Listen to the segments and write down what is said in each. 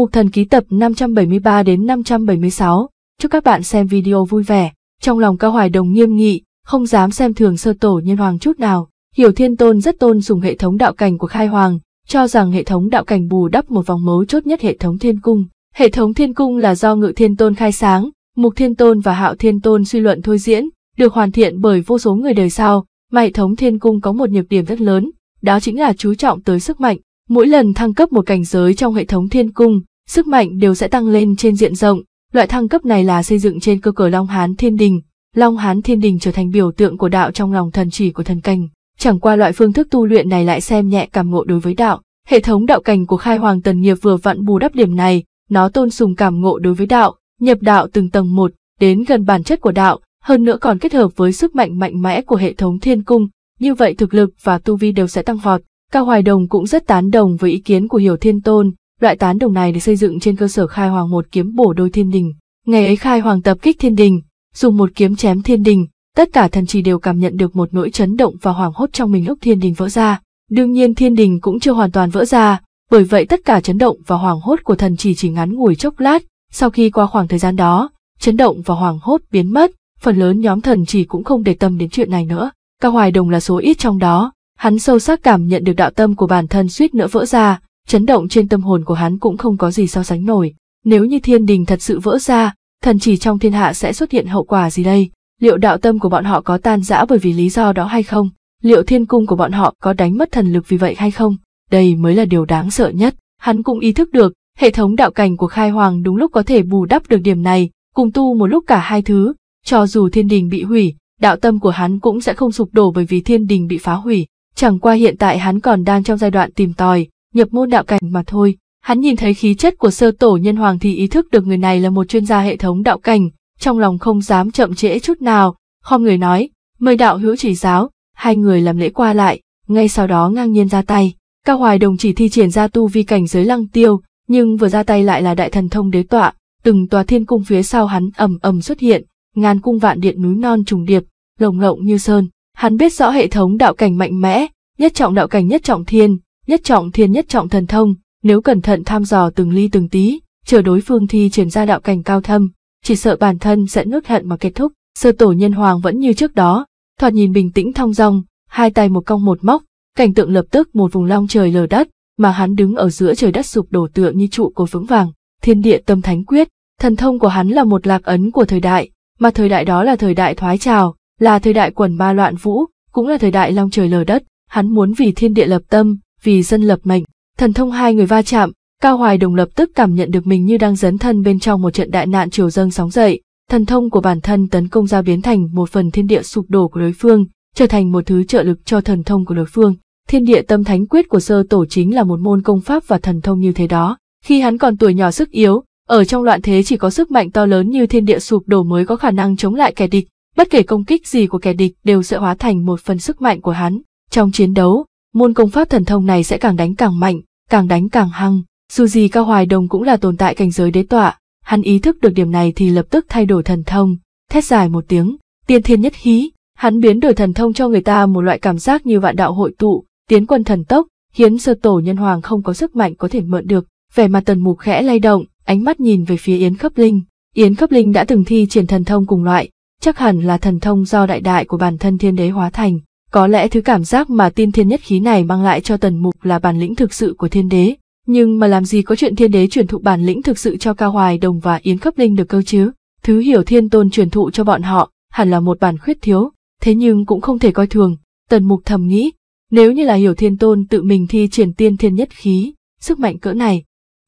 Mục thần ký tập 573 đến 576. Chúc các bạn xem video vui vẻ. Trong lòng Cao Hoài Đồng nghiêm nghị, không dám xem thường sơ tổ nhân hoàng chút nào. Hiểu Thiên Tôn rất tôn dùng hệ thống đạo cảnh của Khai Hoàng, cho rằng hệ thống đạo cảnh bù đắp một vòng mấu chốt nhất hệ thống Thiên Cung. Hệ thống Thiên Cung là do Ngự Thiên Tôn khai sáng, Mục Thiên Tôn và Hạo Thiên Tôn suy luận thôi diễn, được hoàn thiện bởi vô số người đời sau, mà hệ thống Thiên Cung có một nhược điểm rất lớn, đó chính là chú trọng tới sức mạnh. Mỗi lần thăng cấp một cảnh giới trong hệ thống Thiên Cung, sức mạnh đều sẽ tăng lên trên diện rộng. Loại thăng cấp này là xây dựng trên cơ cờ Long Hán Thiên Đình. Long Hán Thiên Đình trở thành biểu tượng của đạo trong lòng thần chỉ của thần cảnh. Chẳng qua loại phương thức tu luyện này lại xem nhẹ cảm ngộ đối với đạo. Hệ thống đạo cảnh của khai hoàng tần nghiệp vừa vặn bù đắp điểm này, nó tôn sùng cảm ngộ đối với đạo, nhập đạo từng tầng một, đến gần bản chất của đạo, hơn nữa còn kết hợp với sức mạnh mạnh mẽ của hệ thống thiên cung, như vậy thực lực và tu vi đều sẽ tăng vọt. Cao Hoài Đồng cũng rất tán đồng với ý kiến của Hiểu Thiên Tôn, Loại tán đồng này được xây dựng trên cơ sở khai hoàng một kiếm bổ đôi thiên đình. Ngày ấy khai hoàng tập kích thiên đình, dùng một kiếm chém thiên đình, tất cả thần chỉ đều cảm nhận được một nỗi chấn động và hoảng hốt trong mình lúc thiên đình vỡ ra. Đương nhiên thiên đình cũng chưa hoàn toàn vỡ ra, bởi vậy tất cả chấn động và hoảng hốt của thần chỉ chỉ ngắn ngủi chốc lát, sau khi qua khoảng thời gian đó, chấn động và hoảng hốt biến mất, phần lớn nhóm thần chỉ cũng không để tâm đến chuyện này nữa. Cao Hoài Đồng là số ít trong đó, hắn sâu sắc cảm nhận được đạo tâm của bản thân suýt nữa vỡ ra, chấn động trên tâm hồn của hắn cũng không có gì so sánh nổi. Nếu như thiên đình thật sự vỡ ra, thần chỉ trong thiên hạ sẽ xuất hiện hậu quả gì đây? Liệu đạo tâm của bọn họ có tan rã bởi vì lý do đó hay không? Liệu thiên cung của bọn họ có đánh mất thần lực vì vậy hay không? Đây mới là điều đáng sợ nhất. Hắn cũng ý thức được, hệ thống đạo cảnh của khai hoàng đúng lúc có thể bù đắp được điểm này, cùng tu một lúc cả hai thứ. Cho dù thiên đình bị hủy, đạo tâm của hắn cũng sẽ không sụp đổ bởi vì thiên đình bị phá hủy. Chẳng qua hiện tại hắn còn đang trong giai đoạn tìm tòi, nhập môn đạo cảnh mà thôi. Hắn nhìn thấy khí chất của sơ tổ nhân hoàng thì ý thức được người này là một chuyên gia hệ thống đạo cảnh, trong lòng không dám chậm trễ chút nào, khom người nói, mời đạo hữu chỉ giáo, hai người làm lễ qua lại, ngay sau đó ngang nhiên ra tay. Cao Hoài Đồng chỉ thi triển ra tu vi cảnh giới lăng tiêu, nhưng vừa ra tay lại là đại thần thông đế tọa, từng tòa thiên cung phía sau hắn ầm ầm xuất hiện, ngàn cung vạn điện núi non trùng điệp, lồng lộng như sơn. Hắn biết rõ hệ thống đạo cảnh mạnh mẽ, nhất trọng đạo cảnh nhất trọng thiên, nhất trọng thiên nhất trọng thần thông, nếu cẩn thận tham dò từng ly từng tí, chờ đối phương thi triển ra đạo cảnh cao thâm, chỉ sợ bản thân sẽ nuốt hận mà kết thúc. Sơ tổ nhân hoàng vẫn như trước đó, thoạt nhìn bình tĩnh thong dong, hai tay một cong một móc, cảnh tượng lập tức một vùng long trời lở đất, mà hắn đứng ở giữa trời đất sụp đổ tựa như trụ cột vững vàng, thiên địa tâm thánh quyết, thần thông của hắn là một lạc ấn của thời đại, mà thời đại đó là thời đại thoái trào, là thời đại quần ba loạn vũ, cũng là thời đại long trời lở đất, hắn muốn vì thiên địa lập tâm, vì dân lập mệnh, thần thông hai người va chạm, Cao Hoài Đồng lập tức cảm nhận được mình như đang dấn thân bên trong một trận đại nạn triều dâng sóng dậy, thần thông của bản thân tấn công ra biến thành một phần thiên địa sụp đổ của đối phương, trở thành một thứ trợ lực cho thần thông của đối phương. Thiên địa tâm thánh quyết của sơ tổ chính là một môn công pháp và thần thông như thế đó. Khi hắn còn tuổi nhỏ sức yếu, ở trong loạn thế chỉ có sức mạnh to lớn như thiên địa sụp đổ mới có khả năng chống lại kẻ địch, bất kể công kích gì của kẻ địch đều sẽ hóa thành một phần sức mạnh của hắn. Trong chiến đấu, môn công pháp thần thông này sẽ càng đánh càng mạnh, càng đánh càng hăng. Dù gì Cao Hoài Đồng cũng là tồn tại cảnh giới đế tọa, hắn ý thức được điểm này thì lập tức thay đổi thần thông, thét dài một tiếng, tiên thiên nhất khí, hắn biến đổi thần thông cho người ta một loại cảm giác như vạn đạo hội tụ, tiến quân thần tốc, khiến sơ tổ nhân hoàng không có sức mạnh có thể mượn được, vẻ mặt tần mục khẽ lay động, ánh mắt nhìn về phía Yến Khấp Linh. Yến Khấp Linh đã từng thi triển thần thông cùng loại, chắc hẳn là thần thông do đại đại của bản thân thiên đế hóa thành, có lẽ thứ cảm giác mà tin thiên nhất khí này mang lại cho tần mục là bản lĩnh thực sự của thiên đế, nhưng mà làm gì có chuyện thiên đế truyền thụ bản lĩnh thực sự cho Cao Hoài Đồng và Yến Khấp Linh được câu chứ? Thứ hiểu thiên tôn truyền thụ cho bọn họ, hẳn là một bản khuyết thiếu, thế nhưng cũng không thể coi thường, tần mục thầm nghĩ, nếu như là hiểu thiên tôn tự mình thi triển tiên thiên nhất khí, sức mạnh cỡ này.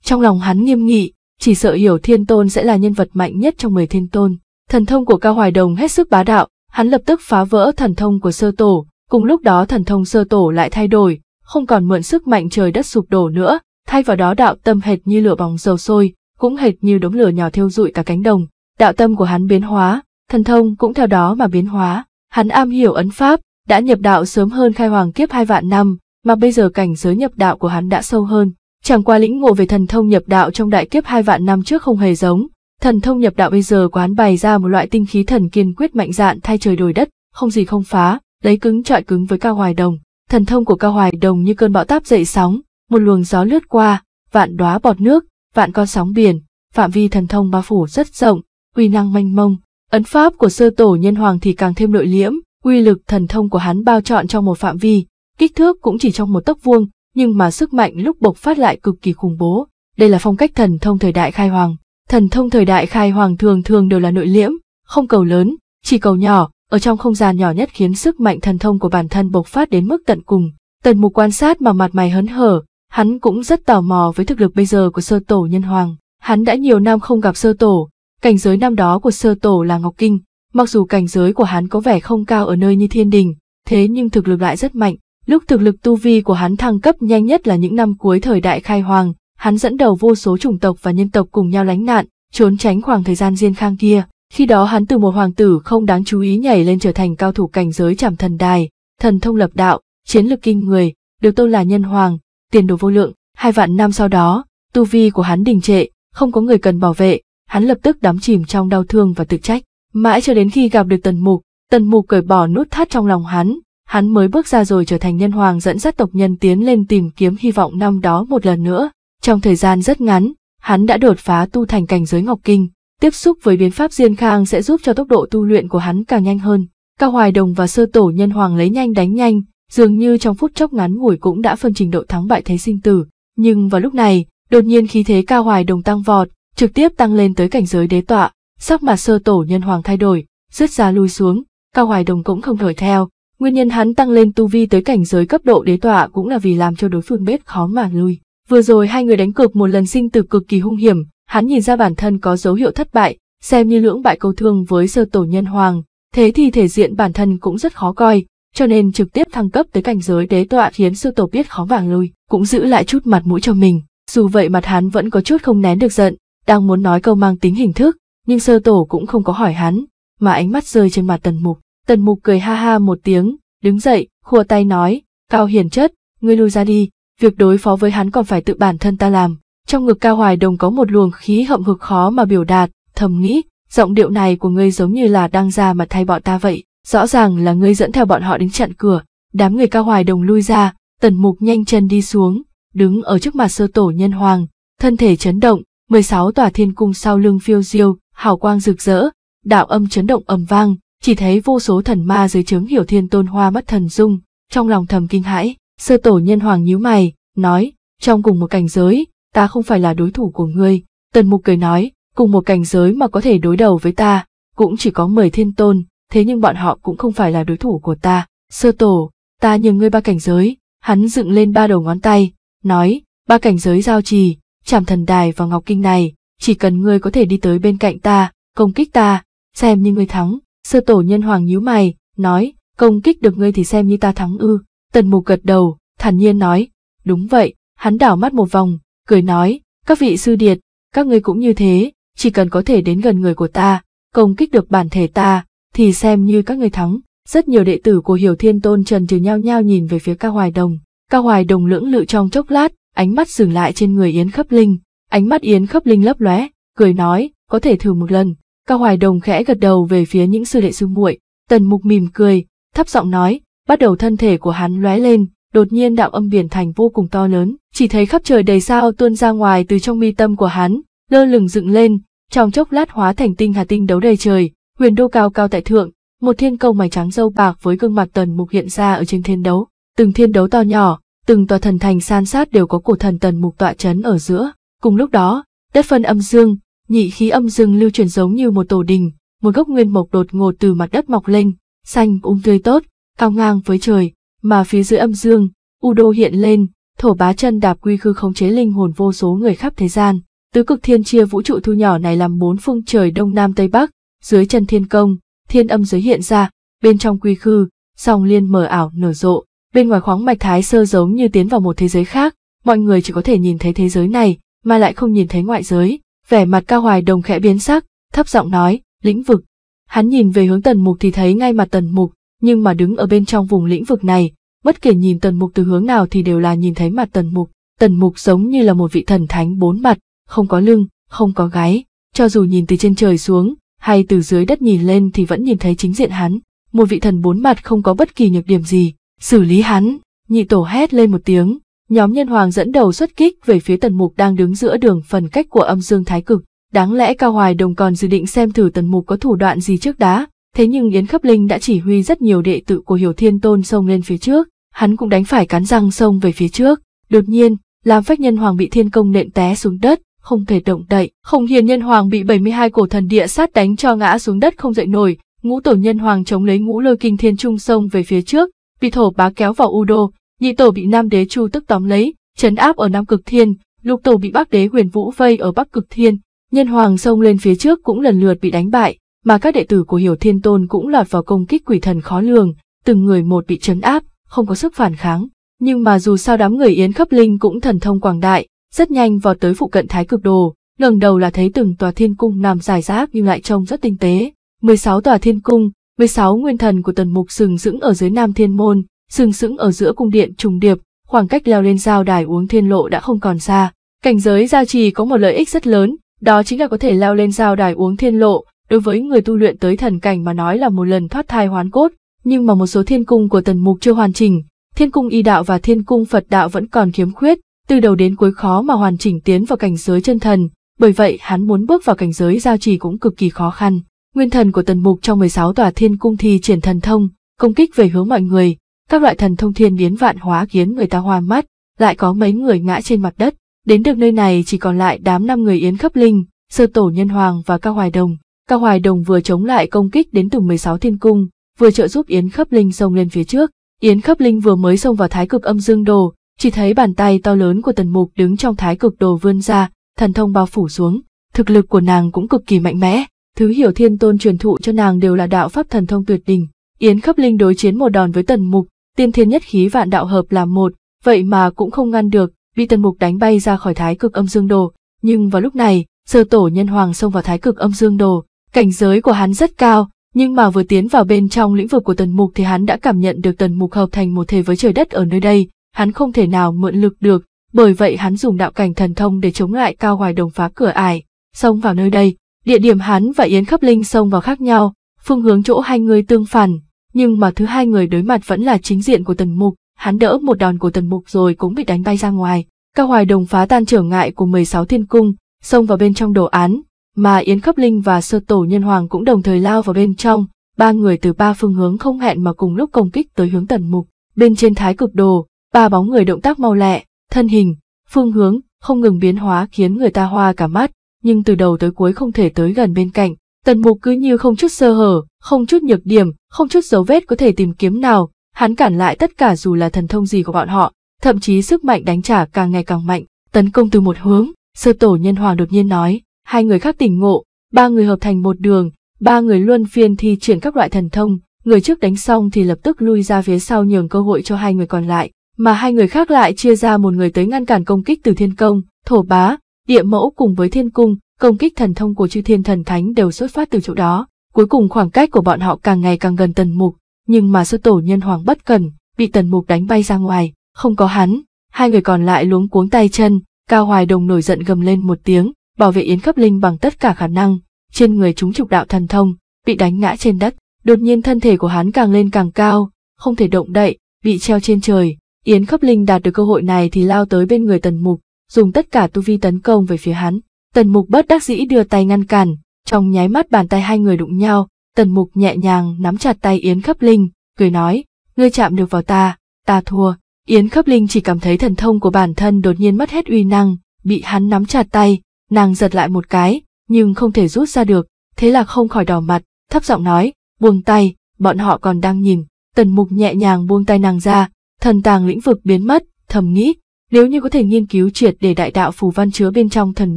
Trong lòng hắn nghiêm nghị, chỉ sợ hiểu thiên tôn sẽ là nhân vật mạnh nhất trong mười thiên tôn. Thần thông của Cao Hoài Đồng hết sức bá đạo, hắn lập tức phá vỡ thần thông của sơ tổ, Cùng lúc đó thần thông sơ tổ lại thay đổi, không còn mượn sức mạnh trời đất sụp đổ nữa, thay vào đó đạo tâm hệt như lửa bỏng dầu sôi, cũng hệt như đống lửa nhỏ thiêu rụi cả cánh đồng. Đạo tâm của hắn biến hóa, thần thông cũng theo đó mà biến hóa. Hắn am hiểu ấn pháp, đã nhập đạo sớm hơn khai hoàng kiếp hai vạn năm, mà bây giờ cảnh giới nhập đạo của hắn đã sâu hơn. Chẳng qua lĩnh ngộ về thần thông nhập đạo trong đại kiếp hai vạn năm trước không hề giống, thần thông nhập đạo bây giờ quán bày ra một loại tinh khí thần kiên quyết mạnh dạn thay trời đổi đất, không gì không phá, lấy cứng trọi cứng với Cao Hoài Đồng. Thần thông của Cao Hoài Đồng như cơn bão táp dậy sóng, một luồng gió lướt qua, vạn đóa bọt nước, vạn con sóng biển, phạm vi thần thông bao phủ rất rộng, uy năng mênh mông. Ấn pháp của sơ tổ nhân hoàng thì càng thêm nội liễm, uy lực thần thông của hắn bao trọn trong một phạm vi, kích thước cũng chỉ trong một tấc vuông, nhưng mà sức mạnh lúc bộc phát lại cực kỳ khủng bố. Đây là phong cách thần thông thời đại khai hoàng. Thần thông thời đại khai hoàng thường thường đều là nội liễm, không cầu lớn, chỉ cầu nhỏ, ở trong không gian nhỏ nhất khiến sức mạnh thần thông của bản thân bộc phát đến mức tận cùng. Tần mục quan sát mà mặt mày hấn hở, hắn cũng rất tò mò với thực lực bây giờ của sơ tổ nhân hoàng. Hắn đã nhiều năm không gặp sơ tổ, cảnh giới năm đó của sơ tổ là Ngọc Kinh, mặc dù cảnh giới của hắn có vẻ không cao ở nơi như thiên đình, thế nhưng thực lực lại rất mạnh. Lúc thực lực tu vi của hắn thăng cấp nhanh nhất là những năm cuối thời đại khai hoàng, hắn dẫn đầu vô số chủng tộc và nhân tộc cùng nhau lánh nạn, trốn tránh khoảng thời gian diên khang kia. Khi đó hắn từ một hoàng tử không đáng chú ý nhảy lên trở thành cao thủ cảnh giới chảm thần đài, thần thông lập đạo, chiến lược kinh người, được tôn là nhân hoàng, tiền đồ vô lượng. Hai vạn năm sau đó, tu vi của hắn đình trệ, không có người cần bảo vệ, hắn lập tức đắm chìm trong đau thương và tự trách. Mãi cho đến khi gặp được tần mục, tần mục cởi bỏ nút thắt trong lòng hắn, hắn mới bước ra rồi trở thành nhân hoàng dẫn dắt tộc nhân tiến lên tìm kiếm hy vọng năm đó một lần nữa. Trong thời gian rất ngắn, hắn đã đột phá tu thành cảnh giới Ngọc Kinh, Tiếp xúc với biến pháp Diên Khang sẽ giúp cho tốc độ tu luyện của hắn càng nhanh hơn. Cao Hoài Đồng và Sơ Tổ Nhân Hoàng lấy nhanh đánh nhanh, dường như trong phút chốc ngắn ngủi cũng đã phân trình độ thắng bại thế sinh tử. Nhưng vào lúc này, đột nhiên khí thế Cao Hoài Đồng tăng vọt, trực tiếp tăng lên tới cảnh giới đế tọa, sắc mặt Sơ Tổ Nhân Hoàng thay đổi, rớt ra lui xuống, Cao Hoài Đồng cũng không nổi theo. Nguyên nhân hắn tăng lên tu vi tới cảnh giới cấp độ đế tọa cũng là vì làm cho đối phương biết khó mà lui. Vừa rồi hai người đánh cược một lần sinh tử cực kỳ hung hiểm, hắn nhìn ra bản thân có dấu hiệu thất bại, xem như lưỡng bại câu thương với sơ tổ nhân hoàng, thế thì thể diện bản thân cũng rất khó coi, cho nên trực tiếp thăng cấp tới cảnh giới đế tọa khiến sơ tổ biết khó vàng lui, cũng giữ lại chút mặt mũi cho mình. Dù vậy mặt hắn vẫn có chút không nén được giận, đang muốn nói câu mang tính hình thức, nhưng sơ tổ cũng không có hỏi hắn, mà ánh mắt rơi trên mặt tần mục. Tần mục cười ha ha một tiếng, đứng dậy, khua tay nói, cao hiền chất, ngươi lui ra đi, việc đối phó với hắn còn phải tự bản thân ta làm, trong ngực Cao Hoài Đồng có một luồng khí hậm hực khó mà biểu đạt, thầm nghĩ, giọng điệu này của ngươi giống như là đang ra mà thay bọn ta vậy, rõ ràng là ngươi dẫn theo bọn họ đến chặn cửa. Đám người Cao Hoài Đồng lui ra, Tần Mục nhanh chân đi xuống, đứng ở trước mặt sơ tổ nhân hoàng, thân thể chấn động, 16 tòa thiên cung sau lưng phiêu diêu, hào quang rực rỡ, đạo âm chấn động ầm vang, chỉ thấy vô số thần ma dưới trướng hiểu thiên tôn hoa mắt thần dung, trong lòng thầm kinh hãi, sơ tổ nhân hoàng nhíu mày, nói, trong cùng một cảnh giới, ta không phải là đối thủ của ngươi. Tần mục cười nói, cùng một cảnh giới mà có thể đối đầu với ta, cũng chỉ có mười thiên tôn, thế nhưng bọn họ cũng không phải là đối thủ của ta. Sơ tổ, ta nhường ngươi ba cảnh giới, hắn dựng lên ba đầu ngón tay, nói, ba cảnh giới giao trì, chảm thần đài và ngọc kinh này, chỉ cần ngươi có thể đi tới bên cạnh ta, công kích ta, xem như ngươi thắng. Sơ tổ nhân hoàng nhíu mày, nói, công kích được ngươi thì xem như ta thắng ư. Tần mục gật đầu, thản nhiên nói, đúng vậy, hắn đảo mắt một vòng, cười nói, các vị sư điệt, các ngươi cũng như thế, chỉ cần có thể đến gần người của ta, công kích được bản thể ta, thì xem như các ngươi thắng. Rất nhiều đệ tử của Hiểu Thiên Tôn Trần Trừ nhau nhau nhìn về phía Cao Hoài Đồng. Cao Hoài Đồng lưỡng lự trong chốc lát, ánh mắt dừng lại trên người Yến Khấp Linh. Ánh mắt Yến Khấp Linh lấp lóe, cười nói, có thể thử một lần. Cao Hoài Đồng khẽ gật đầu về phía những sư đệ sư muội. Tần Mục mỉm cười, thấp giọng nói, bắt đầu thân thể của hắn lóe lên, đột nhiên đạo âm biển thành vô cùng to lớn, chỉ thấy khắp trời đầy sao tuôn ra ngoài từ trong mi tâm của hắn, lơ lửng dựng lên, trong chốc lát hóa thành tinh hà tinh đấu đầy trời, huyền đô cao cao tại thượng, một thiên câu mày trắng râu bạc với gương mặt tần mục hiện ra ở trên thiên đấu, từng thiên đấu to nhỏ, từng tòa thần thành san sát đều có cổ thần tần mục tọa chấn ở giữa, cùng lúc đó, đất phân âm dương, nhị khí âm dương lưu truyền giống như một tổ đình, một gốc nguyên mộc đột ngột từ mặt đất mọc lên, xanh um tươi tốt, cao ngang với trời, mà phía dưới âm dương, Udo hiện lên, thổ bá chân đạp quy khư khống chế linh hồn vô số người khắp thế gian. Tứ cực thiên chia vũ trụ thu nhỏ này làm bốn phương trời đông nam tây bắc, dưới chân thiên công, thiên âm giới hiện ra, bên trong quy khư, song liên mờ ảo nở rộ, bên ngoài khoáng mạch thái sơ giống như tiến vào một thế giới khác, mọi người chỉ có thể nhìn thấy thế giới này, mà lại không nhìn thấy ngoại giới. Vẻ mặt cao hoài đồng khẽ biến sắc, thấp giọng nói, lĩnh vực. Hắn nhìn về hướng tần mục thì thấy ngay mặt tần mục, nhưng mà đứng ở bên trong vùng lĩnh vực này, bất kể nhìn tần mục từ hướng nào thì đều là nhìn thấy mặt tần mục. Tần mục giống như là một vị thần thánh bốn mặt, không có lưng, không có gáy, cho dù nhìn từ trên trời xuống, hay từ dưới đất nhìn lên thì vẫn nhìn thấy chính diện hắn. Một vị thần bốn mặt không có bất kỳ nhược điểm gì, xử lý hắn, nhị tổ hét lên một tiếng, nhóm nhân hoàng dẫn đầu xuất kích về phía tần mục đang đứng giữa đường phần cách của âm dương thái cực. Đáng lẽ Cao Hoài Đồng còn dự định xem thử tần mục có thủ đoạn gì trước đá, Thế nhưng Yến Khấp Linh đã chỉ huy rất nhiều đệ tử của Hiểu Thiên Tôn xông lên phía trước, hắn cũng đánh phải cắn răng xông về phía trước. Đột nhiên, làm phách nhân hoàng bị thiên công nện té xuống đất, không thể động đậy. Không hiền nhân hoàng bị 72 cổ thần địa sát đánh cho ngã xuống đất không dậy nổi, ngũ tổ nhân hoàng chống lấy ngũ lôi kinh thiên trung xông về phía trước, bị thổ bá kéo vào u đô, nhị tổ bị nam đế chu tức tóm lấy, chấn áp ở nam cực thiên, lục tổ bị bắc đế huyền vũ vây ở bắc cực thiên. Nhân hoàng xông lên phía trước cũng lần lượt bị đánh bại, mà các đệ tử của Hiểu Thiên Tôn cũng lọt vào công kích quỷ thần khó lường, từng người một bị trấn áp, không có sức phản kháng. Nhưng mà dù sao đám người Yến Khấp Linh cũng thần thông quảng đại, rất nhanh vào tới phụ cận Thái Cực Đồ, ngẩng đầu là thấy từng tòa thiên cung nằm dài rác nhưng lại trông rất tinh tế. 16 tòa thiên cung, 16 nguyên thần của tần mục sừng sững ở dưới Nam Thiên Môn, sừng sững ở giữa cung điện trùng điệp, khoảng cách leo lên giao đài uống thiên lộ đã không còn xa. Cảnh giới gia trì có một lợi ích rất lớn, đó chính là có thể leo lên giao đài uống thiên lộ, đối với người tu luyện tới thần cảnh mà nói là một lần thoát thai hoán cốt, nhưng mà một số thiên cung của tần mục chưa hoàn chỉnh, thiên cung y đạo và thiên cung Phật đạo vẫn còn khiếm khuyết, từ đầu đến cuối khó mà hoàn chỉnh tiến vào cảnh giới chân thần, bởi vậy hắn muốn bước vào cảnh giới giao trì cũng cực kỳ khó khăn. Nguyên thần của tần mục trong 16 tòa thiên cung thi triển thần thông, công kích về hướng mọi người, các loại thần thông thiên biến vạn hóa khiến người ta hoa mắt, lại có mấy người ngã trên mặt đất. Đến được nơi này chỉ còn lại đám năm người Yến khắp Linh, Sơ Tổ Nhân Hoàng và Cao Hoài Đồng. Cao Hoài Đồng vừa chống lại công kích đến từ 16 thiên cung, vừa trợ giúp Yến Khấp Linh xông lên phía trước. Yến Khấp Linh vừa mới xông vào thái cực âm dương đồ, chỉ thấy bàn tay to lớn của tần mục đứng trong thái cực đồ vươn ra, thần thông bao phủ xuống. Thực lực của nàng cũng cực kỳ mạnh mẽ, thứ hiểu thiên tôn truyền thụ cho nàng đều là đạo pháp thần thông tuyệt đỉnh. Yến Khấp Linh đối chiến một đòn với tần mục, tiên thiên nhất khí vạn đạo hợp làm một, vậy mà cũng không ngăn được, bị tần mục đánh bay ra khỏi thái cực âm dương đồ. Nhưng vào lúc này, sơ tổ nhân hoàng xông vào thái cực âm dương đồ, Cảnh giới của hắn rất cao, nhưng mà vừa tiến vào bên trong lĩnh vực của tần mục thì hắn đã cảm nhận được tần mục hợp thành một thể với trời đất ở nơi đây, hắn không thể nào mượn lực được, bởi vậy hắn dùng đạo cảnh thần thông để chống lại cao hoài đồng phá cửa ải, xông vào nơi đây. Địa điểm hắn và Yến Khắp Linh xông vào khác nhau, phương hướng chỗ hai người tương phản, nhưng mà thứ hai người đối mặt vẫn là chính diện của tần mục, hắn đỡ một đòn của tần mục rồi cũng bị đánh bay ra ngoài. Cao hoài đồng phá tan trở ngại của 16 thiên cung, xông vào bên trong đồ án, mà Yến Khấp Linh và Sơ Tổ Nhân Hoàng cũng đồng thời lao vào bên trong, ba người từ ba phương hướng không hẹn mà cùng lúc công kích tới hướng tần mục. Bên trên thái cực đồ, ba bóng người động tác mau lẹ, thân hình, phương hướng, không ngừng biến hóa khiến người ta hoa cả mắt, nhưng từ đầu tới cuối không thể tới gần bên cạnh. Tần mục cứ như không chút sơ hở, không chút nhược điểm, không chút dấu vết có thể tìm kiếm nào, hắn cản lại tất cả dù là thần thông gì của bọn họ, thậm chí sức mạnh đánh trả càng ngày càng mạnh, tấn công từ một hướng, sơ tổ nhân hoàng đột nhiên nói, hai người khác tỉnh ngộ, ba người hợp thành một đường, ba người luân phiên thi triển các loại thần thông, người trước đánh xong thì lập tức lui ra phía sau nhường cơ hội cho hai người còn lại, mà hai người khác lại chia ra một người tới ngăn cản công kích từ thiên công, thổ bá, địa mẫu cùng với thiên cung, công kích thần thông của chư thiên thần thánh đều xuất phát từ chỗ đó. Cuối cùng khoảng cách của bọn họ càng ngày càng gần tần mục, nhưng mà sư tổ nhân hoàng bất cần, bị tần mục đánh bay ra ngoài, không có hắn, hai người còn lại luống cuống tay chân, Cao Hoài Đồng nổi giận gầm lên một tiếng, bảo vệ Yến khắp Linh bằng tất cả khả năng, trên người chúng trục đạo thần thông, bị đánh ngã trên đất, đột nhiên thân thể của hắn càng lên càng cao, không thể động đậy, bị treo trên trời. Yến khắp Linh đạt được cơ hội này thì lao tới bên người Tần Mục, dùng tất cả tu vi tấn công về phía hắn. Tần Mục bất đắc dĩ đưa tay ngăn cản, trong nháy mắt bàn tay hai người đụng nhau, Tần Mục nhẹ nhàng nắm chặt tay Yến khắp Linh, cười nói, ngươi chạm được vào ta, ta thua. Yến khắp Linh chỉ cảm thấy thần thông của bản thân đột nhiên mất hết uy năng, bị hắn nắm chặt tay, nàng giật lại một cái, nhưng không thể rút ra được, thế là không khỏi đỏ mặt, thấp giọng nói, buông tay, bọn họ còn đang nhìn, tần mục nhẹ nhàng buông tay nàng ra, thần tàng lĩnh vực biến mất, thầm nghĩ, nếu như có thể nghiên cứu triệt để đại đạo phù văn chứa bên trong thần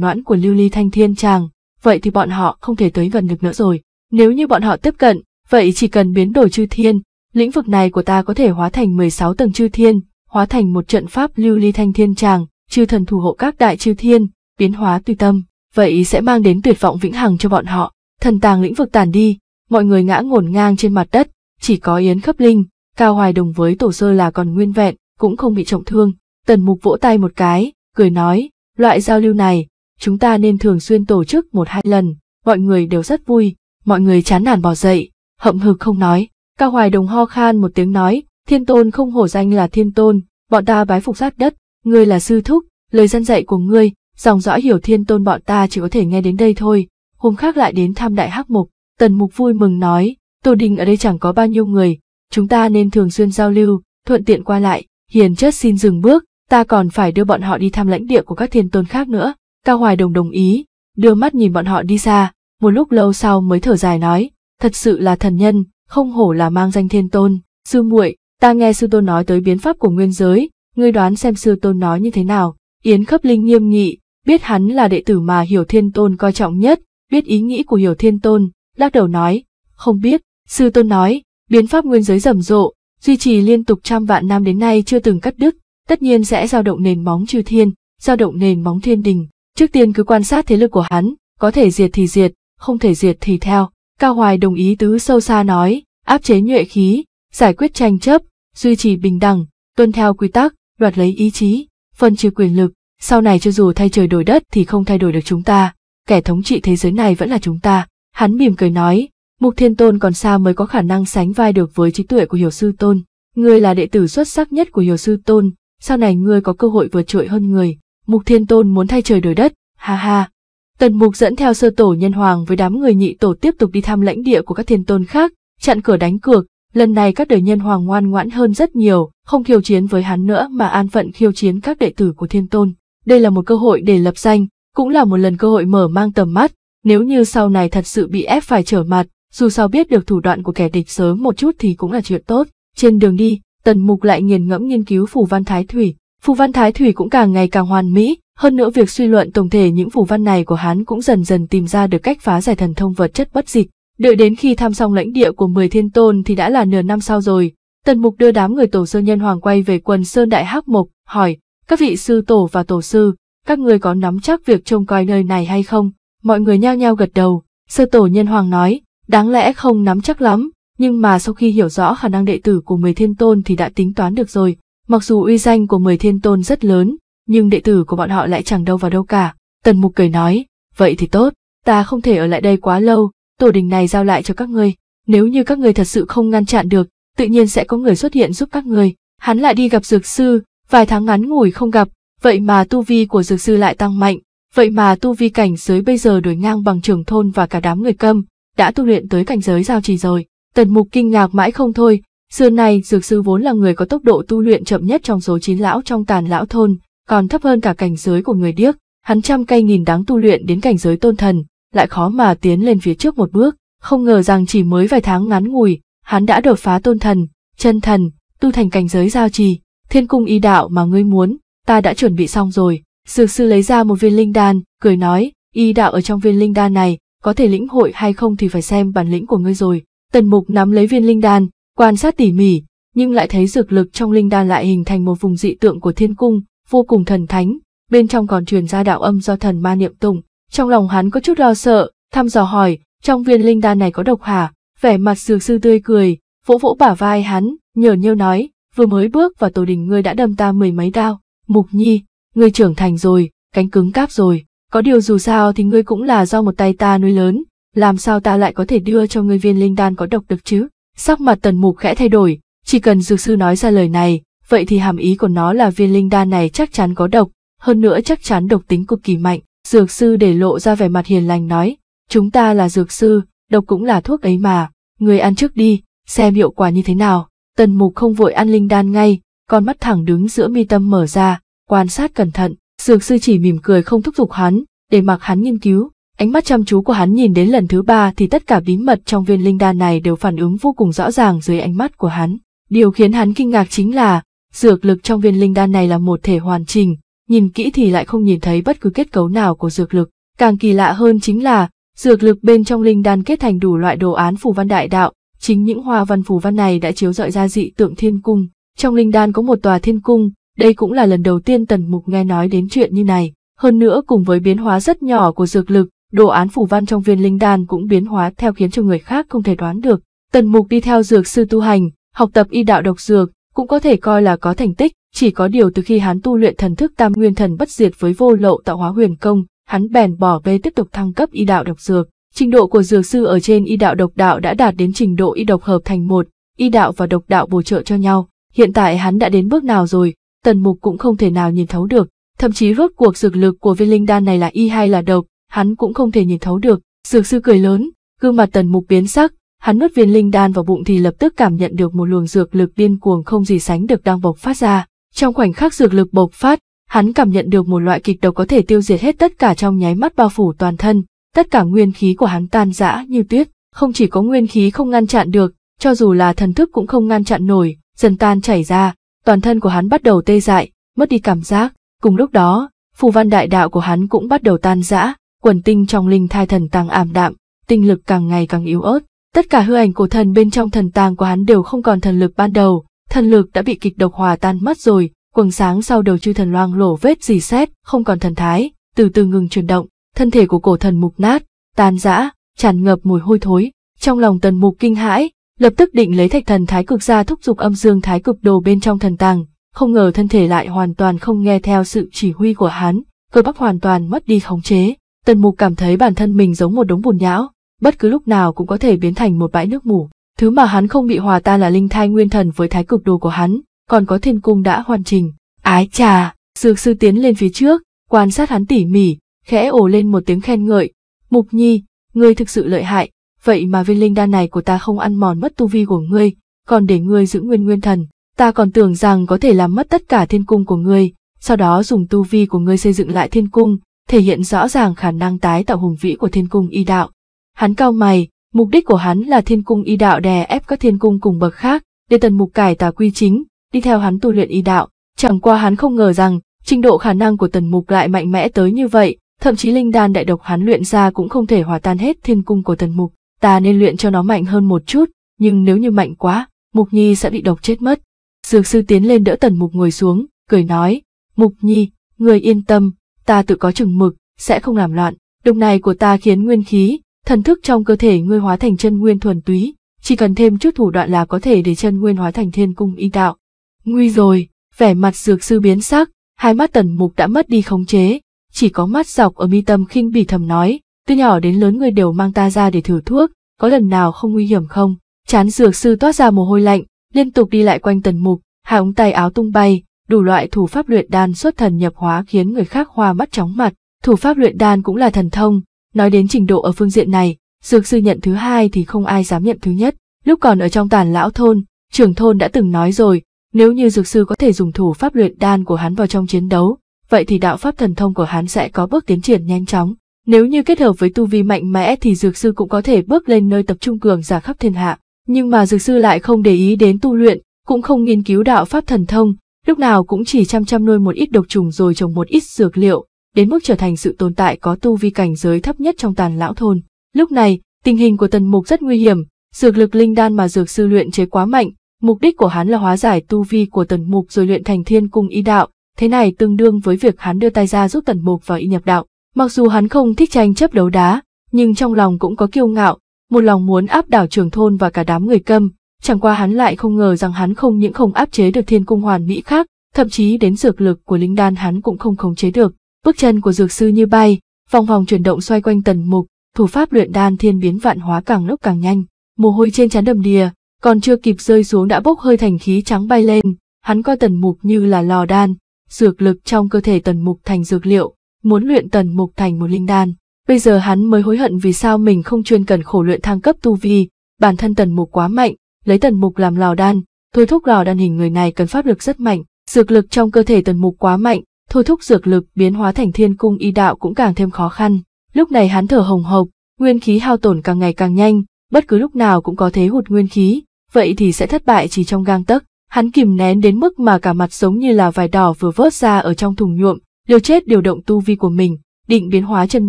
noãn của lưu ly thanh thiên tràng vậy thì bọn họ không thể tới gần được nữa rồi, nếu như bọn họ tiếp cận, vậy chỉ cần biến đổi chư thiên, lĩnh vực này của ta có thể hóa thành 16 tầng chư thiên, hóa thành một trận pháp lưu ly thanh thiên tràng, chư thần thủ hộ các đại chư thiên, biến hóa tùy tâm, vậy sẽ mang đến tuyệt vọng vĩnh hằng cho bọn họ. Thần tàng lĩnh vực tàn đi, mọi người ngã ngổn ngang trên mặt đất, chỉ có Yến Khấp Linh, Cao Hoài Đồng với Tổ Sơ là còn nguyên vẹn, cũng không bị trọng thương. Tần Mục vỗ tay một cái, cười nói, loại giao lưu này, chúng ta nên thường xuyên tổ chức một hai lần, mọi người đều rất vui, mọi người chán nản bỏ dậy, hậm hực không nói. Cao Hoài Đồng ho khan một tiếng nói, thiên tôn không hổ danh là thiên tôn, bọn ta bái phục sát đất, ngươi là sư thúc, lời dân dạy của ngươi, dòng dõi hiểu thiên tôn bọn ta chỉ có thể nghe đến đây thôi, hôm khác lại đến thăm đại hắc mục, tần mục vui mừng nói, Tô Đình ở đây chẳng có bao nhiêu người, chúng ta nên thường xuyên giao lưu, thuận tiện qua lại, hiền chất xin dừng bước, ta còn phải đưa bọn họ đi thăm lãnh địa của các thiên tôn khác nữa, Cao Hoài Đồng đồng ý, đưa mắt nhìn bọn họ đi xa, một lúc lâu sau mới thở dài nói, thật sự là thần nhân, không hổ là mang danh thiên tôn, sư muội, ta nghe sư tôn nói tới biến pháp của nguyên giới, ngươi đoán xem sư tôn nói như thế nào, Yến Khấp Linh nghiêm nghị, biết hắn là đệ tử mà Hiểu Thiên Tôn coi trọng nhất, biết ý nghĩ của Hiểu Thiên Tôn, lắc đầu nói, không biết, sư tôn nói, biến pháp nguyên giới rầm rộ, duy trì liên tục trăm vạn năm đến nay chưa từng cắt đứt, tất nhiên sẽ dao động nền móng chư thiên, dao động nền móng thiên đình, trước tiên cứ quan sát thế lực của hắn, có thể diệt thì diệt, không thể diệt thì theo. Cao Hoài đồng ý tứ sâu xa nói, áp chế nhuệ khí, giải quyết tranh chấp, duy trì bình đẳng, tuân theo quy tắc, đoạt lấy ý chí, phân chia quyền lực, sau này cho dù thay trời đổi đất thì không thay đổi được chúng ta, kẻ thống trị thế giới này vẫn là chúng ta. Hắn mỉm cười nói, Mục Thiên Tôn còn xa mới có khả năng sánh vai được với trí tuệ của Hiểu Sư Tôn. Ngươi là đệ tử xuất sắc nhất của Hiểu Sư Tôn, sau này ngươi có cơ hội vượt trội hơn người. Mục Thiên Tôn muốn thay trời đổi đất, ha ha. Tần Mục dẫn theo sơ tổ nhân hoàng với đám người nhị tổ tiếp tục đi thăm lãnh địa của các thiên tôn khác, chặn cửa đánh cược, lần này các đời nhân hoàng ngoan ngoãn hơn rất nhiều, không khiêu chiến với hắn nữa mà an phận khiêu chiến các đệ tử của thiên tôn đây là một cơ hội để lập danh, cũng là một lần cơ hội mở mang tầm mắt, nếu như sau này thật sự bị ép phải trở mặt, dù sao biết được thủ đoạn của kẻ địch sớm một chút thì cũng là chuyện tốt. Trên đường đi, Tần Mục lại nghiền ngẫm nghiên cứu phù văn thái thủy. Phù văn thái thủy cũng càng ngày càng hoàn mỹ, hơn nữa việc suy luận tổng thể những phù văn này của hắn cũng dần dần tìm ra được cách phá giải thần thông vật chất bất dịch. Đợi đến khi thăm xong lãnh địa của 10 thiên tôn thì đã là nửa năm sau rồi. Tần Mục đưa đám người tổ sơn nhân hoàng quay về quần sơn đại hắc mục, hỏi, các vị sư tổ và tổ sư, các người có nắm chắc việc trông coi nơi này hay không? Mọi người nhao nhao gật đầu, sư tổ nhân hoàng nói, đáng lẽ không nắm chắc lắm, nhưng mà sau khi hiểu rõ khả năng đệ tử của mười thiên tôn thì đã tính toán được rồi. Mặc dù uy danh của mười thiên tôn rất lớn, nhưng đệ tử của bọn họ lại chẳng đâu vào đâu cả. Tần Mục cười nói, vậy thì tốt, ta không thể ở lại đây quá lâu, tổ đình này giao lại cho các ngươi. Nếu như các ngươi thật sự không ngăn chặn được, tự nhiên sẽ có người xuất hiện giúp các ngươi. Hắn lại đi gặp dược sư, vài tháng ngắn ngủi không gặp, vậy mà tu vi của dược sư lại tăng mạnh, vậy mà tu vi cảnh giới bây giờ đối ngang bằng trưởng thôn và cả đám người câm, đã tu luyện tới cảnh giới giao trì rồi. Tần mục kinh ngạc mãi không thôi, xưa nay dược sư vốn là người có tốc độ tu luyện chậm nhất trong số chín lão trong tàn lão thôn, còn thấp hơn cả cảnh giới của người điếc, hắn trăm cây nghìn đáng tu luyện đến cảnh giới tôn thần, lại khó mà tiến lên phía trước một bước, không ngờ rằng chỉ mới vài tháng ngắn ngủi, hắn đã đột phá tôn thần, chân thần, tu thành cảnh giới giao trì, thiên cung y đạo mà ngươi muốn, ta đã chuẩn bị xong rồi. Dược sư lấy ra một viên linh đan, cười nói, y đạo ở trong viên linh đan này, có thể lĩnh hội hay không thì phải xem bản lĩnh của ngươi rồi. Tần mục nắm lấy viên linh đan, quan sát tỉ mỉ, nhưng lại thấy dược lực trong linh đan lại hình thành một vùng dị tượng của thiên cung, vô cùng thần thánh, bên trong còn truyền ra đạo âm do thần ma niệm tụng. Trong lòng hắn có chút lo sợ, thăm dò hỏi, trong viên linh đan này có độc hả? Vẻ mặt dược sư tươi cười, vỗ vỗ bả vai hắn, nhờ nhêu nói, vừa mới bước vào tổ đình ngươi đã đâm ta mười mấy đao, mục nhi, ngươi trưởng thành rồi, cánh cứng cáp rồi, có điều dù sao thì ngươi cũng là do một tay ta nuôi lớn, làm sao ta lại có thể đưa cho ngươi viên linh đan có độc được chứ? Sắc mặt tần mục khẽ thay đổi, chỉ cần dược sư nói ra lời này, vậy thì hàm ý của nó là viên linh đan này chắc chắn có độc, hơn nữa chắc chắn độc tính cực kỳ mạnh. Dược sư để lộ ra vẻ mặt hiền lành nói, chúng ta là dược sư, độc cũng là thuốc ấy mà, người ăn trước đi, xem hiệu quả như thế nào. Tần mục không vội ăn linh đan ngay, con mắt thẳng đứng giữa mi tâm mở ra, quan sát cẩn thận, dược sư chỉ mỉm cười không thúc giục hắn, để mặc hắn nghiên cứu. Ánh mắt chăm chú của hắn nhìn đến lần thứ ba thì tất cả bí mật trong viên linh đan này đều phản ứng vô cùng rõ ràng dưới ánh mắt của hắn. Điều khiến hắn kinh ngạc chính là, dược lực trong viên linh đan này là một thể hoàn chỉnh, nhìn kỹ thì lại không nhìn thấy bất cứ kết cấu nào của dược lực. Càng kỳ lạ hơn chính là, dược lực bên trong linh đan kết thành đủ loại đồ án phù văn đại đạo, Chính những hoa văn phù văn này đã chiếu rọi ra dị tượng thiên cung. Trong linh đan có một tòa thiên cung, đây cũng là lần đầu tiên Tần Mục nghe nói đến chuyện như này. Hơn nữa cùng với biến hóa rất nhỏ của dược lực, đồ án phù văn trong viên linh đan cũng biến hóa theo khiến cho người khác không thể đoán được. Tần Mục đi theo dược sư tu hành, học tập y đạo độc dược, cũng có thể coi là có thành tích, chỉ có điều từ khi hắn tu luyện thần thức Tam Nguyên Thần bất diệt với vô lộ tạo hóa huyền công, hắn bèn bỏ bê tiếp tục thăng cấp y đạo độc dược. Trình độ của dược sư ở trên y đạo độc đạo đã đạt đến trình độ y độc hợp thành một, y đạo và độc đạo bổ trợ cho nhau. Hiện tại hắn đã đến bước nào rồi, tần mục cũng không thể nào nhìn thấu được. Thậm chí rốt cuộc dược lực của viên linh đan này là y hay là độc, hắn cũng không thể nhìn thấu được. Dược sư cười lớn, gương mặt tần mục biến sắc, hắn nuốt viên linh đan vào bụng thì lập tức cảm nhận được một luồng dược lực điên cuồng không gì sánh được đang bộc phát ra. Trong khoảnh khắc dược lực bộc phát, hắn cảm nhận được một loại kịch độc có thể tiêu diệt hết tất cả trong nháy mắt bao phủ toàn thân, tất cả nguyên khí của hắn tan rã như tuyết, không chỉ có nguyên khí không ngăn chặn được, cho dù là thần thức cũng không ngăn chặn nổi, dần tan chảy ra, toàn thân của hắn bắt đầu tê dại, mất đi cảm giác, cùng lúc đó, phù văn đại đạo của hắn cũng bắt đầu tan rã, quần tinh trong linh thai thần tăng ảm đạm, tinh lực càng ngày càng yếu ớt, tất cả hư ảnh của thần bên trong thần tàng của hắn đều không còn thần lực ban đầu, thần lực đã bị kịch độc hòa tan mất rồi, quần sáng sau đầu chư thần loang lổ vết dì xét, không còn thần thái, từ từ ngừng chuyển động, thân thể của cổ thần mục nát, tan rã, tràn ngập mùi hôi thối. Trong lòng tần mục kinh hãi, lập tức định lấy thạch thần thái cực ra thúc giục âm dương thái cực đồ bên trong thần tàng, không ngờ thân thể lại hoàn toàn không nghe theo sự chỉ huy của hắn, cơ bắp hoàn toàn mất đi khống chế. Tần mục cảm thấy bản thân mình giống một đống bùn nhão, bất cứ lúc nào cũng có thể biến thành một bãi nước mù. Thứ mà hắn không bị hòa tan là linh thai nguyên thần với thái cực đồ của hắn, còn có thiên cung đã hoàn chỉnh. Ái trà, dược sư tiến lên phía trước, quan sát hắn tỉ mỉ, khẽ ồ lên một tiếng khen ngợi. Mục Nhi, ngươi thực sự lợi hại, vậy mà viên linh đan này của ta không ăn mòn mất tu vi của ngươi, còn để ngươi giữ nguyên nguyên thần. Ta còn tưởng rằng có thể làm mất tất cả thiên cung của ngươi, sau đó dùng tu vi của ngươi xây dựng lại thiên cung, thể hiện rõ ràng khả năng tái tạo hùng vĩ của thiên cung y đạo. Hắn cao mày, mục đích của hắn là thiên cung y đạo đè ép các thiên cung cùng bậc khác, để tần mục cải tà quy chính, đi theo hắn tu luyện y đạo. Chẳng qua hắn không ngờ rằng, trình độ khả năng của tần mục lại mạnh mẽ tới như vậy, thậm chí linh đan đại độc hắn luyện ra cũng không thể hòa tan hết thiên cung của tần mục, ta nên luyện cho nó mạnh hơn một chút, nhưng nếu như mạnh quá, mục nhi sẽ bị độc chết mất. Dược sư tiến lên đỡ tần mục ngồi xuống, cười nói, mục nhi, người yên tâm, ta tự có chừng mực, sẽ không làm loạn, độc này của ta khiến nguyên khí, thần thức trong cơ thể ngươi hóa thành chân nguyên thuần túy, chỉ cần thêm chút thủ đoạn là có thể để chân nguyên hóa thành thiên cung y đạo. Nguy rồi, vẻ mặt dược sư biến sắc, hai mắt tần mục đã mất đi khống chế, chỉ có mắt dọc ở mi tâm khinh bỉ thầm nói, từ nhỏ đến lớn người đều mang ta ra để thử thuốc, có lần nào không nguy hiểm không? Chán dược sư toát ra mồ hôi lạnh, liên tục đi lại quanh tần mục, hai ống tay áo tung bay, đủ loại thủ pháp luyện đan xuất thần nhập hóa khiến người khác hoa mắt chóng mặt. Thủ pháp luyện đan cũng là thần thông, nói đến trình độ ở phương diện này, dược sư nhận thứ hai thì không ai dám nhận thứ nhất. Lúc còn ở trong tàn lão thôn, trưởng thôn đã từng nói rồi, nếu như dược sư có thể dùng thủ pháp luyện đan của hắn vào trong chiến đấu, vậy thì đạo pháp thần thông của hắn sẽ có bước tiến triển nhanh chóng. Nếu như kết hợp với tu vi mạnh mẽ thì dược sư cũng có thể bước lên nơi tập trung cường giả khắp thiên hạ, nhưng mà dược sư lại không để ý đến tu luyện, cũng không nghiên cứu đạo pháp thần thông, lúc nào cũng chỉ chăm chăm nuôi một ít độc trùng rồi trồng một ít dược liệu, đến mức trở thành sự tồn tại có tu vi cảnh giới thấp nhất trong tàn lão thôn. Lúc này, tình hình của tần mục rất nguy hiểm, dược lực linh đan mà dược sư luyện chế quá mạnh, mục đích của hắn là hóa giải tu vi của tần mục rồi luyện thành thiên cung y đạo, thế này tương đương với việc hắn đưa tay ra giúp tần mục vào y nhập đạo. Mặc dù hắn không thích tranh chấp đấu đá, nhưng trong lòng cũng có kiêu ngạo, một lòng muốn áp đảo trường thôn và cả đám người câm, chẳng qua hắn lại không ngờ rằng hắn không những không áp chế được thiên cung hoàn mỹ khác, thậm chí đến dược lực của linh đan hắn cũng không khống chế được. Bước chân của dược sư như bay, vòng vòng chuyển động xoay quanh tần mục, thủ pháp luyện đan thiên biến vạn hóa càng lúc càng nhanh, mồ hôi trên trán đầm đìa, còn chưa kịp rơi xuống đã bốc hơi thành khí trắng bay lên, hắn coi tần mục như là lò đan, dược lực trong cơ thể tần mục thành dược liệu, muốn luyện tần mục thành một linh đan. Bây giờ hắn mới hối hận vì sao mình không chuyên cần khổ luyện thăng cấp tu vi, bản thân tần mục quá mạnh, lấy tần mục làm lò đan, thôi thúc lò đan hình người này cần pháp lực rất mạnh, dược lực trong cơ thể tần mục quá mạnh, thôi thúc dược lực biến hóa thành thiên cung y đạo cũng càng thêm khó khăn. Lúc này hắn thở hồng hộc, nguyên khí hao tổn càng ngày càng nhanh, bất cứ lúc nào cũng có thế hụt nguyên khí, vậy thì sẽ thất bại chỉ trong gang tấc. Hắn kìm nén đến mức mà cả mặt giống như là vải đỏ vừa vớt ra ở trong thùng nhuộm, liều chết điều động tu vi của mình, định biến hóa chân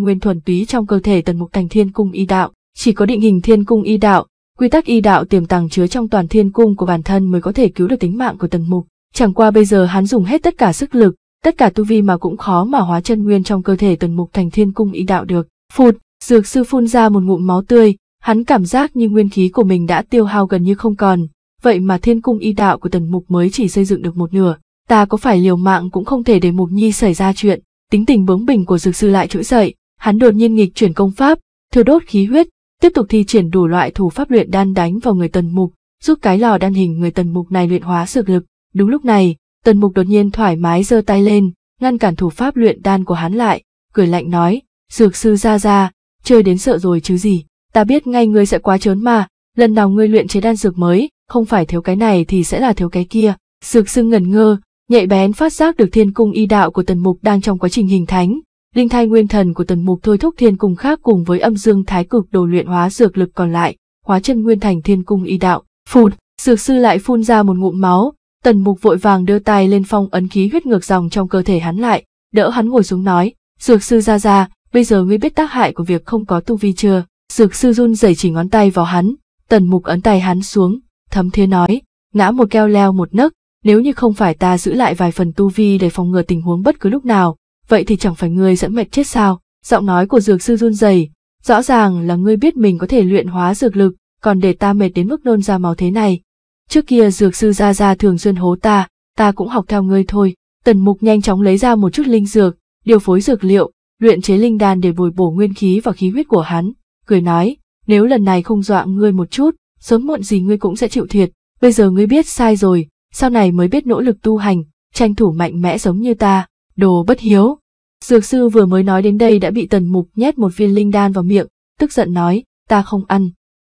nguyên thuần túy trong cơ thể tần mục thành thiên cung y đạo. Chỉ có định hình thiên cung y đạo, quy tắc y đạo tiềm tàng chứa trong toàn thiên cung của bản thân mới có thể cứu được tính mạng của tần mục. Chẳng qua bây giờ hắn dùng hết tất cả sức lực, tất cả tu vi mà cũng khó mà hóa chân nguyên trong cơ thể tần mục thành thiên cung y đạo được. Phụt, dược sư phun ra một ngụm máu tươi, hắn cảm giác như nguyên khí của mình đã tiêu hao gần như không còn, vậy mà thiên cung y đạo của tần mục mới chỉ xây dựng được một nửa, ta có phải liều mạng cũng không thể để mục nhi xảy ra chuyện, tính tình bướng bỉnh của dược sư lại trỗi dậy, hắn đột nhiên nghịch chuyển công pháp, thừa đốt khí huyết, tiếp tục thi triển đủ loại thủ pháp luyện đan đánh vào người tần mục, giúp cái lò đan hình người tần mục này luyện hóa dược lực. Đúng lúc này, tần mục đột nhiên thoải mái giơ tay lên, ngăn cản thủ pháp luyện đan của hắn lại, cười lạnh nói, dược sư ra ra, chơi đến sợ rồi chứ gì, ta biết ngay ngươi sẽ quá trớn mà, lần nào ngươi luyện chế đan dược mới, không phải thiếu cái này thì sẽ là thiếu cái kia. Dược sư ngẩn ngơ, nhạy bén phát giác được thiên cung y đạo của tần mục đang trong quá trình hình thánh. Linh thai nguyên thần của tần mục thôi thúc thiên cung khác cùng với âm dương thái cực đồ luyện hóa dược lực còn lại, hóa chân nguyên thành thiên cung y đạo. Phụt, dược sư lại phun ra một ngụm máu, tần mục vội vàng đưa tay lên phong ấn khí huyết ngược dòng trong cơ thể hắn lại, đỡ hắn ngồi xuống nói, dược sư ra ra, bây giờ ngươi biết tác hại của việc không có tu vi chưa. Dược sư run rẩy chỉ ngón tay vào hắn, tần mục ấn tay hắn xuống, thấm thía nói, ngã một keo leo một nấc, nếu như không phải ta giữ lại vài phần tu vi để phòng ngừa tình huống bất cứ lúc nào, vậy thì chẳng phải ngươi dẫn mệt chết sao, giọng nói của dược sư run rẩy, rõ ràng là ngươi biết mình có thể luyện hóa dược lực, còn để ta mệt đến mức nôn ra máu thế này. Trước kia dược sư gia gia thường xuyên hố ta, ta cũng học theo ngươi thôi, tần mục nhanh chóng lấy ra một chút linh dược, điều phối dược liệu, luyện chế linh đan để bồi bổ nguyên khí và khí huyết của hắn, cười nói, nếu lần này không dọa ngươi một chút, sớm muộn gì ngươi cũng sẽ chịu thiệt, bây giờ ngươi biết sai rồi, sau này mới biết nỗ lực tu hành, tranh thủ mạnh mẽ giống như ta, đồ bất hiếu. Dược sư vừa mới nói đến đây đã bị tần mục nhét một viên linh đan vào miệng, tức giận nói, ta không ăn.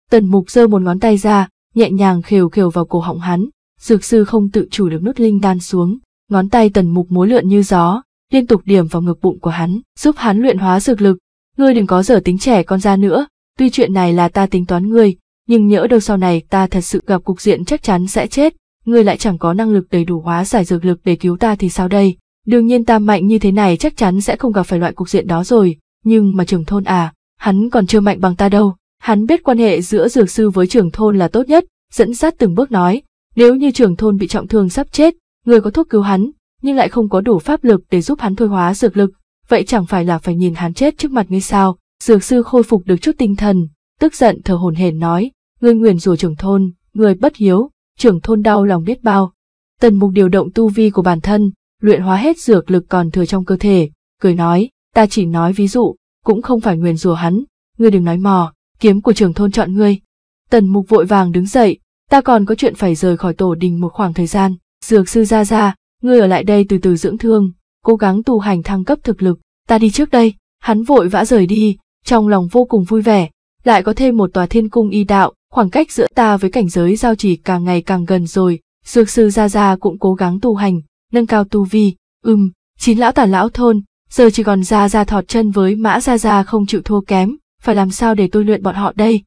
Tần mục giơ một ngón tay ra, nhẹ nhàng khều khều vào cổ họng hắn, dược sư không tự chủ được nút linh đan xuống, ngón tay tần mục múa lượn như gió, liên tục điểm vào ngực bụng của hắn, giúp hắn luyện hóa dược lực. Ngươi đừng có dở tính trẻ con ra nữa, tuy chuyện này là ta tính toán ngươi, nhưng nhỡ đâu sau này ta thật sự gặp cục diện chắc chắn sẽ chết, ngươi lại chẳng có năng lực đầy đủ hóa giải dược lực để cứu ta thì sao đây? Đương nhiên ta mạnh như thế này chắc chắn sẽ không gặp phải loại cục diện đó rồi, nhưng mà trưởng thôn à, hắn còn chưa mạnh bằng ta đâu. Hắn biết quan hệ giữa dược sư với trưởng thôn là tốt nhất, dẫn dắt từng bước nói, nếu như trưởng thôn bị trọng thương sắp chết, người có thuốc cứu hắn, nhưng lại không có đủ pháp lực để giúp hắn thôi hóa dược lực, vậy chẳng phải là phải nhìn hắn chết trước mặt ngươi sao? Dược sư khôi phục được chút tinh thần, tức giận thở hổn hển nói, ngươi nguyền rủa trưởng thôn, người bất hiếu, trưởng thôn đau lòng biết bao. Tần mục điều động tu vi của bản thân, luyện hóa hết dược lực còn thừa trong cơ thể, cười nói, ta chỉ nói ví dụ, cũng không phải nguyền rủa hắn, ngươi đừng nói mò, kiếm của trưởng thôn chọn ngươi. Tần mục vội vàng đứng dậy, ta còn có chuyện phải rời khỏi tổ đình một khoảng thời gian, dược sư ra ra, ngươi ở lại đây từ từ dưỡng thương, cố gắng tu hành thăng cấp thực lực, ta đi trước đây, hắn vội vã rời đi, trong lòng vô cùng vui vẻ, lại có thêm một tòa thiên cung y đạo, khoảng cách giữa ta với cảnh giới giao chỉ càng ngày càng gần rồi, dược sư Gia Gia cũng cố gắng tu hành, nâng cao tu vi, ưm, chín lão tả lão thôn, giờ chỉ còn Gia Gia thọt chân với mã Gia Gia không chịu thua kém, phải làm sao để tôi luyện bọn họ đây.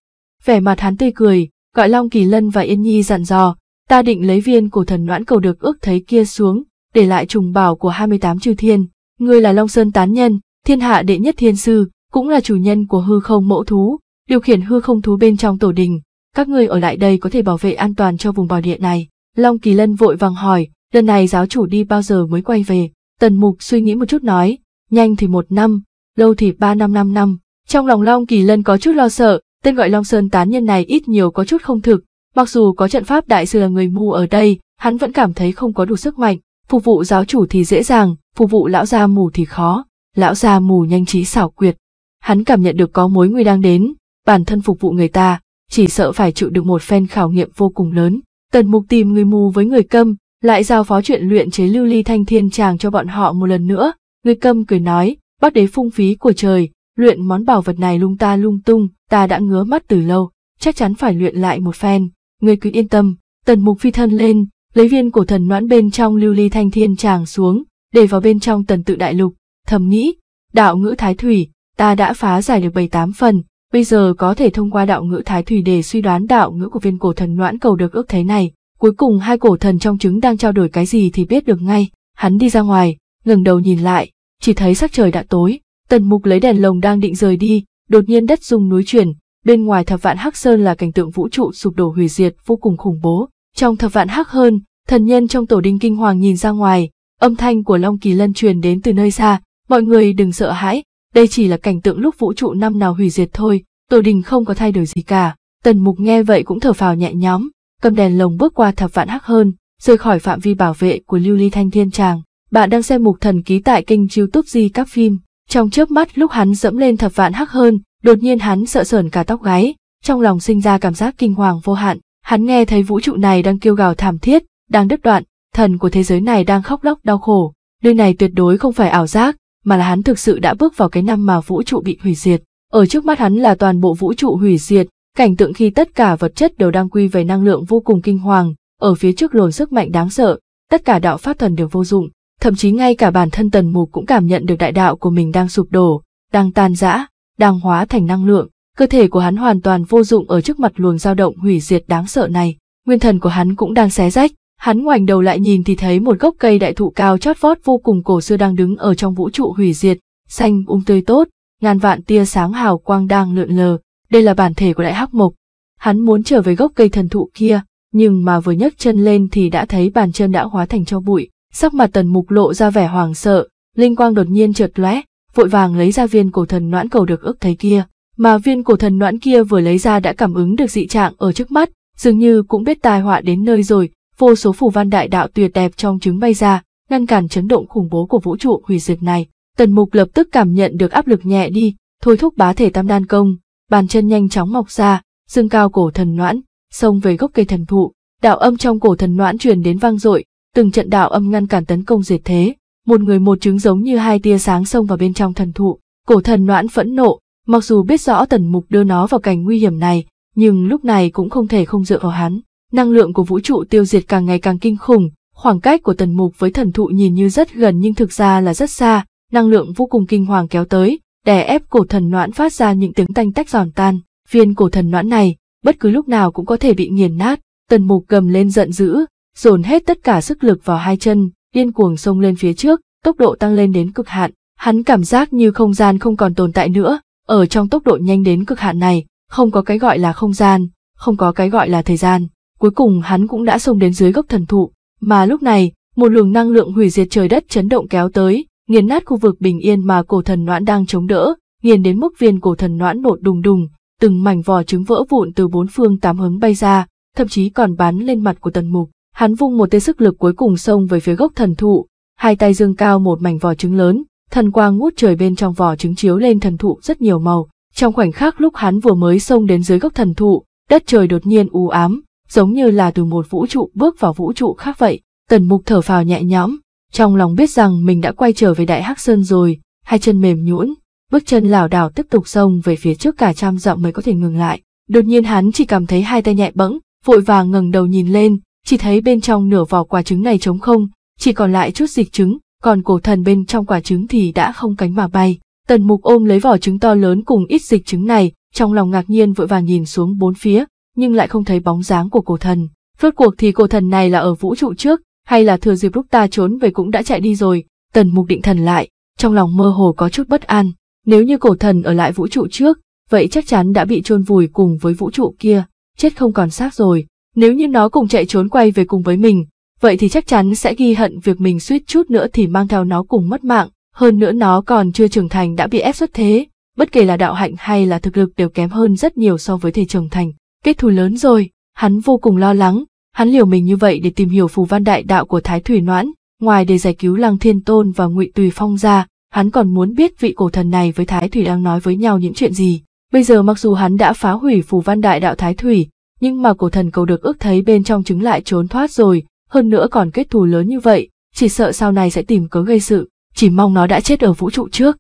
Vẻ mặt hắn tươi cười, gọi Long Kỳ Lân và Yên Nhi dặn dò, ta định lấy viên cổ thần noãn cầu được ước thấy kia xuống, để lại trùng bảo của 28 chư thiên, ngươi là Long Sơn Tán Nhân, thiên hạ đệ nhất thiên sư, cũng là chủ nhân của hư không mẫu thú, điều khiển hư không thú bên trong tổ đình, các người ở lại đây có thể bảo vệ an toàn cho vùng bảo địa này. Long Kỳ Lân vội vàng hỏi, lần này giáo chủ đi bao giờ mới quay về? Tần Mục suy nghĩ một chút nói, nhanh thì một năm, lâu thì ba năm năm năm. Trong lòng Long Kỳ Lân có chút lo sợ, tên gọi Long Sơn tán nhân này ít nhiều có chút không thực, mặc dù có trận pháp đại sư là người mù ở đây, hắn vẫn cảm thấy không có đủ sức mạnh, phục vụ giáo chủ thì dễ dàng, phục vụ lão gia mù thì khó, lão gia mù nhanh trí xảo quyệt. Hắn cảm nhận được có mối nguy đang đến, bản thân phục vụ người ta, chỉ sợ phải chịu được một phen khảo nghiệm vô cùng lớn. Tần mục tìm người mù với người câm, lại giao phó chuyện luyện chế lưu ly thanh thiên tràng cho bọn họ một lần nữa. Người câm cười nói, bác đế phung phí của trời, luyện món bảo vật này lung ta lung tung, ta đã ngứa mắt từ lâu, chắc chắn phải luyện lại một phen. Người cứ yên tâm, tần mục phi thân lên, lấy viên cổ thần noãn bên trong lưu ly thanh thiên tràng xuống, để vào bên trong tần tự đại lục, thầm nghĩ, đạo ngữ thái thủy, ta đã phá giải được bảy tám phần, Bây giờ có thể thông qua đạo ngữ thái thủy để suy đoán đạo ngữ của viên cổ thần noãn cầu được ước thế này. Cuối cùng hai cổ thần trong trứng đang trao đổi cái gì thì biết được ngay. Hắn đi ra ngoài, ngẩng đầu nhìn lại, chỉ thấy sắc trời đã tối. Tần mục lấy đèn lồng đang định rời đi, đột nhiên đất rung núi chuyển. Bên ngoài thập vạn hắc sơn là cảnh tượng vũ trụ sụp đổ hủy diệt vô cùng khủng bố. Trong thập vạn hắc hơn, thần nhân trong tổ đinh kinh hoàng nhìn ra ngoài, âm thanh của Long Kỳ Lân truyền đến từ nơi xa, mọi người đừng sợ hãi, đây chỉ là cảnh tượng lúc vũ trụ năm nào hủy diệt thôi, tổ đình không có thay đổi gì cả. Tần mục nghe vậy cũng thở phào nhẹ nhõm, cầm đèn lồng bước qua thập vạn hắc hơn, rời khỏi phạm vi bảo vệ của lưu ly thanh thiên tràng. Bạn đang xem mục thần ký tại kênh youtube di các phim. Trong chớp mắt lúc hắn dẫm lên thập vạn hắc hơn, đột nhiên hắn sợ sờn cả tóc gáy, trong lòng sinh ra cảm giác kinh hoàng vô hạn. Hắn nghe thấy vũ trụ này đang kêu gào thảm thiết, đang đứt đoạn, thần của thế giới này đang khóc lóc đau khổ. Nơi này tuyệt đối không phải ảo giác, mà là hắn thực sự đã bước vào cái năm mà vũ trụ bị hủy diệt. Ở trước mắt hắn là toàn bộ vũ trụ hủy diệt, cảnh tượng khi tất cả vật chất đều đang quy về năng lượng vô cùng kinh hoàng, ở phía trước luồng sức mạnh đáng sợ, tất cả đạo pháp thần đều vô dụng, thậm chí ngay cả bản thân tần mục cũng cảm nhận được đại đạo của mình đang sụp đổ, đang tan rã, đang hóa thành năng lượng, cơ thể của hắn hoàn toàn vô dụng ở trước mặt luồng dao động hủy diệt đáng sợ này, nguyên thần của hắn cũng đang xé rách, Hắn ngoảnh đầu lại nhìn thì thấy một gốc cây đại thụ cao chót vót vô cùng cổ xưa đang đứng ở trong vũ trụ hủy diệt, xanh um tươi tốt, ngàn vạn tia sáng hào quang đang lượn lờ, đây là bản thể của đại hắc mộc. Hắn muốn trở về gốc cây thần thụ kia, nhưng mà vừa nhấc chân lên thì đã thấy bàn chân đã hóa thành cho bụi, sắc mặt tần mục lộ ra vẻ hoàng sợ, linh quang đột nhiên trượt lóe, vội vàng lấy ra viên cổ thần noãn cầu được ước thấy kia, mà viên cổ thần noãn kia vừa lấy ra đã cảm ứng được dị trạng ở trước mắt, dường như cũng biết tai họa đến nơi rồi, vô số phù văn đại đạo tuyệt đẹp trong trứng bay ra, ngăn cản chấn động khủng bố của vũ trụ hủy diệt này. Tần Mục lập tức cảm nhận được áp lực nhẹ đi, thôi thúc bá thể tam đan công, bàn chân nhanh chóng mọc ra, dương cao cổ thần noãn, xông về gốc cây thần thụ, đạo âm trong cổ thần noãn truyền đến vang dội, từng trận đạo âm ngăn cản tấn công diệt thế, một người một trứng giống như hai tia sáng xông vào bên trong thần thụ, cổ thần noãn phẫn nộ, mặc dù biết rõ Tần Mục đưa nó vào cảnh nguy hiểm này, nhưng lúc này cũng không thể không dựa vào hắn năng lượng của vũ trụ tiêu diệt càng ngày càng kinh khủng, khoảng cách của tần mục với thần thụ nhìn như rất gần nhưng thực ra là rất xa, năng lượng vô cùng kinh hoàng kéo tới, đè ép cổ thần noãn phát ra những tiếng tanh tách giòn tan, viên cổ thần noãn này, bất cứ lúc nào cũng có thể bị nghiền nát, tần mục gầm lên giận dữ, dồn hết tất cả sức lực vào hai chân, điên cuồng xông lên phía trước, tốc độ tăng lên đến cực hạn, hắn cảm giác như không gian không còn tồn tại nữa, ở trong tốc độ nhanh đến cực hạn này, không có cái gọi là không gian, không có cái gọi là thời gian cuối cùng hắn cũng đã xông đến dưới gốc thần thụ, mà lúc này, một luồng năng lượng hủy diệt trời đất chấn động kéo tới, nghiền nát khu vực bình yên mà cổ thần noãn đang chống đỡ, nghiền đến mức viên cổ thần noãn nổ đùng đùng, từng mảnh vỏ trứng vỡ vụn từ bốn phương tám hướng bay ra, thậm chí còn bắn lên mặt của tần mục. Hắn vung một tia sức lực cuối cùng xông về phía gốc thần thụ, hai tay dương cao một mảnh vỏ trứng lớn, thần quang ngút trời bên trong vỏ trứng chiếu lên thần thụ rất nhiều màu. Trong khoảnh khắc lúc hắn vừa mới xông đến dưới gốc thần thụ, đất trời đột nhiên u ám, giống như là từ một vũ trụ bước vào vũ trụ khác vậy. Tần mục thở phào nhẹ nhõm, trong lòng biết rằng mình đã quay trở về Đại Hắc Sơn rồi, hai chân mềm nhũn, bước chân lảo đảo tiếp tục xông về phía trước cả trăm dặm mới có thể ngừng lại. Đột nhiên hắn chỉ cảm thấy hai tay nhẹ bẫng, vội vàng ngẩng đầu nhìn lên, chỉ thấy bên trong nửa vỏ quả trứng này trống không, chỉ còn lại chút dịch trứng, còn cổ thần bên trong quả trứng thì đã không cánh mà bay. Tần mục ôm lấy vỏ trứng to lớn cùng ít dịch trứng này, trong lòng ngạc nhiên vội vàng nhìn xuống bốn phía, nhưng lại không thấy bóng dáng của cổ thần. Rốt cuộc thì cổ thần này là ở vũ trụ trước, hay là thừa dịp lúc ta trốn về cũng đã chạy đi rồi, tần mục định thần lại, trong lòng mơ hồ có chút bất an, nếu như cổ thần ở lại vũ trụ trước, vậy chắc chắn đã bị chôn vùi cùng với vũ trụ kia, chết không còn xác rồi, nếu như nó cùng chạy trốn quay về cùng với mình, vậy thì chắc chắn sẽ ghi hận việc mình suýt chút nữa thì mang theo nó cùng mất mạng, hơn nữa nó còn chưa trưởng thành đã bị ép xuất thế, bất kể là đạo hạnh hay là thực lực đều kém hơn rất nhiều so với thể trưởng thành. Kết thù lớn rồi, hắn vô cùng lo lắng, hắn liều mình như vậy để tìm hiểu phù văn đại đạo của Thái Thủy Noãn, ngoài để giải cứu Lăng Thiên Tôn và Ngụy Tùy Phong ra, hắn còn muốn biết vị cổ thần này với Thái Thủy đang nói với nhau những chuyện gì. Bây giờ mặc dù hắn đã phá hủy phù văn đại đạo Thái Thủy, nhưng mà cổ thần cầu được ước thấy bên trong trứng lại trốn thoát rồi, hơn nữa còn kết thù lớn như vậy, chỉ sợ sau này sẽ tìm cớ gây sự, chỉ mong nó đã chết ở vũ trụ trước.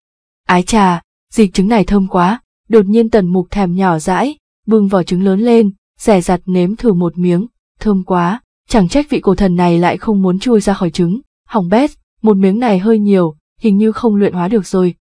Ái chà, dịch trứng này thơm quá, đột nhiên tần mục thèm nhỏ dãi, bưng vỏ trứng lớn lên, rẻ rặt nếm thử một miếng, thơm quá, chẳng trách vị cổ thần này lại không muốn chui ra khỏi trứng, hỏng bét, một miếng này hơi nhiều, hình như không luyện hóa được rồi.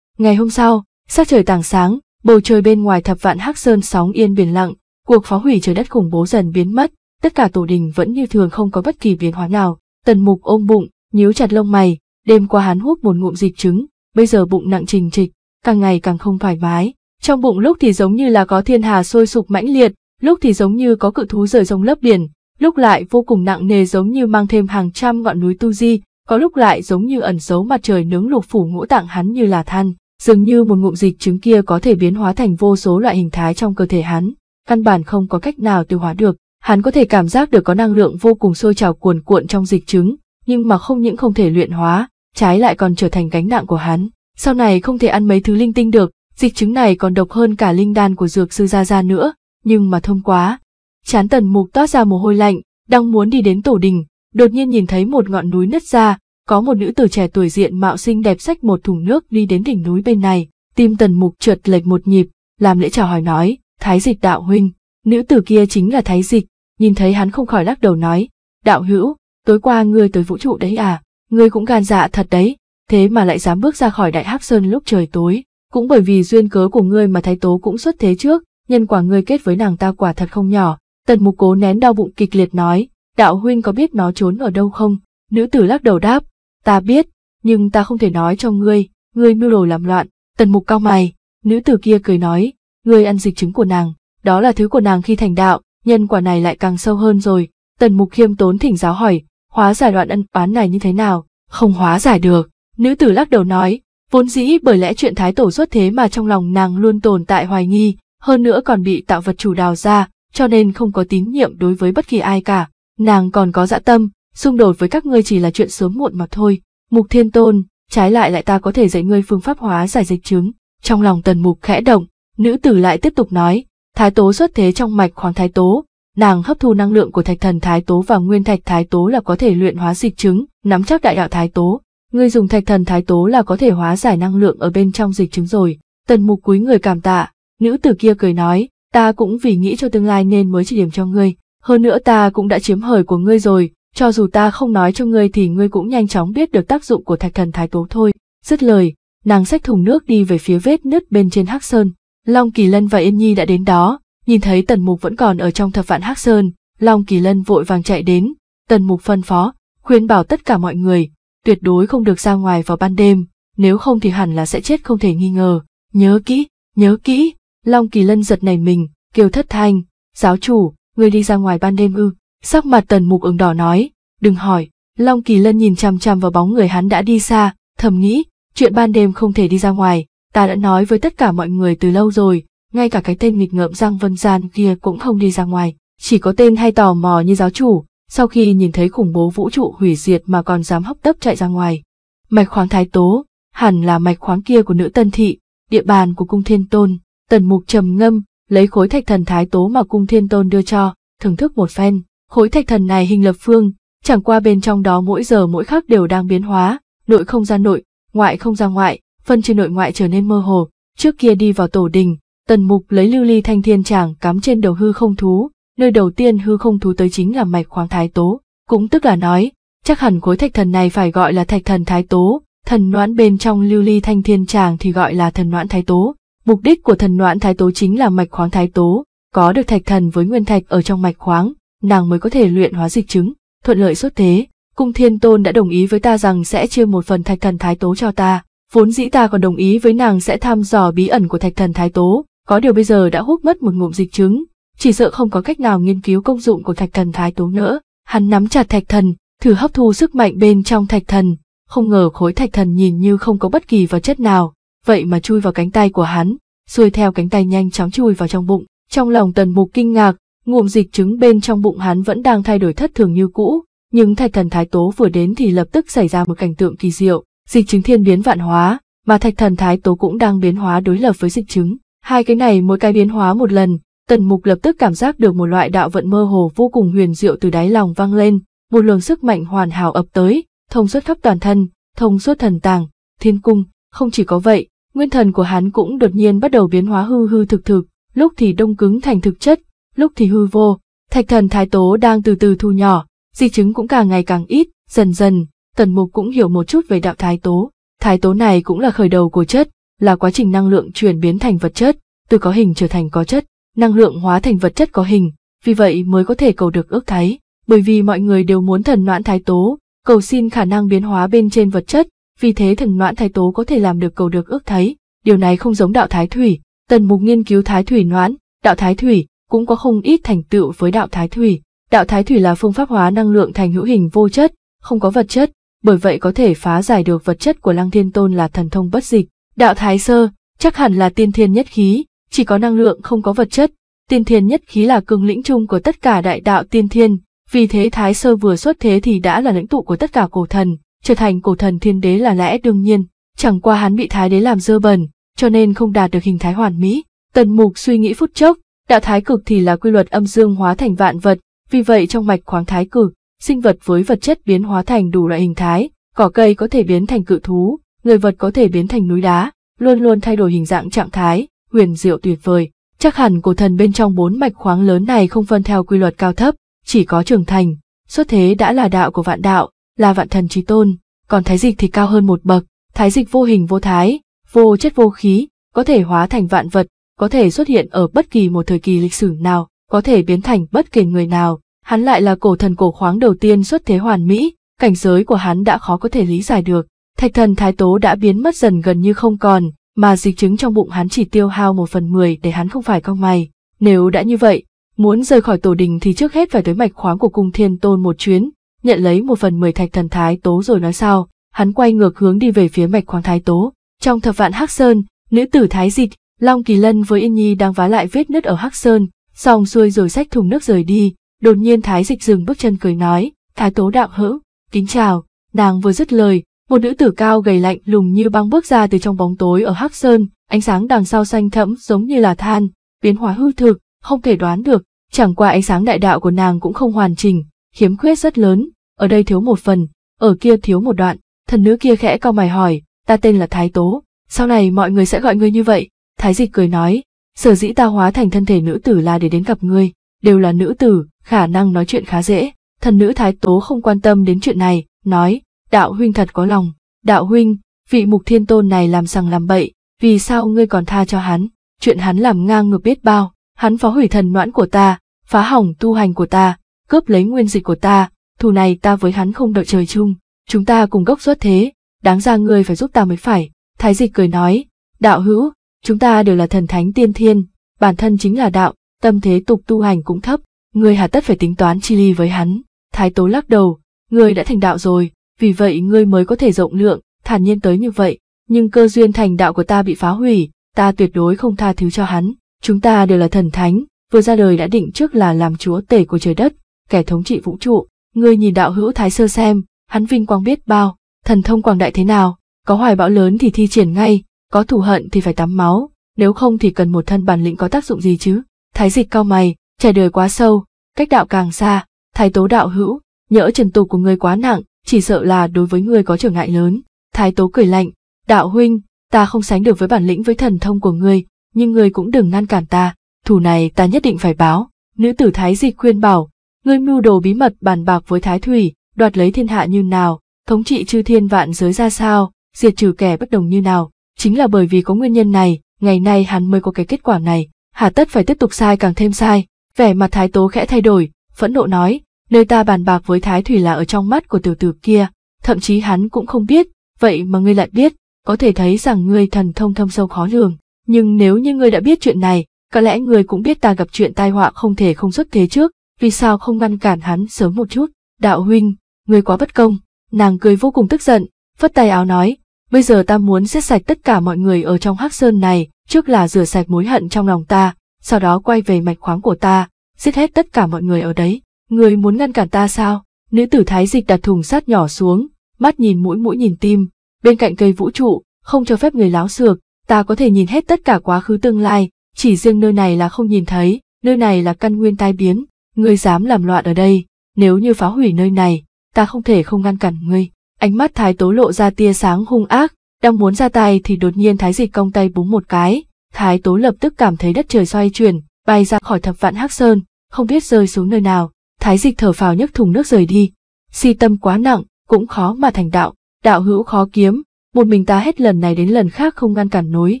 Ngày hôm sau, sắc trời tảng sáng, bầu trời bên ngoài thập vạn hắc sơn sóng yên biển lặng, cuộc phá hủy trời đất khủng bố dần biến mất, tất cả tổ đình vẫn như thường không có bất kỳ biến hóa nào. Tần Mục ôm bụng, nhíu chặt lông mày, đêm qua hắn hút một ngụm dịch trứng, bây giờ bụng nặng trình trịch, càng ngày càng không thoải mái, trong bụng lúc thì giống như là có thiên hà sôi sục mãnh liệt, lúc thì giống như có cự thú rời rông lớp biển, lúc lại vô cùng nặng nề giống như mang thêm hàng trăm ngọn núi tu di, có lúc lại giống như ẩn giấu mặt trời nướng lục phủ ngũ tạng hắn như là than, dường như một ngụm dịch trứng kia có thể biến hóa thành vô số loại hình thái trong cơ thể hắn, căn bản không có cách nào tiêu hóa được. Hắn có thể cảm giác được có năng lượng vô cùng sôi trào cuồn cuộn trong dịch trứng, nhưng mà không những không thể luyện hóa, trái lại còn trở thành gánh nặng của hắn. Sau này không thể ăn mấy thứ linh tinh được, Dịch chứng này còn độc hơn cả linh đan của dược sư Gia Gia nữa, nhưng mà thông quá. Chán tần mục toát ra mồ hôi lạnh, đang muốn đi đến tổ đình, đột nhiên nhìn thấy một ngọn núi nứt ra, có một nữ tử trẻ tuổi diện mạo xinh đẹp xách một thùng nước đi đến đỉnh núi bên này, tim tần mục trượt lệch một nhịp, làm lễ chào hỏi nói, thái dịch đạo huynh, nữ tử kia chính là thái dịch, nhìn thấy hắn không khỏi lắc đầu nói, đạo hữu, tối qua ngươi tới vũ trụ đấy à, ngươi cũng gan dạ thật đấy, thế mà lại dám bước ra khỏi đại hắc sơn lúc trời tối, cũng bởi vì duyên cớ của ngươi mà thái tố cũng xuất thế trước, nhân quả ngươi kết với nàng ta quả thật không nhỏ. Tần mục cố nén đau bụng kịch liệt nói, đạo huynh có biết nó trốn ở đâu không? Nữ tử lắc đầu đáp, ta biết, nhưng ta không thể nói cho ngươi, ngươi mưu đồ làm loạn. Tần mục cao mày, nữ tử kia cười nói, ngươi ăn dịch chứng của nàng, đó là thứ của nàng khi thành đạo, nhân quả này lại càng sâu hơn rồi. Tần mục khiêm tốn thỉnh giáo hỏi, hóa giải đoạn ân oán này như thế nào? Không hóa giải được, nữ tử lắc đầu nói, Vốn dĩ bởi lẽ chuyện Thái Tổ xuất thế mà trong lòng nàng luôn tồn tại hoài nghi, hơn nữa còn bị tạo vật chủ đào ra, cho nên không có tín nhiệm đối với bất kỳ ai cả. Nàng còn có dạ tâm, xung đột với các ngươi chỉ là chuyện sớm muộn mà thôi. Mục Thiên Tôn, trái lại lại ta có thể dạy ngươi phương pháp hóa giải dịch chứng. Trong lòng tần mục khẽ động, nữ tử lại tiếp tục nói, thái tố xuất thế trong mạch khoáng thái tố, nàng hấp thu năng lượng của thạch thần thái tố và nguyên thạch thái tố là có thể luyện hóa dịch chứng, nắm chắc đại đạo thái tố, Ngươi dùng thạch thần thái tố là có thể hóa giải năng lượng ở bên trong dịch chứng rồi. Tần mục cúi người cảm tạ, nữ tử kia cười nói, ta cũng vì nghĩ cho tương lai nên mới chỉ điểm cho ngươi. Hơn nữa ta cũng đã chiếm hời của ngươi rồi, cho dù ta không nói cho ngươi thì ngươi cũng nhanh chóng biết được tác dụng của thạch thần thái tố thôi. Dứt lời, nàng xách thùng nước đi về phía vết nứt bên trên hắc sơn. Long Kỳ Lân và Yên Nhi đã đến đó, nhìn thấy Tần Mục vẫn còn ở trong thập vạn hắc sơn, Long Kỳ Lân vội vàng chạy đến, Tần Mục phân phó, khuyên bảo tất cả mọi người, tuyệt đối không được ra ngoài vào ban đêm, nếu không thì hẳn là sẽ chết không thể nghi ngờ. Nhớ kỹ, nhớ kỹ, Long Kỳ Lân giật nảy mình, kêu thất thanh, giáo chủ, ngươi đi ra ngoài ban đêm ư, sắc mặt tần mục ứng đỏ nói, đừng hỏi, Long Kỳ Lân nhìn chằm chằm vào bóng người hắn đã đi xa, thầm nghĩ, chuyện ban đêm không thể đi ra ngoài, ta đã nói với tất cả mọi người từ lâu rồi, ngay cả cái tên nghịch ngợm Giang Vân Gian kia cũng không đi ra ngoài, chỉ có tên hay tò mò như giáo chủ, sau khi nhìn thấy khủng bố vũ trụ hủy diệt mà còn dám hấp tấp chạy ra ngoài. Mạch khoáng thái tố, hẳn là mạch khoáng kia của nữ tân thị, địa bàn của cung thiên tôn, tần mục trầm ngâm, lấy khối thạch thần thái tố mà cung thiên tôn đưa cho, thưởng thức một phen. Khối thạch thần này hình lập phương, chẳng qua bên trong đó mỗi giờ mỗi khắc đều đang biến hóa, nội không gian nội, ngoại không gian ngoại, phân chia nội ngoại trở nên mơ hồ. Trước kia đi vào tổ đình, tần mục lấy lưu ly thanh thiên tràng cắm trên đầu hư không thú, nơi đầu tiên hư không thú tới chính là mạch khoáng thái tố, cũng tức là nói, chắc hẳn khối thạch thần này phải gọi là thạch thần thái tố, thần noãn bên trong lưu ly thanh thiên tràng thì gọi là thần noãn thái tố. Mục đích của thần noãn thái tố chính là mạch khoáng thái tố, có được thạch thần với nguyên thạch ở trong mạch khoáng, nàng mới có thể luyện hóa dịch chứng, thuận lợi xuất thế. Cung Thiên Tôn đã đồng ý với ta rằng sẽ chia một phần thạch thần thái tố cho ta, vốn dĩ ta còn đồng ý với nàng sẽ thăm dò bí ẩn của thạch thần thái tố, có điều bây giờ đã hút mất một ngụm dịch chứng, chỉ sợ không có cách nào nghiên cứu công dụng của thạch thần thái tố nữa. Hắn nắm chặt thạch thần, thử hấp thu sức mạnh bên trong thạch thần, không ngờ khối thạch thần nhìn như không có bất kỳ vật chất nào, vậy mà chui vào cánh tay của hắn, xuôi theo cánh tay nhanh chóng chui vào trong bụng. Trong lòng tần mục kinh ngạc, ngụm dịch trứng bên trong bụng hắn vẫn đang thay đổi thất thường như cũ, nhưng thạch thần thái tố vừa đến thì lập tức xảy ra một cảnh tượng kỳ diệu, dịch trứng thiên biến vạn hóa, mà thạch thần thái tố cũng đang biến hóa đối lập với dịch trứng. Hai cái này mỗi cái biến hóa một lần, Tần Mục lập tức cảm giác được một loại đạo vận mơ hồ vô cùng huyền diệu từ đáy lòng vang lên, một luồng sức mạnh hoàn hảo ập tới, thông suốt khắp toàn thân, thông suốt thần tàng, thiên cung, không chỉ có vậy, nguyên thần của hắn cũng đột nhiên bắt đầu biến hóa hư hư thực thực, lúc thì đông cứng thành thực chất, lúc thì hư vô, thạch thần thái tố đang từ từ thu nhỏ, di chứng cũng càng ngày càng ít, dần dần, Tần Mục cũng hiểu một chút về đạo thái tố, thái tố này cũng là khởi đầu của chất, là quá trình năng lượng chuyển biến thành vật chất, từ có hình trở thành có chất năng lượng hóa thành vật chất có hình, vì vậy mới có thể cầu được ước thấy, bởi vì mọi người đều muốn thần noãn thái tố, cầu xin khả năng biến hóa bên trên vật chất, vì thế thần noãn thái tố có thể làm được cầu được ước thấy, điều này không giống đạo thái thủy, tần mục nghiên cứu thái thủy noãn, đạo thái thủy cũng có không ít thành tựu với đạo thái thủy. Đạo thái thủy là phương pháp hóa năng lượng thành hữu hình vô chất, không có vật chất, bởi vậy có thể phá giải được vật chất của Lăng Thiên Tôn là thần thông bất dịch. Đạo thái sơ, chắc hẳn là tiên thiên nhất khí, chỉ có năng lượng không có vật chất, tiên thiên nhất khí là cương lĩnh chung của tất cả đại đạo tiên thiên, vì thế Thái Sơ vừa xuất thế thì đã là lãnh tụ của tất cả cổ thần, trở thành cổ thần thiên đế là lẽ đương nhiên, chẳng qua hắn bị Thái đế làm dơ bẩn, cho nên không đạt được hình thái hoàn mỹ. Tần Mục suy nghĩ phút chốc, đạo thái cực thì là quy luật âm dương hóa thành vạn vật, vì vậy trong mạch khoáng thái cực, sinh vật với vật chất biến hóa thành đủ loại hình thái, cỏ cây có thể biến thành cự thú, người vật có thể biến thành núi đá, luôn luôn thay đổi hình dạng trạng thái, huyền diệu tuyệt vời. Chắc hẳn cổ thần bên trong bốn mạch khoáng lớn này không phân theo quy luật cao thấp, chỉ có trưởng thành, xuất thế đã là đạo của vạn đạo, là vạn thần trí tôn, còn thái dịch thì cao hơn một bậc, thái dịch vô hình vô thái, vô chất vô khí, có thể hóa thành vạn vật, có thể xuất hiện ở bất kỳ một thời kỳ lịch sử nào, có thể biến thành bất kỳ người nào. Hắn lại là cổ thần cổ khoáng đầu tiên xuất thế hoàn mỹ, cảnh giới của hắn đã khó có thể lý giải được. Thạch thần thái tố đã biến mất dần gần như không còn, mà dịch chứng trong bụng hắn chỉ tiêu hao một phần mười để hắn không phải cong mày. Nếu đã như vậy, muốn rời khỏi tổ đình thì trước hết phải tới mạch khoáng của cung thiên tôn một chuyến, nhận lấy một phần mười thạch thần thái tố rồi nói sao, hắn quay ngược hướng đi về phía mạch khoáng thái tố. Trong thập vạn Hắc Sơn, nữ tử thái dịch, Long Kỳ Lân với Yên Nhi đang vá lại vết nứt ở Hắc Sơn, xong xuôi rồi xách thùng nước rời đi, đột nhiên thái dịch dừng bước chân cười nói, thái tố đạo hữu, kính chào, nàng vừa dứt lời, một nữ tử cao gầy lạnh lùng như băng bước ra từ trong bóng tối ở Hắc Sơn, ánh sáng đằng sau xanh thẫm giống như là than, biến hóa hư thực, không thể đoán được, chẳng qua ánh sáng đại đạo của nàng cũng không hoàn chỉnh, khiếm khuyết rất lớn, ở đây thiếu một phần, ở kia thiếu một đoạn, thần nữ kia khẽ cau mày hỏi, ta tên là Thái Tố, sau này mọi người sẽ gọi ngươi như vậy, Thái Dịch cười nói, sở dĩ ta hóa thành thân thể nữ tử là để đến gặp ngươi, đều là nữ tử, khả năng nói chuyện khá dễ, thần nữ Thái Tố không quan tâm đến chuyện này, nói, đạo huynh thật có lòng, đạo huynh, vị mục thiên tôn này làm sằng làm bậy, vì sao ngươi còn tha cho hắn, chuyện hắn làm ngang ngược biết bao, hắn phá hủy thần noãn của ta, phá hỏng tu hành của ta, cướp lấy nguyên dịch của ta, thù này ta với hắn không đợi trời chung, chúng ta cùng gốc xuất thế, đáng ra ngươi phải giúp ta mới phải, thái dịch cười nói, đạo hữu, chúng ta đều là thần thánh tiên thiên, bản thân chính là đạo, tâm thế tục tu hành cũng thấp, ngươi hà tất phải tính toán chi ly với hắn, thái tố lắc đầu, ngươi đã thành đạo rồi, vì vậy ngươi mới có thể rộng lượng, thản nhiên tới như vậy, nhưng cơ duyên thành đạo của ta bị phá hủy, ta tuyệt đối không tha thứ cho hắn. Chúng ta đều là thần thánh, vừa ra đời đã định trước là làm chúa tể của trời đất, kẻ thống trị vũ trụ. Ngươi nhìn đạo hữu Thái Sơ xem, hắn vinh quang biết bao, thần thông quảng đại thế nào, có hoài bão lớn thì thi triển ngay, có thù hận thì phải tắm máu, nếu không thì cần một thân bản lĩnh có tác dụng gì chứ. Thái dịch cao mày, trẻ đời quá sâu, cách đạo càng xa, thái tố đạo hữu, nhỡ trần tục của ngươi quá nặng, chỉ sợ là đối với người có trở ngại lớn. Thái Tố cười lạnh, đạo huynh, ta không sánh được với bản lĩnh với thần thông của ngươi, nhưng ngươi cũng đừng ngăn cản ta, thủ này ta nhất định phải báo. Nữ tử Thái Dịch khuyên bảo, ngươi mưu đồ bí mật bàn bạc với Thái Thủy, đoạt lấy thiên hạ như nào, thống trị chư thiên vạn giới ra sao, diệt trừ kẻ bất đồng như nào, chính là bởi vì có nguyên nhân này, ngày nay hắn mới có cái kết quả này, hà tất phải tiếp tục sai càng thêm sai. Vẻ mặt Thái Tố khẽ thay đổi, phẫn nộ nói, Nơi ta bàn bạc với Thái Thủy là ở trong mắt của tiểu tử kia, thậm chí hắn cũng không biết, vậy mà ngươi lại biết, có thể thấy rằng ngươi thần thông thâm sâu khó lường, nhưng nếu như ngươi đã biết chuyện này, có lẽ ngươi cũng biết ta gặp chuyện tai họa không thể không xuất thế trước, vì sao không ngăn cản hắn sớm một chút. Đạo huynh, ngươi quá bất công, nàng cười vô cùng tức giận, phất tay áo nói, bây giờ ta muốn giết sạch tất cả mọi người ở trong hắc sơn này, trước là rửa sạch mối hận trong lòng ta, sau đó quay về mạch khoáng của ta, giết hết tất cả mọi người ở đấy. Người muốn ngăn cản ta sao? Nữ tử thái dịch đặt thùng sắt nhỏ xuống, mắt nhìn mũi mũi nhìn tim, bên cạnh cây vũ trụ, không cho phép người láo xược, ta có thể nhìn hết tất cả quá khứ tương lai, chỉ riêng nơi này là không nhìn thấy, nơi này là căn nguyên tai biến, ngươi dám làm loạn ở đây, nếu như phá hủy nơi này, ta không thể không ngăn cản ngươi. Ánh mắt thái tố lộ ra tia sáng hung ác, đang muốn ra tay thì đột nhiên thái dịch cong tay búng một cái, thái tố lập tức cảm thấy đất trời xoay chuyển, bay ra khỏi thập vạn hắc sơn, không biết rơi xuống nơi nào, thái dịch thở phào nhấc thùng nước rời đi. Si tâm quá nặng, cũng khó mà thành đạo, đạo hữu khó kiếm, một mình ta hết lần này đến lần khác không ngăn cản nối.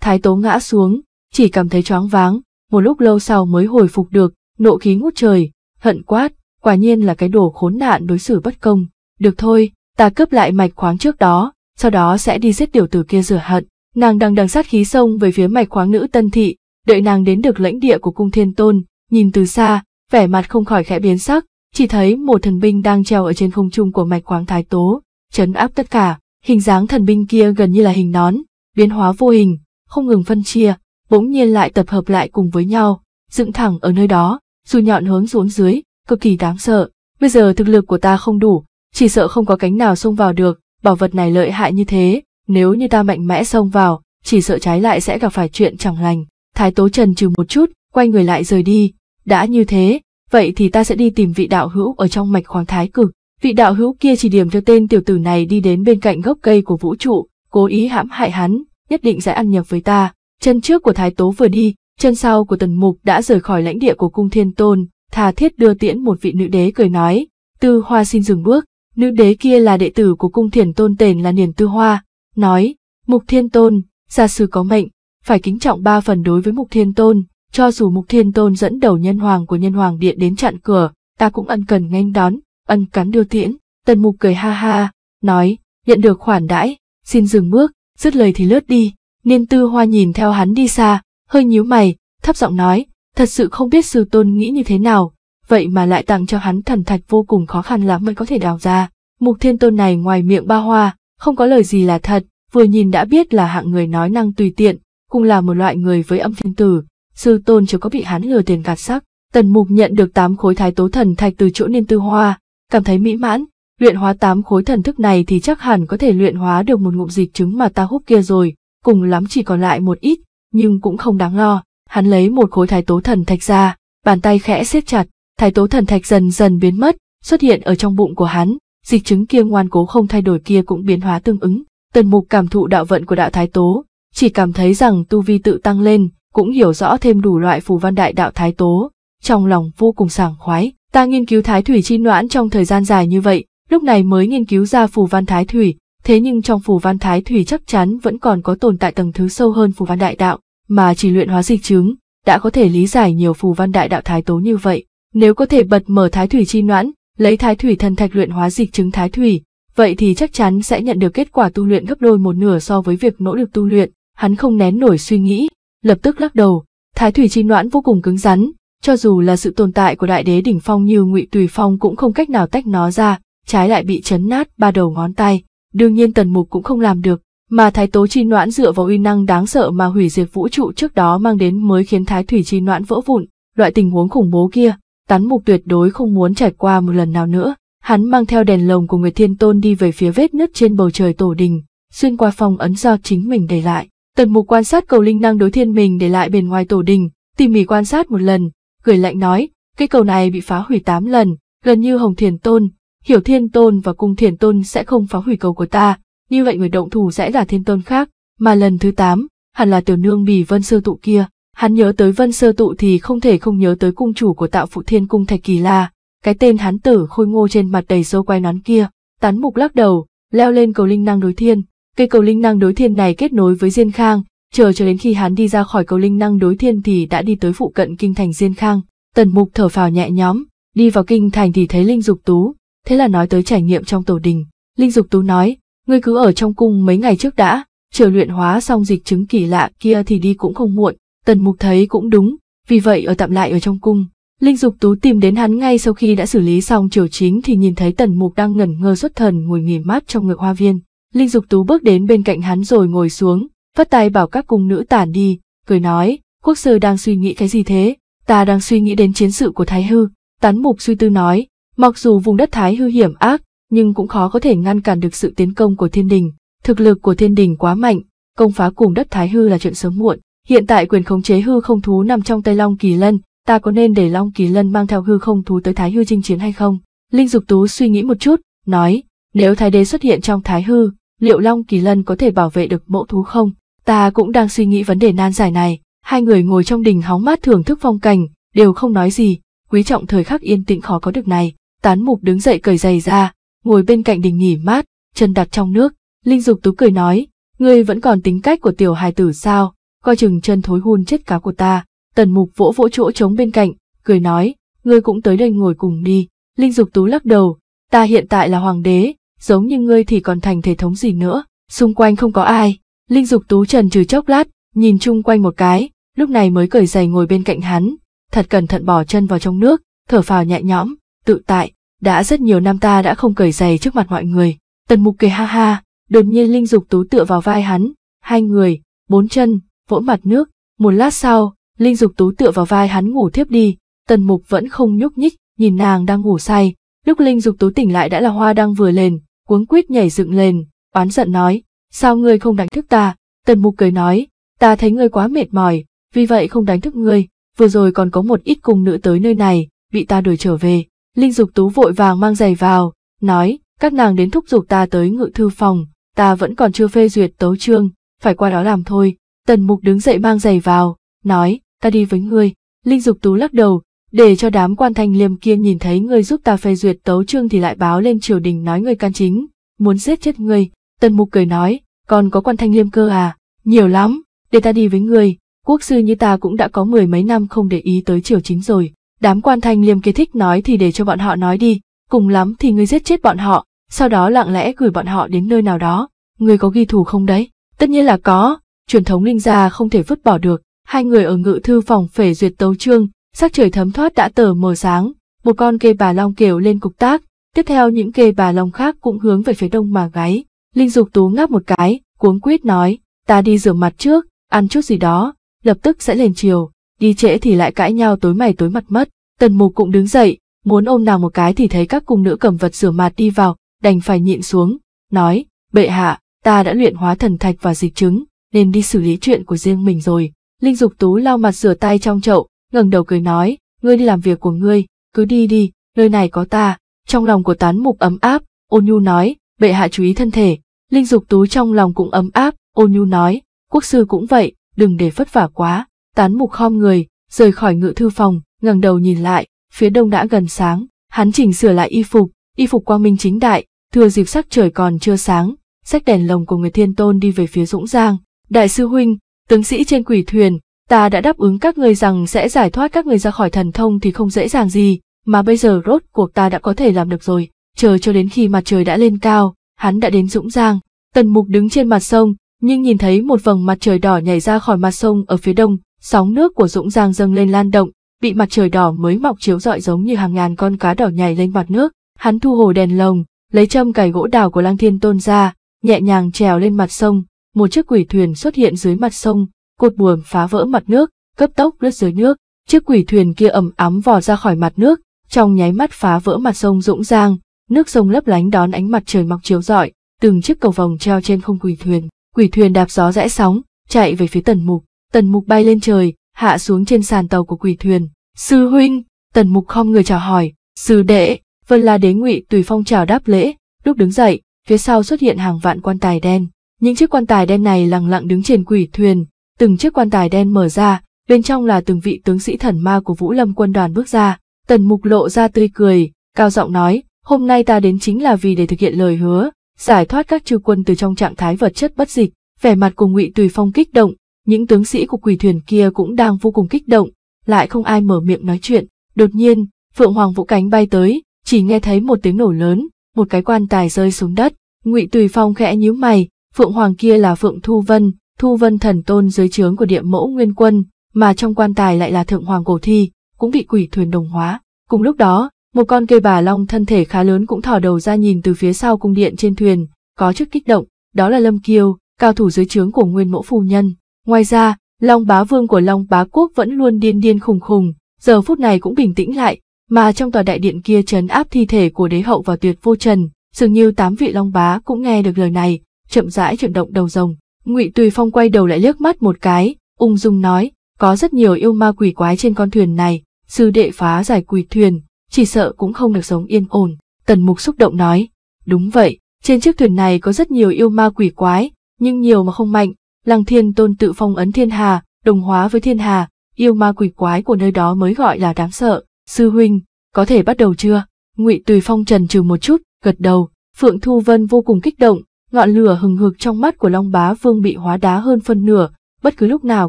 Thái tố ngã xuống, chỉ cảm thấy choáng váng, một lúc lâu sau mới hồi phục được, nộ khí ngút trời, hận quát, quả nhiên là cái đồ khốn nạn đối xử bất công. Được thôi, ta cướp lại mạch khoáng trước đó, sau đó sẽ đi giết tiểu tử kia rửa hận. Nàng đang đằng sát khí sông về phía mạch khoáng nữ tân thị, đợi nàng đến được lãnh địa của cung thiên tôn, nhìn từ xa, vẻ mặt không khỏi khẽ biến sắc, chỉ thấy một thần binh đang treo ở trên không trung của mạch khoáng thái tố, chấn áp tất cả, hình dáng thần binh kia gần như là hình nón, biến hóa vô hình, không ngừng phân chia, bỗng nhiên lại tập hợp lại cùng với nhau, dựng thẳng ở nơi đó, dù nhọn hướng xuống dưới, cực kỳ đáng sợ. Bây giờ thực lực của ta không đủ, chỉ sợ không có cánh nào xông vào được, bảo vật này lợi hại như thế, nếu như ta mạnh mẽ xông vào, chỉ sợ trái lại sẽ gặp phải chuyện chẳng lành. Thái Tố Trần trừ một chút, quay người lại rời đi, đã như thế, vậy thì ta sẽ đi tìm vị đạo hữu ở trong mạch khoáng thái cực. Vị đạo hữu kia chỉ điểm cho tên tiểu tử này đi đến bên cạnh gốc cây của vũ trụ, cố ý hãm hại hắn, nhất định sẽ ăn nhập với ta. Chân trước của Thái Tố vừa đi, chân sau của Tần Mục đã rời khỏi lãnh địa của cung thiên tôn, thà thiết đưa tiễn một vị nữ đế cười nói, Tư Hoa xin dừng bước, nữ đế kia là đệ tử của cung thiên tôn tên là Niền Tư Hoa, nói, Mục Thiên Tôn, gia sư có mệnh, phải kính trọng ba phần đối với Mục Thiên Tôn, cho dù Mục Thiên Tôn dẫn đầu nhân hoàng của nhân hoàng điện đến chặn cửa, ta cũng ân cần nghênh đón, ân cắn đưa tiễn, tần mục cười ha ha, nói, nhận được khoản đãi, xin dừng bước, dứt lời thì lướt đi, niên tư hoa nhìn theo hắn đi xa, hơi nhíu mày, thấp giọng nói, thật sự không biết sư tôn nghĩ như thế nào, vậy mà lại tặng cho hắn thần thạch vô cùng khó khăn lắm mới có thể đào ra. Mục thiên tôn này ngoài miệng ba hoa, không có lời gì là thật, vừa nhìn đã biết là hạng người nói năng tùy tiện, cũng là một loại người với âm thiên tử, sư tôn chưa có bị hắn lừa tiền gạt sắc. Tần mục nhận được tám khối thái tố thần thạch từ chỗ niên tư hoa, cảm thấy mỹ mãn, luyện hóa tám khối thần thức này thì chắc hẳn có thể luyện hóa được một ngụm dịch trứng mà ta hút kia rồi, cùng lắm chỉ còn lại một ít, nhưng cũng không đáng lo. Hắn lấy một khối thái tố thần thạch ra, bàn tay khẽ siết chặt, thái tố thần thạch dần dần biến mất, xuất hiện ở trong bụng của hắn, dịch trứng kia ngoan cố không thay đổi kia cũng biến hóa tương ứng. Tần mục cảm thụ đạo vận của đạo thái tố, chỉ cảm thấy rằng tu vi tự tăng lên, cũng hiểu rõ thêm đủ loại phù văn đại đạo thái tố, trong lòng vô cùng sảng khoái. Ta nghiên cứu thái thủy chi noãn trong thời gian dài như vậy, lúc này mới nghiên cứu ra phù văn thái thủy, thế nhưng trong phù văn thái thủy chắc chắn vẫn còn có tồn tại tầng thứ sâu hơn phù văn đại đạo, mà chỉ luyện hóa dịch chứng, đã có thể lý giải nhiều phù văn đại đạo thái tố như vậy. Nếu có thể bật mở thái thủy chi noãn, lấy thái thủy thần thạch luyện hóa dịch chứng thái thủy, vậy thì chắc chắn sẽ nhận được kết quả tu luyện gấp đôi một nửa so với việc nỗ lực tu luyện, hắn không nén nổi suy nghĩ, lập tức lắc đầu, Thái Thủy Chi Noãn vô cùng cứng rắn, cho dù là sự tồn tại của đại đế đỉnh phong như Ngụy Tùy Phong cũng không cách nào tách nó ra, trái lại bị chấn nát ba đầu ngón tay, đương nhiên Tần Mục cũng không làm được, mà Thái Tố Chi Noãn dựa vào uy năng đáng sợ mà hủy diệt vũ trụ trước đó mang đến mới khiến Thái Thủy Chi Noãn vỡ vụn, loại tình huống khủng bố kia, Tán Mục tuyệt đối không muốn trải qua một lần nào nữa. Hắn mang theo đèn lồng của người Thiên Tôn đi về phía vết nứt trên bầu trời tổ đình, xuyên qua phong ấn do chính mình để lại. Tần mục quan sát cầu linh năng đối thiên mình để lại bên ngoài tổ đình, tìm mỉ quan sát một lần, cười lạnh nói, Cây cầu này bị phá hủy 8 lần, gần như hồng thiền tôn, hiểu thiên tôn và cung thiền tôn sẽ không phá hủy cầu của ta, như vậy người động thủ sẽ là thiên tôn khác, mà lần thứ 8, hẳn là tiểu nương bì vân sơ tụ kia. Hắn nhớ tới vân sơ tụ thì không thể không nhớ tới cung chủ của tạo phụ thiên cung thạch kỳ la, cái tên hắn tử khôi ngô trên mặt đầy dâu quay nón kia, tán mục lắc đầu, leo lên cầu linh năng đối thiên, Cây cầu linh năng đối thiên này kết nối với Diên Khang, chờ cho đến khi hắn đi ra khỏi cầu linh năng đối thiên thì đã đi tới phụ cận kinh thành Diên Khang. Tần Mục thở phào nhẹ nhõm, đi vào kinh thành thì thấy Linh Dục Tú, thế là nói tới trải nghiệm trong tổ đình. Linh Dục Tú nói, ngươi cứ ở trong cung mấy ngày trước đã, chờ luyện hóa xong dịch chứng kỳ lạ kia thì đi cũng không muộn. Tần Mục thấy cũng đúng, vì vậy ở tạm lại ở trong cung. Linh Dục Tú tìm đến hắn ngay sau khi đã xử lý xong triều chính thì nhìn thấy Tần Mục đang ngẩn ngơ xuất thần ngồi nghỉ mát trong ngực hoa viên. Linh Dục Tú bước đến bên cạnh hắn rồi ngồi xuống, phất tay bảo các cung nữ tản đi, cười nói, quốc sư đang suy nghĩ cái gì thế? Ta đang suy nghĩ đến chiến sự của Thái Hư, tán mục suy tư nói, mặc dù vùng đất Thái Hư hiểm ác, nhưng cũng khó có thể ngăn cản được sự tiến công của thiên đình, thực lực của thiên đình quá mạnh, công phá cùng đất Thái Hư là chuyện sớm muộn, hiện tại quyền khống chế hư không thú nằm trong tay Long Kỳ Lân, ta có nên để Long Kỳ Lân mang theo hư không thú tới Thái Hư chinh chiến hay không? Linh Dục Tú suy nghĩ một chút, nói, nếu Thái Đế xuất hiện trong Thái Hư, liệu Long Kỳ Lân có thể bảo vệ được mẫu thú không? Ta cũng đang suy nghĩ vấn đề nan giải này. Hai người ngồi trong đình hóng mát thưởng thức phong cảnh, đều không nói gì, quý trọng thời khắc yên tĩnh khó có được này. Tán mục đứng dậy cởi giày ra, ngồi bên cạnh đình nghỉ mát, chân đặt trong nước. Linh Dục Tú cười nói, ngươi vẫn còn tính cách của tiểu hài tử sao, coi chừng chân thối hun chết cá của ta. Tần mục vỗ vỗ chỗ trống bên cạnh, cười nói, ngươi cũng tới đây ngồi cùng đi. Linh Dục Tú lắc đầu, ta hiện tại là hoàng đế, giống như ngươi thì còn thành thể thống gì nữa, xung quanh không có ai. Linh dục tú trần trừ chốc lát, nhìn chung quanh một cái, lúc này mới cởi giày ngồi bên cạnh hắn, thật cẩn thận bỏ chân vào trong nước, thở phào nhẹ nhõm, tự tại, đã rất nhiều năm ta đã không cởi giày trước mặt mọi người. Tần mục cười ha ha, đột nhiên linh dục tú tựa vào vai hắn, hai người, bốn chân, vỗ mặt nước, một lát sau, linh dục tú tựa vào vai hắn ngủ thiếp đi, tần mục vẫn không nhúc nhích, nhìn nàng đang ngủ say, lúc linh dục tú tỉnh lại đã là hoa đang vừa lên, cuống quýt nhảy dựng lên, oán giận nói, sao ngươi không đánh thức ta? Tần mục cười nói, ta thấy ngươi quá mệt mỏi, vì vậy không đánh thức ngươi, vừa rồi còn có một ít cung nữ tới nơi này, bị ta đuổi trở về. Linh Dục Tú vội vàng mang giày vào, nói, các nàng đến thúc giục ta tới ngự thư phòng, ta vẫn còn chưa phê duyệt tấu trương, phải qua đó làm thôi. Tần Mục đứng dậy mang giày vào, nói, ta đi với ngươi. Linh Dục Tú lắc đầu, để cho đám quan thanh liêm kia nhìn thấy ngươi giúp ta phê duyệt tấu chương thì lại báo lên triều đình nói ngươi can chính, muốn giết chết ngươi. Tần Mục cười nói, còn có quan thanh liêm cơ à, nhiều lắm, để ta đi với ngươi, quốc sư như ta cũng đã có mười mấy năm không để ý tới triều chính rồi. Đám quan thanh liêm kia thích nói thì để cho bọn họ nói đi, cùng lắm thì ngươi giết chết bọn họ, sau đó lặng lẽ gửi bọn họ đến nơi nào đó. Ngươi có ghi thù không đấy? Tất nhiên là có, truyền thống linh gia không thể vứt bỏ được. Hai người ở ngự thư phòng phể duyệt tấu chương, sắc trời thấm thoát đã tờ mờ sáng, một con kê bà long kiểu lên cục tác, tiếp theo những kê bà long khác cũng hướng về phía đông mà gáy. Linh Dục Tú ngáp một cái, cuống quýt nói, ta đi rửa mặt trước, ăn chút gì đó, lập tức sẽ lên chiều, đi trễ thì lại cãi nhau tối mày tối mặt mất. Tần mục cũng đứng dậy, muốn ôm nàng một cái thì thấy các cung nữ cầm vật rửa mặt đi vào, đành phải nhịn xuống, nói, bệ hạ, ta đã luyện hóa thần thạch và dịch chứng, nên đi xử lý chuyện của riêng mình rồi. Linh Dục Tú lau mặt rửa tay trong chậu, ngẩng đầu cười nói, ngươi đi làm việc của ngươi, cứ đi đi, nơi này có ta. Trong lòng của tán mục ấm áp, ôn nhu nói, bệ hạ chú ý thân thể. Linh dục tú trong lòng cũng ấm áp, ôn nhu nói, quốc sư cũng vậy, đừng để vất vả quá. Tán mục khom người, rời khỏi ngự thư phòng, ngẩng đầu nhìn lại, phía đông đã gần sáng, hắn chỉnh sửa lại y phục, y phục quang minh chính đại, thừa dịp sắc trời còn chưa sáng, sách đèn lồng của người thiên tôn đi về phía dũng giang. Đại sư huynh, tướng sĩ trên quỷ thuyền, ta đã đáp ứng các người rằng sẽ giải thoát các người ra khỏi thần thông thì không dễ dàng gì, mà bây giờ rốt cuộc ta đã có thể làm được rồi, chờ cho đến khi mặt trời đã lên cao, hắn đã đến Dũng Giang. Tần Mục đứng trên mặt sông, nhưng nhìn thấy một vầng mặt trời đỏ nhảy ra khỏi mặt sông ở phía đông, sóng nước của Dũng Giang dâng lên lan động, bị mặt trời đỏ mới mọc chiếu rọi giống như hàng ngàn con cá đỏ nhảy lên mặt nước. Hắn thu hồi đèn lồng, lấy châm cài gỗ đào của Lang Thiên Tôn ra, nhẹ nhàng trèo lên mặt sông, một chiếc quỷ thuyền xuất hiện dưới mặt sông, cột buồm phá vỡ mặt nước, cấp tốc lướt dưới nước, chiếc quỷ thuyền kia ầm ấm vò ra khỏi mặt nước, trong nháy mắt phá vỡ mặt sông rỗng rang, nước sông lấp lánh đón ánh mặt trời mọc chiếu rọi, từng chiếc cầu vòng treo trên không quỷ thuyền, quỷ thuyền đạp gió rẽ sóng, chạy về phía Tần Mục, Tần Mục bay lên trời, hạ xuống trên sàn tàu của quỷ thuyền. "Sư huynh!" Tần Mục khom người chào hỏi, "Sư đệ!" Vân La Đế Ngụy tùy phong chào đáp lễ, lúc đứng dậy, phía sau xuất hiện hàng vạn quan tài đen. Những chiếc quan tài đen này lặng lặng đứng trên quỷ thuyền, từng chiếc quan tài đen mở ra, bên trong là từng vị tướng sĩ thần ma của Vũ Lâm quân đoàn bước ra, Tần Mục lộ ra tươi cười, cao giọng nói, hôm nay ta đến chính là vì để thực hiện lời hứa, giải thoát các chư quân từ trong trạng thái vật chất bất dịch, vẻ mặt của Ngụy Tùy Phong kích động, những tướng sĩ của quỷ thuyền kia cũng đang vô cùng kích động, lại không ai mở miệng nói chuyện, đột nhiên, Phượng Hoàng vũ cánh bay tới, chỉ nghe thấy một tiếng nổ lớn, một cái quan tài rơi xuống đất, Ngụy Tùy Phong khẽ nhíu mày, Phượng Hoàng kia là Phượng Thu Vân, thu vân thần tôn dưới trướng của địa mẫu nguyên quân, mà trong quan tài lại là thượng hoàng cổ thi, cũng bị quỷ thuyền đồng hóa. Cùng lúc đó, một con cây bà long thân thể khá lớn cũng thò đầu ra nhìn từ phía sau cung điện trên thuyền, có chút kích động, đó là Lâm Kiêu, cao thủ dưới trướng của nguyên mẫu phu nhân. Ngoài ra, Long bá vương của Long bá quốc vẫn luôn điên điên khùng khùng, giờ phút này cũng bình tĩnh lại, mà trong tòa đại điện kia trấn áp thi thể của đế hậu và tuyệt vô trần, dường như tám vị Long bá cũng nghe được lời này, chậm rãi chuyển động đầu rồng. Ngụy Tùy Phong quay đầu lại liếc mắt một cái, ung dung nói, có rất nhiều yêu ma quỷ quái trên con thuyền này, sư đệ phá giải quỷ thuyền, chỉ sợ cũng không được sống yên ổn. Tần Mục xúc động nói, đúng vậy, trên chiếc thuyền này có rất nhiều yêu ma quỷ quái, nhưng nhiều mà không mạnh, Lăng Thiên Tôn tự phong ấn thiên hà, đồng hóa với thiên hà, yêu ma quỷ quái của nơi đó mới gọi là đáng sợ. Sư huynh, có thể bắt đầu chưa? Ngụy Tùy Phong trần trừ một chút, gật đầu, Phượng Thu Vân vô cùng kích động, ngọn lửa hừng hực trong mắt của Long Bá Vương bị hóa đá hơn phân nửa, bất cứ lúc nào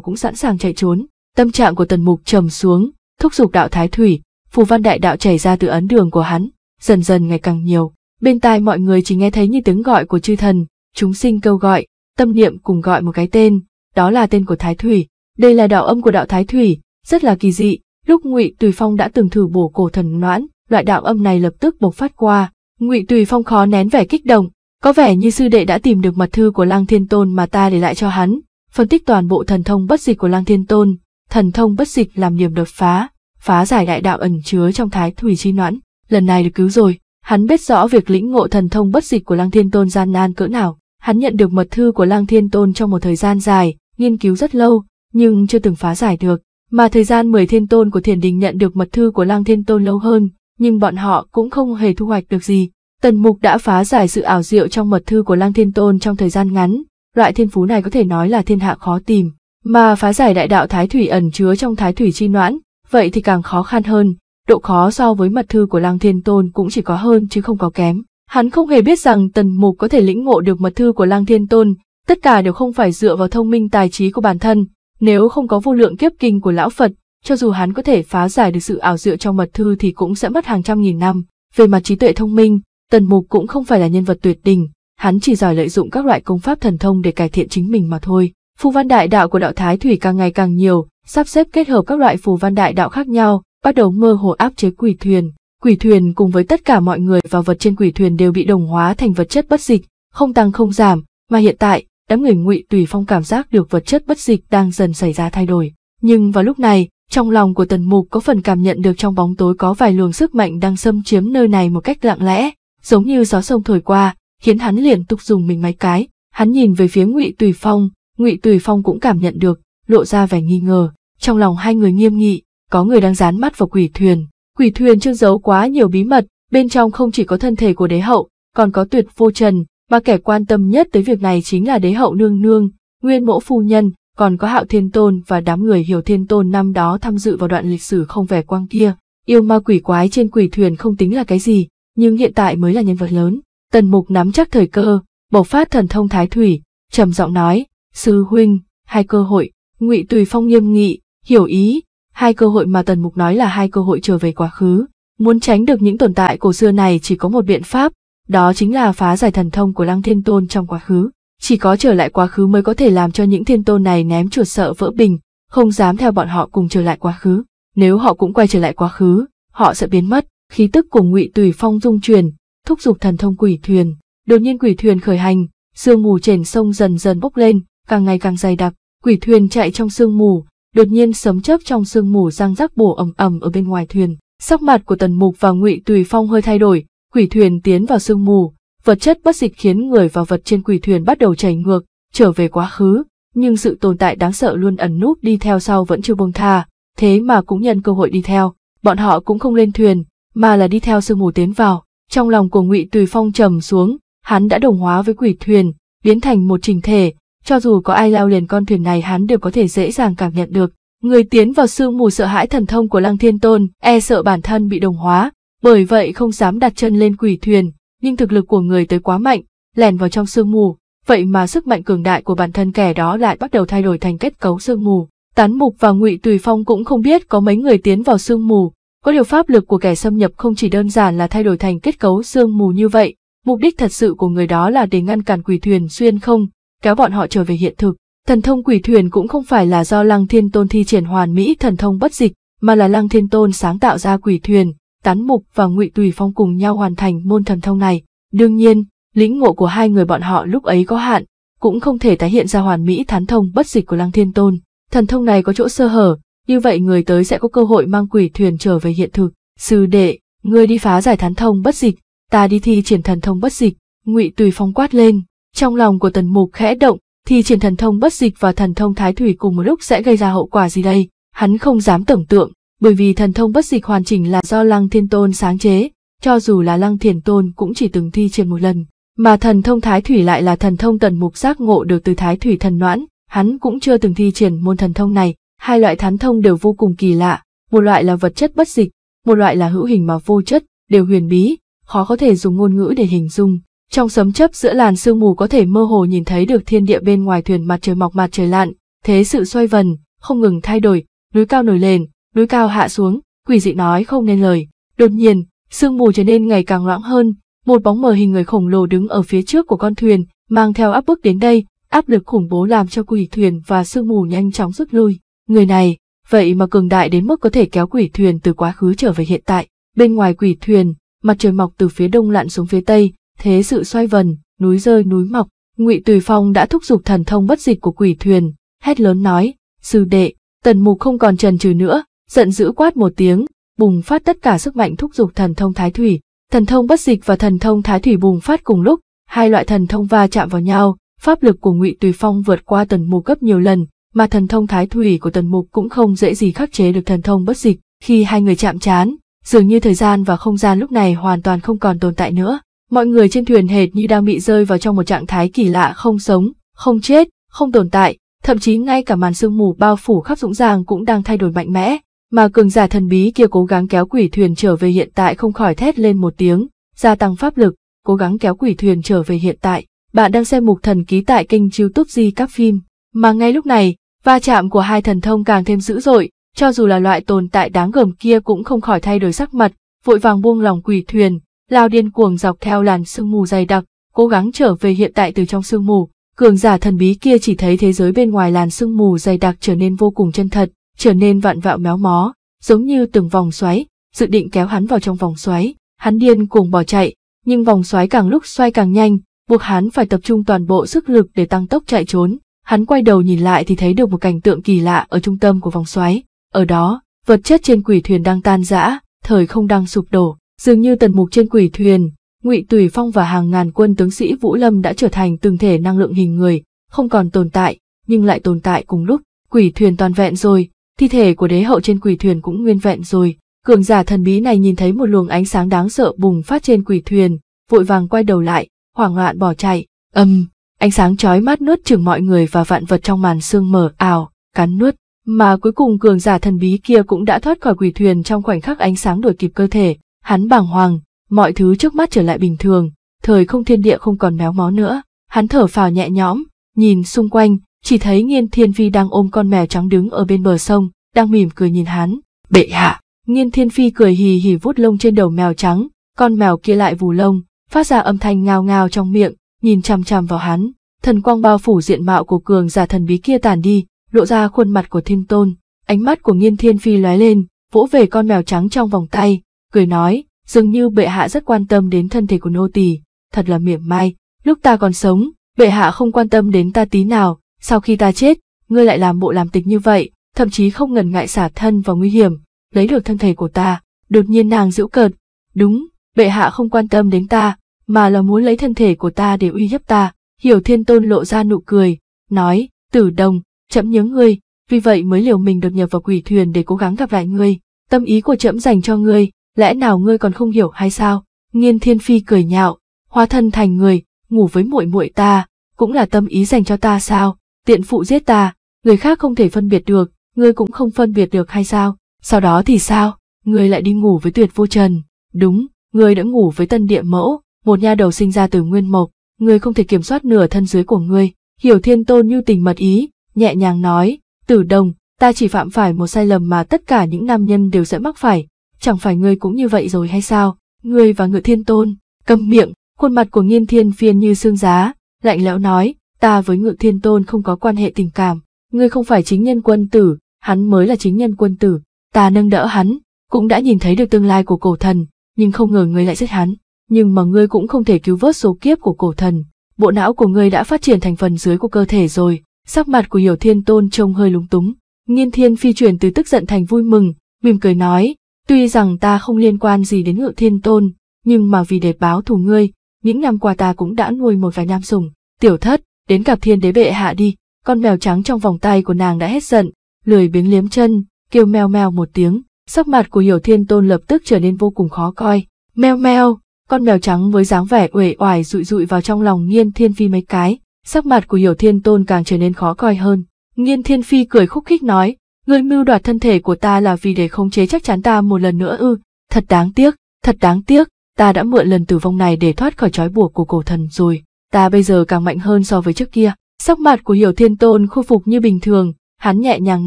cũng sẵn sàng chạy trốn. Tâm trạng của Tần Mục trầm xuống, thúc giục đạo thái thủy, phù văn đại đạo chảy ra từ ấn đường của hắn, dần dần ngày càng nhiều. Bên tai mọi người chỉ nghe thấy như tiếng gọi của chư thần, chúng sinh kêu gọi, tâm niệm cùng gọi một cái tên, đó là tên của Thái Thủy. Đây là đạo âm của đạo Thái Thủy, rất là kỳ dị. Lúc Ngụy Tùy Phong đã từng thử bổ cổ thần noãn, loại đạo âm này lập tức bộc phát qua. Ngụy Tùy Phong khó nén vẻ kích động, có vẻ như sư đệ đã tìm được mật thư của Lang Thiên Tôn mà ta để lại cho hắn, phân tích toàn bộ thần thông bất dịch của Lang Thiên Tôn, thần thông bất dịch làm niềm đột phá, phá giải đại đạo ẩn chứa trong thái thủy chi noãn, lần này được cứu rồi, hắn biết rõ việc lĩnh ngộ thần thông bất dịch của Lang Thiên Tôn gian nan cỡ nào, hắn nhận được mật thư của Lang Thiên Tôn trong một thời gian dài, nghiên cứu rất lâu, nhưng chưa từng phá giải được, mà thời gian 10 Thiên Tôn của Thiền Đình nhận được mật thư của Lang Thiên Tôn lâu hơn, nhưng bọn họ cũng không hề thu hoạch được gì, Tần Mục đã phá giải sự ảo diệu trong mật thư của Lăng Thiên Tôn trong thời gian ngắn, loại thiên phú này có thể nói là thiên hạ khó tìm, mà phá giải đại đạo Thái Thủy ẩn chứa trong Thái Thủy chi noãn, vậy thì càng khó khăn hơn, độ khó so với mật thư của Lăng Thiên Tôn cũng chỉ có hơn chứ không có kém. Hắn không hề biết rằng Tần Mục có thể lĩnh ngộ được mật thư của Lăng Thiên Tôn, tất cả đều không phải dựa vào thông minh tài trí của bản thân, nếu không có vô lượng kiếp kinh của lão Phật, cho dù hắn có thể phá giải được sự ảo diệu trong mật thư thì cũng sẽ mất hàng trăm nghìn năm. Về mặt trí tuệ thông minh, Tần Mục cũng không phải là nhân vật tuyệt đỉnh, hắn chỉ giỏi lợi dụng các loại công pháp thần thông để cải thiện chính mình mà thôi. Phù văn đại đạo của đạo Thái Thủy càng ngày càng nhiều, sắp xếp kết hợp các loại phù văn đại đạo khác nhau, bắt đầu mơ hồ áp chế quỷ thuyền. Quỷ thuyền cùng với tất cả mọi người và vật trên quỷ thuyền đều bị đồng hóa thành vật chất bất dịch, không tăng không giảm, mà hiện tại, đám người ngụy Tùy Phong cảm giác được vật chất bất dịch đang dần xảy ra thay đổi. Nhưng vào lúc này, trong lòng của Tần Mục có phần cảm nhận được trong bóng tối có vài luồng sức mạnh đang xâm chiếm nơi này một cách lặng lẽ, giống như gió sông thổi qua, khiến hắn liền tục dùng mình mấy cái, hắn nhìn về phía Ngụy Tùy Phong, Ngụy Tùy Phong cũng cảm nhận được, lộ ra vẻ nghi ngờ, trong lòng hai người nghiêm nghị, có người đang dán mắt vào quỷ thuyền, quỷ thuyền trương giấu quá nhiều bí mật, bên trong không chỉ có thân thể của đế hậu, còn có tuyệt vô trần, mà kẻ quan tâm nhất tới việc này chính là đế hậu nương nương, nguyên mẫu phu nhân, còn có hạo thiên tôn và đám người hiểu thiên tôn năm đó tham dự vào đoạn lịch sử không vẻ quang kia. Yêu ma quỷ quái trên quỷ thuyền không tính là cái gì, nhưng hiện tại mới là nhân vật lớn. Tần Mục nắm chắc thời cơ, bộc phát thần thông thái thủy, trầm giọng nói, sư huynh, hai cơ hội, ngụy tùy phong nghiêm nghị, hiểu ý, hai cơ hội mà Tần Mục nói là hai cơ hội trở về quá khứ. Muốn tránh được những tồn tại cổ xưa này chỉ có một biện pháp, đó chính là phá giải thần thông của Lăng Thiên Tôn trong quá khứ. Chỉ có trở lại quá khứ mới có thể làm cho những thiên tôn này ném chuột sợ vỡ bình, không dám theo bọn họ cùng trở lại quá khứ. Nếu họ cũng quay trở lại quá khứ, họ sẽ biến mất, khí tức của ngụy tùy phong dung truyền thúc giục thần thông quỷ thuyền đột nhiên quỷ thuyền khởi hành sương mù trên sông dần dần bốc lên càng ngày càng dày đặc quỷ thuyền chạy trong sương mù đột nhiên sấm chớp trong sương mù răng rắc bổ ầm ầm ở bên ngoài thuyền sắc mặt của tần mục và ngụy tùy phong hơi thay đổi quỷ thuyền tiến vào sương mù vật chất bất dịch khiến người và vật trên quỷ thuyền bắt đầu chảy ngược trở về quá khứ nhưng sự tồn tại đáng sợ luôn ẩn núp đi theo sau vẫn chưa buông tha thế mà cũng nhân cơ hội đi theo bọn họ cũng không lên thuyền mà là đi theo sương mù tiến vào. Trong lòng của Ngụy Tùy Phong trầm xuống, hắn đã đồng hóa với quỷ thuyền, biến thành một trình thể, cho dù có ai lao liền con thuyền này hắn đều có thể dễ dàng cảm nhận được. Người tiến vào sương mù sợ hãi thần thông của Lăng Thiên Tôn, e sợ bản thân bị đồng hóa, bởi vậy không dám đặt chân lên quỷ thuyền, nhưng thực lực của người tới quá mạnh, lèn vào trong sương mù, vậy mà sức mạnh cường đại của bản thân kẻ đó lại bắt đầu thay đổi thành kết cấu sương mù. Tán mục và Ngụy Tùy Phong cũng không biết có mấy người tiến vào sương mù, có điều pháp lực của kẻ xâm nhập không chỉ đơn giản là thay đổi thành kết cấu xương mù như vậy, mục đích thật sự của người đó là để ngăn cản quỷ thuyền xuyên không, kéo bọn họ trở về hiện thực. Thần thông quỷ thuyền cũng không phải là do Lăng Thiên Tôn thi triển hoàn mỹ thần thông bất dịch, mà là Lăng Thiên Tôn sáng tạo ra quỷ thuyền, tán mục và ngụy tùy phong cùng nhau hoàn thành môn thần thông này. Đương nhiên, lĩnh ngộ của hai người bọn họ lúc ấy có hạn, cũng không thể tái hiện ra hoàn mỹ thán thông bất dịch của Lăng Thiên Tôn. Thần thông này có chỗ sơ hở, như vậy người tới sẽ có cơ hội mang quỷ thuyền trở về hiện thực. Sư đệ, người đi phá giải thán thông bất dịch, ta đi thi triển thần thông bất dịch, Ngụy Tùy Phong quát lên. Trong lòng của Tần Mục khẽ động, thi triển thần thông bất dịch và thần thông thái thủy cùng một lúc sẽ gây ra hậu quả gì đây? Hắn không dám tưởng tượng, bởi vì thần thông bất dịch hoàn chỉnh là do Lăng Thiên Tôn sáng chế, cho dù là Lăng Thiền Tôn cũng chỉ từng thi triển một lần, mà thần thông thái thủy lại là thần thông Tần Mục giác ngộ được từ thái thủy thần noãn, hắn cũng chưa từng thi triển môn thần thông này, Hai loại thán thông đều vô cùng kỳ lạ, một loại là vật chất bất dịch, một loại là hữu hình mà vô chất, đều huyền bí, khó có thể dùng ngôn ngữ để hình dung. Trong sấm chớp giữa làn sương mù có thể mơ hồ nhìn thấy được thiên địa bên ngoài thuyền mặt trời mọc mặt trời lặn, thế sự xoay vần, không ngừng thay đổi, núi cao nổi lên, núi cao hạ xuống, quỷ dị nói không nên lời. Đột nhiên, sương mù trở nên ngày càng loãng hơn, một bóng mờ hình người khổng lồ đứng ở phía trước của con thuyền, mang theo áp bức đến đây, áp lực khủng bố làm cho quỷ thuyền và sương mù nhanh chóng rút lui. Người này, vậy mà cường đại đến mức có thể kéo quỷ thuyền từ quá khứ trở về hiện tại. Bên ngoài quỷ thuyền, mặt trời mọc từ phía đông lặn xuống phía tây, thế sự xoay vần, núi rơi núi mọc. Ngụy Tùy Phong đã thúc giục thần thông bất dịch của quỷ thuyền, hét lớn nói, sư đệ, tần mục không còn trần trừ nữa, giận dữ quát một tiếng, bùng phát tất cả sức mạnh thúc giục thần thông thái thủy. Thần thông bất dịch và thần thông thái thủy bùng phát cùng lúc, hai loại thần thông va chạm vào nhau, pháp lực của Ngụy Tùy Phong vượt qua tần mục gấp nhiều lần, mà thần thông thái thủy của tần mục cũng không dễ gì khắc chế được thần thông bất dịch. Khi hai người chạm chán, dường như thời gian và không gian lúc này hoàn toàn không còn tồn tại nữa. Mọi người trên thuyền hệt như đang bị rơi vào trong một trạng thái kỳ lạ không sống, không chết, không tồn tại, thậm chí ngay cả màn sương mù bao phủ khắp dũng giang cũng đang thay đổi mạnh mẽ, mà cường giả thần bí kia cố gắng kéo quỷ thuyền trở về hiện tại không khỏi thét lên một tiếng, gia tăng pháp lực, cố gắng kéo quỷ thuyền trở về hiện tại. Bạn đang xem mục thần ký tại kênh youtube Di Các Phim, mà ngay lúc này, va chạm của hai thần thông càng thêm dữ dội, cho dù là loại tồn tại đáng gờm kia cũng không khỏi thay đổi sắc mặt, vội vàng buông lòng quỷ thuyền, lao điên cuồng dọc theo làn sương mù dày đặc, cố gắng trở về hiện tại từ trong sương mù. Cường giả thần bí kia chỉ thấy thế giới bên ngoài làn sương mù dày đặc trở nên vô cùng chân thật, trở nên vạn vạo méo mó, giống như từng vòng xoáy, dự định kéo hắn vào trong vòng xoáy. Hắn điên cuồng bỏ chạy, nhưng vòng xoáy càng lúc xoay càng nhanh, buộc hắn phải tập trung toàn bộ sức lực để tăng tốc chạy trốn. Hắn quay đầu nhìn lại thì thấy được một cảnh tượng kỳ lạ ở trung tâm của vòng xoáy. Ở đó, vật chất trên quỷ thuyền đang tan rã, thời không đang sụp đổ, dường như tần mục trên quỷ thuyền, Ngụy Tùy Phong và hàng ngàn quân tướng sĩ Vũ Lâm đã trở thành từng thể năng lượng hình người, không còn tồn tại, nhưng lại tồn tại cùng lúc. Quỷ thuyền toàn vẹn rồi, thi thể của đế hậu trên quỷ thuyền cũng nguyên vẹn rồi. Cường giả thần bí này nhìn thấy một luồng ánh sáng đáng sợ bùng phát trên quỷ thuyền, vội vàng quay đầu lại, hoảng loạn bỏ chạy. ầm. um, Ánh sáng chói mắt nuốt chửng mọi người và vạn vật trong màn sương mờ ảo, cắn nuốt. Mà cuối cùng cường giả thần bí kia cũng đã thoát khỏi quỷ thuyền trong khoảnh khắc ánh sáng đuổi kịp cơ thể, hắn bàng hoàng, mọi thứ trước mắt trở lại bình thường, thời không thiên địa không còn méo mó nữa. Hắn thở phào nhẹ nhõm, nhìn xung quanh, chỉ thấy Nghiên Thiên Phi đang ôm con mèo trắng đứng ở bên bờ sông, đang mỉm cười nhìn hắn. Bệ hạ! Nghiên Thiên Phi cười hì hì vuốt lông trên đầu mèo trắng, con mèo kia lại vù lông, phát ra âm thanh ngao ngao trong miệng, nhìn chằm chằm vào hắn, thần quang bao phủ diện mạo của cường giả thần bí kia tàn đi, lộ ra khuôn mặt của thiên tôn, ánh mắt của nghiên thiên phi lóe lên, vỗ về con mèo trắng trong vòng tay, cười nói, dường như bệ hạ rất quan tâm đến thân thể của nô tỳ, thật là mỉa mai, lúc ta còn sống, bệ hạ không quan tâm đến ta tí nào, sau khi ta chết, ngươi lại làm bộ làm tịch như vậy, thậm chí không ngần ngại xả thân vào nguy hiểm, lấy được thân thể của ta, đột nhiên nàng giễu cợt, đúng, bệ hạ không quan tâm đến ta, mà là muốn lấy thân thể của ta để uy hiếp ta. Hiểu thiên tôn lộ ra nụ cười, nói, tử đồng, chậm nhớ ngươi, vì vậy mới liều mình đột nhập vào quỷ thuyền để cố gắng gặp lại ngươi. Tâm ý của chậm dành cho ngươi, lẽ nào ngươi còn không hiểu hay sao? Nghiên thiên phi cười nhạo, hóa thân thành người, ngủ với muội muội ta, cũng là tâm ý dành cho ta sao? Tiện phụ giết ta, người khác không thể phân biệt được, ngươi cũng không phân biệt được hay sao? Sau đó thì sao? Ngươi lại đi ngủ với tuyệt vô trần. Đúng, ngươi đã ngủ với tân địa mẫu, một nha đầu sinh ra từ nguyên mộc, người không thể kiểm soát nửa thân dưới của ngươi, hiểu thiên tôn như tình mật ý, nhẹ nhàng nói, tử đồng, ta chỉ phạm phải một sai lầm mà tất cả những nam nhân đều sẽ mắc phải, chẳng phải ngươi cũng như vậy rồi hay sao, ngươi và ngự thiên tôn, câm miệng, khuôn mặt của nghiên thiên phiên như xương giá, lạnh lẽo nói, ta với ngự thiên tôn không có quan hệ tình cảm, ngươi không phải chính nhân quân tử, hắn mới là chính nhân quân tử, ta nâng đỡ hắn, cũng đã nhìn thấy được tương lai của cổ thần, nhưng không ngờ ngươi lại giết hắn nhưng mà ngươi cũng không thể cứu vớt số kiếp của cổ thần. Bộ não của ngươi đã phát triển thành phần dưới của cơ thể rồi, sắc mặt của Hiểu Thiên Tôn trông hơi lúng túng. Nghiên Thiên Phi chuyển từ tức giận thành vui mừng, mỉm cười nói, tuy rằng ta không liên quan gì đến Ngự Thiên Tôn, nhưng mà vì để báo thù ngươi, những năm qua ta cũng đã nuôi một vài nam sùng, tiểu thất, đến gặp thiên đế bệ hạ đi, con mèo trắng trong vòng tay của nàng đã hết giận, lười biếng liếm chân, kêu meo meo một tiếng, sắc mặt của Hiểu Thiên Tôn lập tức trở nên vô cùng khó coi, meo meo, con mèo trắng với dáng vẻ uể oải rụi rụi vào trong lòng Nghiên Thiên Phi mấy cái, sắc mặt của Hiểu Thiên Tôn càng trở nên khó coi hơn. Nghiên Thiên Phi cười khúc khích nói, người mưu đoạt thân thể của ta là vì để khống chế chắc chắn ta một lần nữa ư, thật đáng tiếc, thật đáng tiếc, ta đã mượn lần tử vong này để thoát khỏi trói buộc của cổ thần rồi, ta bây giờ càng mạnh hơn so với trước kia. Sắc mặt của Hiểu Thiên Tôn khôi phục như bình thường, hắn nhẹ nhàng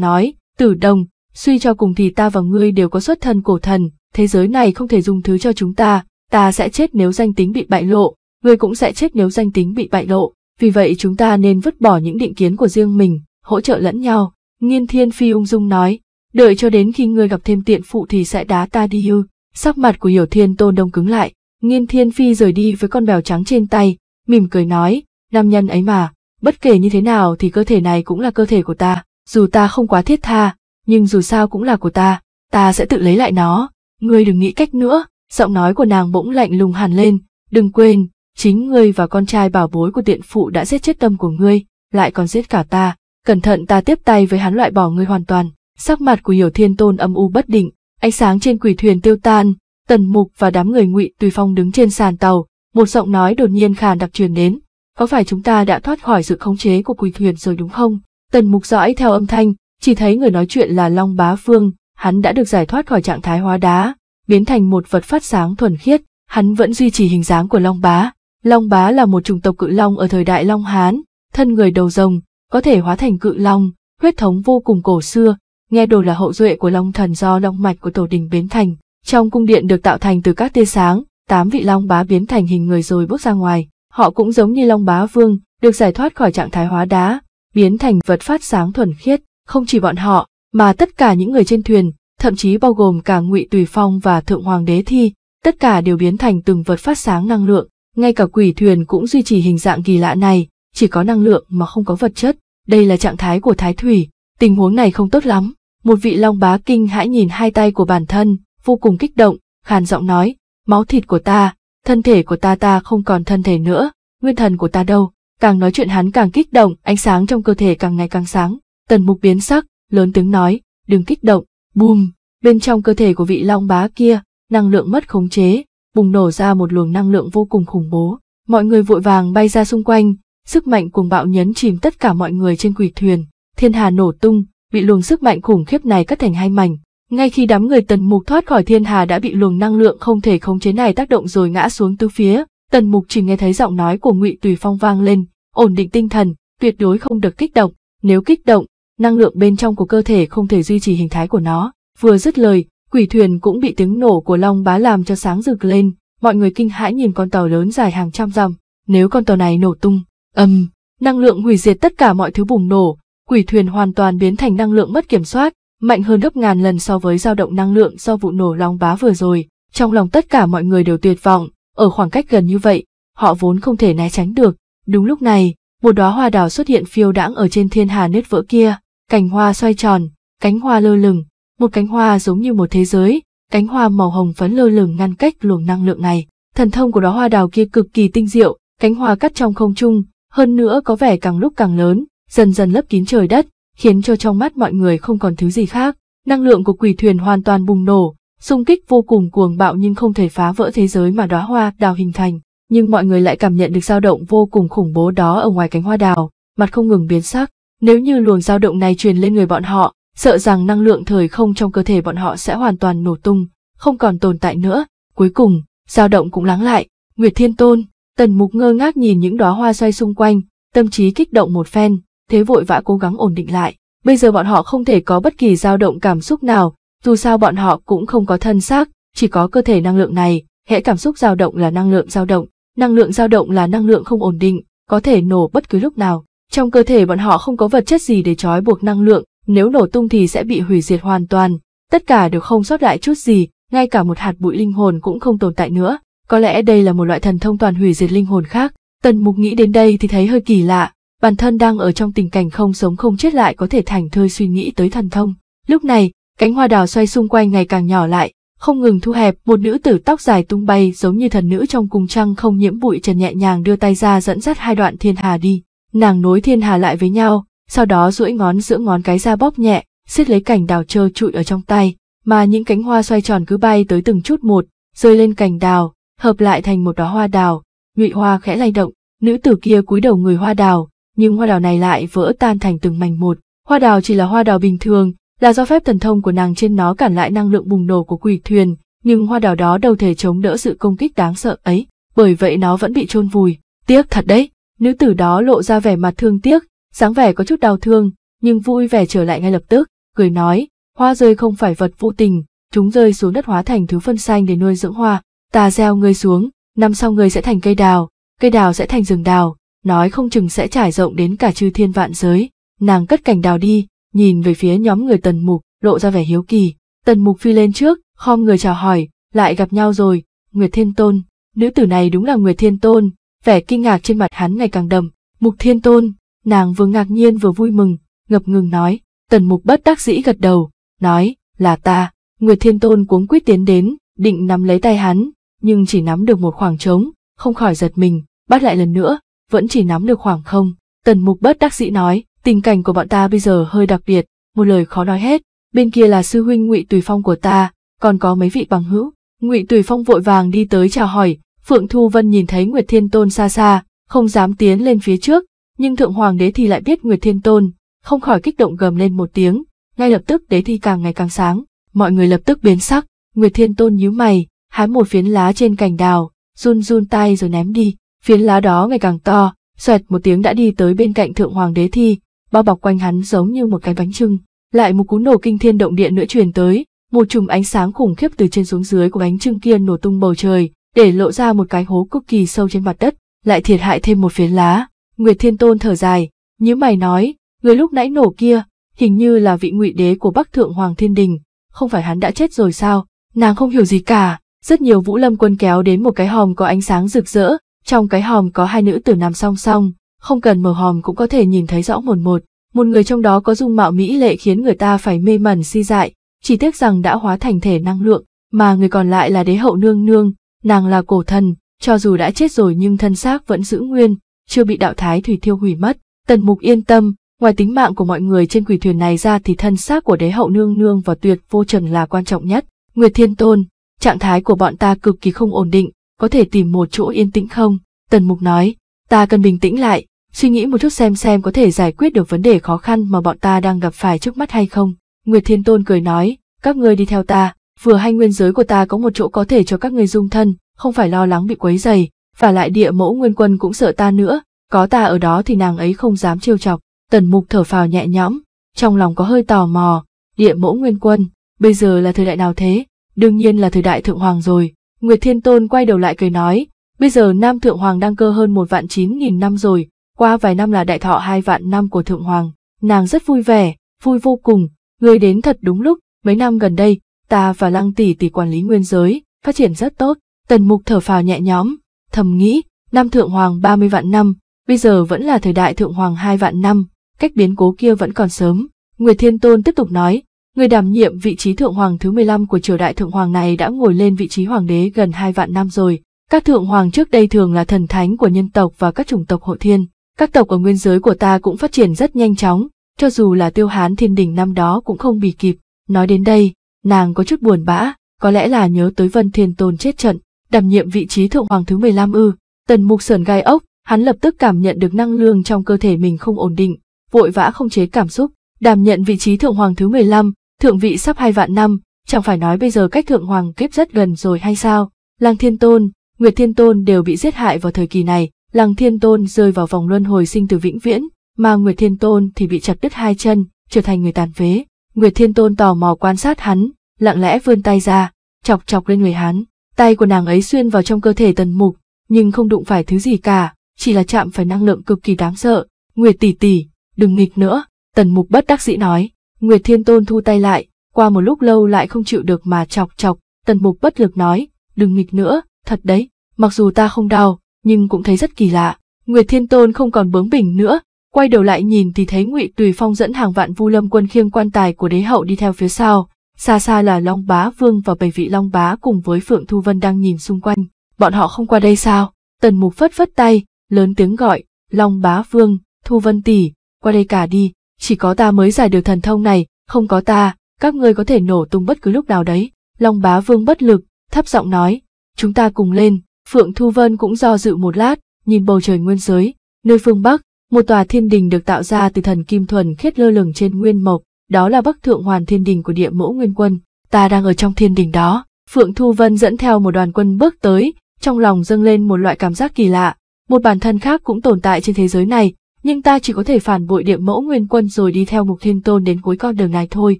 nói, tử đồng, suy cho cùng thì ta và ngươi đều có xuất thân cổ thần, thế giới này không thể dùng thứ cho chúng ta, ta sẽ chết nếu danh tính bị bại lộ, ngươi cũng sẽ chết nếu danh tính bị bại lộ, vì vậy chúng ta nên vứt bỏ những định kiến của riêng mình, hỗ trợ lẫn nhau. Nghiên thiên phi ung dung nói, đợi cho đến khi ngươi gặp thêm tiện phụ thì sẽ đá ta đi hư. Sắc mặt của hiểu thiên tôn đông cứng lại, nghiên thiên phi rời đi với con bèo trắng trên tay, mỉm cười nói, nam nhân ấy mà, bất kể như thế nào thì cơ thể này cũng là cơ thể của ta, dù ta không quá thiết tha, nhưng dù sao cũng là của ta, ta sẽ tự lấy lại nó, ngươi đừng nghĩ cách nữa, Giọng nói của nàng bỗng lạnh lùng hàn lên, đừng quên, chính ngươi và con trai bảo bối của tiện phụ đã giết chết tâm của ngươi, lại còn giết cả ta, cẩn thận ta tiếp tay với hắn loại bỏ ngươi hoàn toàn. Sắc mặt của Hiểu Thiên Tôn âm u bất định, ánh sáng trên quỷ thuyền tiêu tan, Tần Mục và đám người Ngụy Tùy Phong đứng trên sàn tàu, một giọng nói đột nhiên khàn đặc truyền đến, có phải chúng ta đã thoát khỏi sự khống chế của quỷ thuyền rồi đúng không? Tần Mục dõi theo âm thanh, chỉ thấy người nói chuyện là Long Bá Phương, hắn đã được giải thoát khỏi trạng thái hóa đá, biến thành một vật phát sáng thuần khiết, hắn vẫn duy trì hình dáng của Long Bá. Long Bá là một chủng tộc cự long ở thời đại Long Hán, thân người đầu rồng, có thể hóa thành cự long, huyết thống vô cùng cổ xưa, nghe đồ là hậu duệ của Long Thần do long mạch của tổ đình biến thành. Trong cung điện được tạo thành từ các tia sáng, tám vị Long Bá biến thành hình người rồi bước ra ngoài. Họ cũng giống như Long Bá Vương, được giải thoát khỏi trạng thái hóa đá, biến thành vật phát sáng thuần khiết. Không chỉ bọn họ, mà tất cả những người trên thuyền, thậm chí bao gồm cả ngụy tùy phong và thượng hoàng đế thi, tất cả đều biến thành từng vật phát sáng năng lượng, ngay cả quỷ thuyền cũng duy trì hình dạng kỳ lạ này, chỉ có năng lượng mà không có vật chất, đây là trạng thái của thái thủy, tình huống này không tốt lắm. Một vị long bá kinh hãi nhìn hai tay của bản thân, vô cùng kích động, khàn giọng nói, máu thịt của ta, thân thể của ta ta không còn thân thể nữa, nguyên thần của ta đâu. Càng nói chuyện hắn càng kích động, ánh sáng trong cơ thể càng ngày càng sáng. Tần mục biến sắc, lớn tiếng nói, đừng kích động, bùm, Bên trong cơ thể của vị long bá kia, năng lượng mất khống chế, bùng nổ ra một luồng năng lượng vô cùng khủng bố. Mọi người vội vàng bay ra xung quanh, sức mạnh cuồng bạo nhấn chìm tất cả mọi người trên quỷ thuyền. Thiên hà nổ tung, bị luồng sức mạnh khủng khiếp này cắt thành hai mảnh. Ngay khi đám người tần mục thoát khỏi thiên hà đã bị luồng năng lượng không thể khống chế này tác động rồi ngã xuống tứ phía, tần mục chỉ nghe thấy giọng nói của ngụy tùy phong vang lên, ổn định tinh thần, tuyệt đối không được kích động, nếu kích động, năng lượng bên trong của cơ thể không thể duy trì hình thái của nó. Vừa dứt lời, quỷ thuyền cũng bị tiếng nổ của long bá làm cho sáng rực lên, mọi người kinh hãi nhìn con tàu lớn dài hàng trăm dặm, nếu con tàu này nổ tung, ầm, um, năng lượng hủy diệt tất cả mọi thứ bùng nổ, quỷ thuyền hoàn toàn biến thành năng lượng mất kiểm soát, mạnh hơn gấp ngàn lần so với dao động năng lượng do vụ nổ long bá vừa rồi, trong lòng tất cả mọi người đều tuyệt vọng, ở khoảng cách gần như vậy, họ vốn không thể né tránh được. Đúng lúc này, một đóa hoa đào xuất hiện phiêu đãng ở trên thiên hà nứt vỡ kia, cành hoa xoay tròn, cánh hoa lơ lửng, một cánh hoa giống như một thế giới, cánh hoa màu hồng phấn lơ lửng ngăn cách luồng năng lượng này. Thần thông của đóa hoa đào kia cực kỳ tinh diệu, cánh hoa cắt trong không trung, hơn nữa có vẻ càng lúc càng lớn, dần dần lấp kín trời đất, khiến cho trong mắt mọi người không còn thứ gì khác. Năng lượng của quỷ thuyền hoàn toàn bùng nổ, xung kích vô cùng cuồng bạo nhưng không thể phá vỡ thế giới mà đóa hoa đào hình thành, nhưng mọi người lại cảm nhận được dao động vô cùng khủng bố đó ở ngoài cánh hoa đào, mặt không ngừng biến sắc. Nếu như luồng dao động này truyền lên người bọn họ, sợ rằng năng lượng thời không trong cơ thể bọn họ sẽ hoàn toàn nổ tung, không còn tồn tại nữa. Cuối cùng, dao động cũng lắng lại, Nguyệt Thiên Tôn, Tần Mục ngơ ngác nhìn những đóa hoa xoay xung quanh, tâm trí kích động một phen, thế vội vã cố gắng ổn định lại. Bây giờ bọn họ không thể có bất kỳ dao động cảm xúc nào, dù sao bọn họ cũng không có thân xác, chỉ có cơ thể năng lượng này, hệ cảm xúc dao động là năng lượng dao động, năng lượng dao động là năng lượng không ổn định, có thể nổ bất cứ lúc nào. Trong cơ thể bọn họ không có vật chất gì để trói buộc năng lượng, nếu nổ tung thì sẽ bị hủy diệt hoàn toàn, tất cả đều không sót lại chút gì, ngay cả một hạt bụi linh hồn cũng không tồn tại nữa. Có lẽ đây là một loại thần thông toàn hủy diệt linh hồn khác. Tần Mục nghĩ đến đây thì thấy hơi kỳ lạ, bản thân đang ở trong tình cảnh không sống không chết lại có thể thành thơi suy nghĩ tới thần thông. Lúc này, cánh hoa đào xoay xung quanh ngày càng nhỏ lại, không ngừng thu hẹp, một nữ tử tóc dài tung bay giống như thần nữ trong cung trăng không nhiễm bụi trần nhẹ nhàng đưa tay ra dẫn dắt hai đoạn thiên hà đi. Nàng nối thiên hà lại với nhau, sau đó duỗi ngón giữa ngón cái ra bóp nhẹ, siết lấy cành đào trơ trụi ở trong tay, mà những cánh hoa xoay tròn cứ bay tới từng chút một, rơi lên cành đào, hợp lại thành một đóa hoa đào, nhụy hoa khẽ lay động, nữ tử kia cúi đầu người hoa đào, nhưng hoa đào này lại vỡ tan thành từng mảnh một, hoa đào chỉ là hoa đào bình thường, là do phép thần thông của nàng trên nó cản lại năng lượng bùng nổ của quỷ thuyền, nhưng hoa đào đó đâu thể chống đỡ sự công kích đáng sợ ấy, bởi vậy nó vẫn bị chôn vùi, tiếc thật đấy, nữ tử đó lộ ra vẻ mặt thương tiếc, dáng vẻ có chút đau thương, nhưng vui vẻ trở lại ngay lập tức, cười nói, hoa rơi không phải vật vô tình, chúng rơi xuống đất hóa thành thứ phân xanh để nuôi dưỡng hoa, ta gieo ngươi xuống, năm sau ngươi sẽ thành cây đào, cây đào sẽ thành rừng đào, nói không chừng sẽ trải rộng đến cả chư thiên vạn giới. Nàng cất cành đào đi, nhìn về phía nhóm người tần mục, lộ ra vẻ hiếu kỳ. Tần mục phi lên trước, khom người chào hỏi, lại gặp nhau rồi, Nguyệt Thiên Tôn. Nữ tử này đúng là Nguyệt Thiên Tôn, vẻ kinh ngạc trên mặt hắn ngày càng đậm, Mục Thiên Tôn, Nàng vừa ngạc nhiên vừa vui mừng, ngập ngừng nói, tần mục bất đắc dĩ gật đầu, nói, là ta. Nguyệt Thiên Tôn cuống quyết tiến đến, định nắm lấy tay hắn, nhưng chỉ nắm được một khoảng trống, không khỏi giật mình, bắt lại lần nữa, vẫn chỉ nắm được khoảng không. Tần mục bất đắc dĩ nói, tình cảnh của bọn ta bây giờ hơi đặc biệt, một lời khó nói hết, bên kia là sư huynh ngụy Tùy Phong của ta, còn có mấy vị bằng hữu. Ngụy Tùy Phong vội vàng đi tới chào hỏi, Phượng Thu Vân nhìn thấy Nguyệt Thiên Tôn xa xa, không dám tiến lên phía trước, nhưng thượng hoàng đế thì lại biết Nguyệt Thiên Tôn, không khỏi kích động gầm lên một tiếng, ngay lập tức đế thi càng ngày càng sáng, mọi người lập tức biến sắc, Nguyệt Thiên Tôn nhíu mày, hái một phiến lá trên cành đào, run run tay rồi ném đi, phiến lá đó ngày càng to, xoẹt một tiếng đã đi tới bên cạnh thượng hoàng đế thi, bao bọc quanh hắn giống như một cái bánh trưng, lại một cú nổ kinh thiên động địa nữa truyền tới, một chùm ánh sáng khủng khiếp từ trên xuống dưới của bánh trưng kia nổ tung bầu trời, để lộ ra một cái hố cực kỳ sâu trên mặt đất, lại thiệt hại thêm một phiến lá. Nguyệt Thiên Tôn thở dài, nhíu mày nói, người lúc nãy nổ kia, hình như là vị ngụy đế của Bắc Thượng Hoàng Thiên Đình, không phải hắn đã chết rồi sao? Nàng không hiểu gì cả, rất nhiều vũ lâm quân kéo đến một cái hòm có ánh sáng rực rỡ, trong cái hòm có hai nữ tử nằm song song, không cần mở hòm cũng có thể nhìn thấy rõ một một. Một người trong đó có dung mạo mỹ lệ khiến người ta phải mê mẩn si dại, chỉ tiếc rằng đã hóa thành thể năng lượng, mà người còn lại là đế hậu nương nương, nàng là cổ thần, cho dù đã chết rồi nhưng thân xác vẫn giữ nguyên, chưa bị đạo thái thủy thiêu hủy mất. Tần mục yên tâm, ngoài tính mạng của mọi người trên quỷ thuyền này ra thì thân xác của đế hậu nương nương và tuyệt vô trần là quan trọng nhất. Nguyệt Thiên Tôn, trạng thái của bọn ta cực kỳ không ổn định, có thể tìm một chỗ yên tĩnh không? Tần mục nói, ta cần bình tĩnh lại, suy nghĩ một chút xem xem có thể giải quyết được vấn đề khó khăn mà bọn ta đang gặp phải trước mắt hay không. Nguyệt Thiên Tôn cười nói, các ngươi đi theo ta, vừa hay nguyên giới của ta có một chỗ có thể cho các ngươi dung thân, không phải lo lắng bị quấy dày, và lại địa mẫu nguyên quân cũng sợ ta nữa, có ta ở đó thì nàng ấy không dám trêu chọc. Tần mục thở phào nhẹ nhõm, trong lòng có hơi tò mò, địa mẫu nguyên quân, bây giờ là thời đại nào thế? Đương nhiên là thời đại thượng hoàng rồi. Nguyệt Thiên Tôn quay đầu lại cười nói, bây giờ Nam Thượng Hoàng đang cơ hơn một vạn chín nghìn năm rồi, qua vài năm là đại thọ hai vạn năm của Thượng Hoàng. Nàng rất vui vẻ, vui vô cùng, người đến thật đúng lúc, mấy năm gần đây, ta và Lăng Tỷ Tỷ quản lý nguyên giới, phát triển rất tốt. Tần Mục thở phào nhẹ nhõm, thầm nghĩ, năm thượng hoàng 30 vạn năm, bây giờ vẫn là thời đại thượng hoàng 2 vạn năm, cách biến cố kia vẫn còn sớm. Nguyệt Thiên Tôn tiếp tục nói, người đảm nhiệm vị trí thượng hoàng thứ 15 của triều đại thượng hoàng này đã ngồi lên vị trí hoàng đế gần 2 vạn năm rồi. Các thượng hoàng trước đây thường là thần thánh của nhân tộc và các chủng tộc hộ thiên. Các tộc ở nguyên giới của ta cũng phát triển rất nhanh chóng, cho dù là tiêu hán thiên đình năm đó cũng không bì kịp. Nói đến đây, nàng có chút buồn bã, có lẽ là nhớ tới Vân Thiên Tôn chết trận đảm nhiệm vị trí thượng hoàng thứ 15 ư. Tần mục sờn gai ốc, hắn lập tức cảm nhận được năng lượng trong cơ thể mình không ổn định, vội vã không chế cảm xúc, đảm nhận vị trí thượng hoàng thứ 15, thượng vị sắp hai vạn năm, chẳng phải nói bây giờ cách thượng hoàng kiếp rất gần rồi hay sao? lang Thiên Tôn, Nguyệt Thiên Tôn đều bị giết hại vào thời kỳ này, lang Thiên Tôn rơi vào vòng luân hồi sinh từ vĩnh viễn, mà Nguyệt Thiên Tôn thì bị chặt đứt hai chân, trở thành người tàn phế. Nguyệt Thiên Tôn tò mò quan sát hắn, lặng lẽ vươn tay ra, chọc chọc lên người hắn. Tay của nàng ấy xuyên vào trong cơ thể tần mục, nhưng không đụng phải thứ gì cả, chỉ là chạm phải năng lượng cực kỳ đáng sợ. Nguyệt tỷ tỷ, đừng nghịch nữa, tần mục bất đắc dĩ nói. Nguyệt thiên tôn thu tay lại, qua một lúc lâu lại không chịu được mà chọc chọc, tần mục bất lực nói, đừng nghịch nữa, thật đấy, mặc dù ta không đau, nhưng cũng thấy rất kỳ lạ. Nguyệt thiên tôn không còn bướng bỉnh nữa, quay đầu lại nhìn thì thấy ngụy tùy phong dẫn hàng vạn vu lâm quân khiêng quan tài của đế hậu đi theo phía sau Xa xa là Long Bá Vương và bảy vị Long Bá cùng với Phượng Thu Vân đang nhìn xung quanh. Bọn họ không qua đây sao? Tần Mục phất phất tay, lớn tiếng gọi, Long Bá Vương, Thu Vân tỷ, qua đây cả đi, chỉ có ta mới giải được thần thông này, không có ta, các ngươi có thể nổ tung bất cứ lúc nào đấy. Long Bá Vương bất lực, thấp giọng nói, chúng ta cùng lên. Phượng Thu Vân cũng do dự một lát, nhìn bầu trời nguyên giới, nơi phương Bắc, một tòa thiên đình được tạo ra từ thần kim thuần khiết lơ lửng trên nguyên mộc, đó là Bắc Thượng Hoàn Thiên Đình của địa mẫu Nguyên Quân, ta đang ở trong thiên đình đó. Phượng Thu Vân dẫn theo một đoàn quân bước tới, trong lòng dâng lên một loại cảm giác kỳ lạ. Một bản thân khác cũng tồn tại trên thế giới này, nhưng ta chỉ có thể phản bội địa mẫu Nguyên Quân rồi đi theo Mục Thiên Tôn đến cuối con đường này thôi.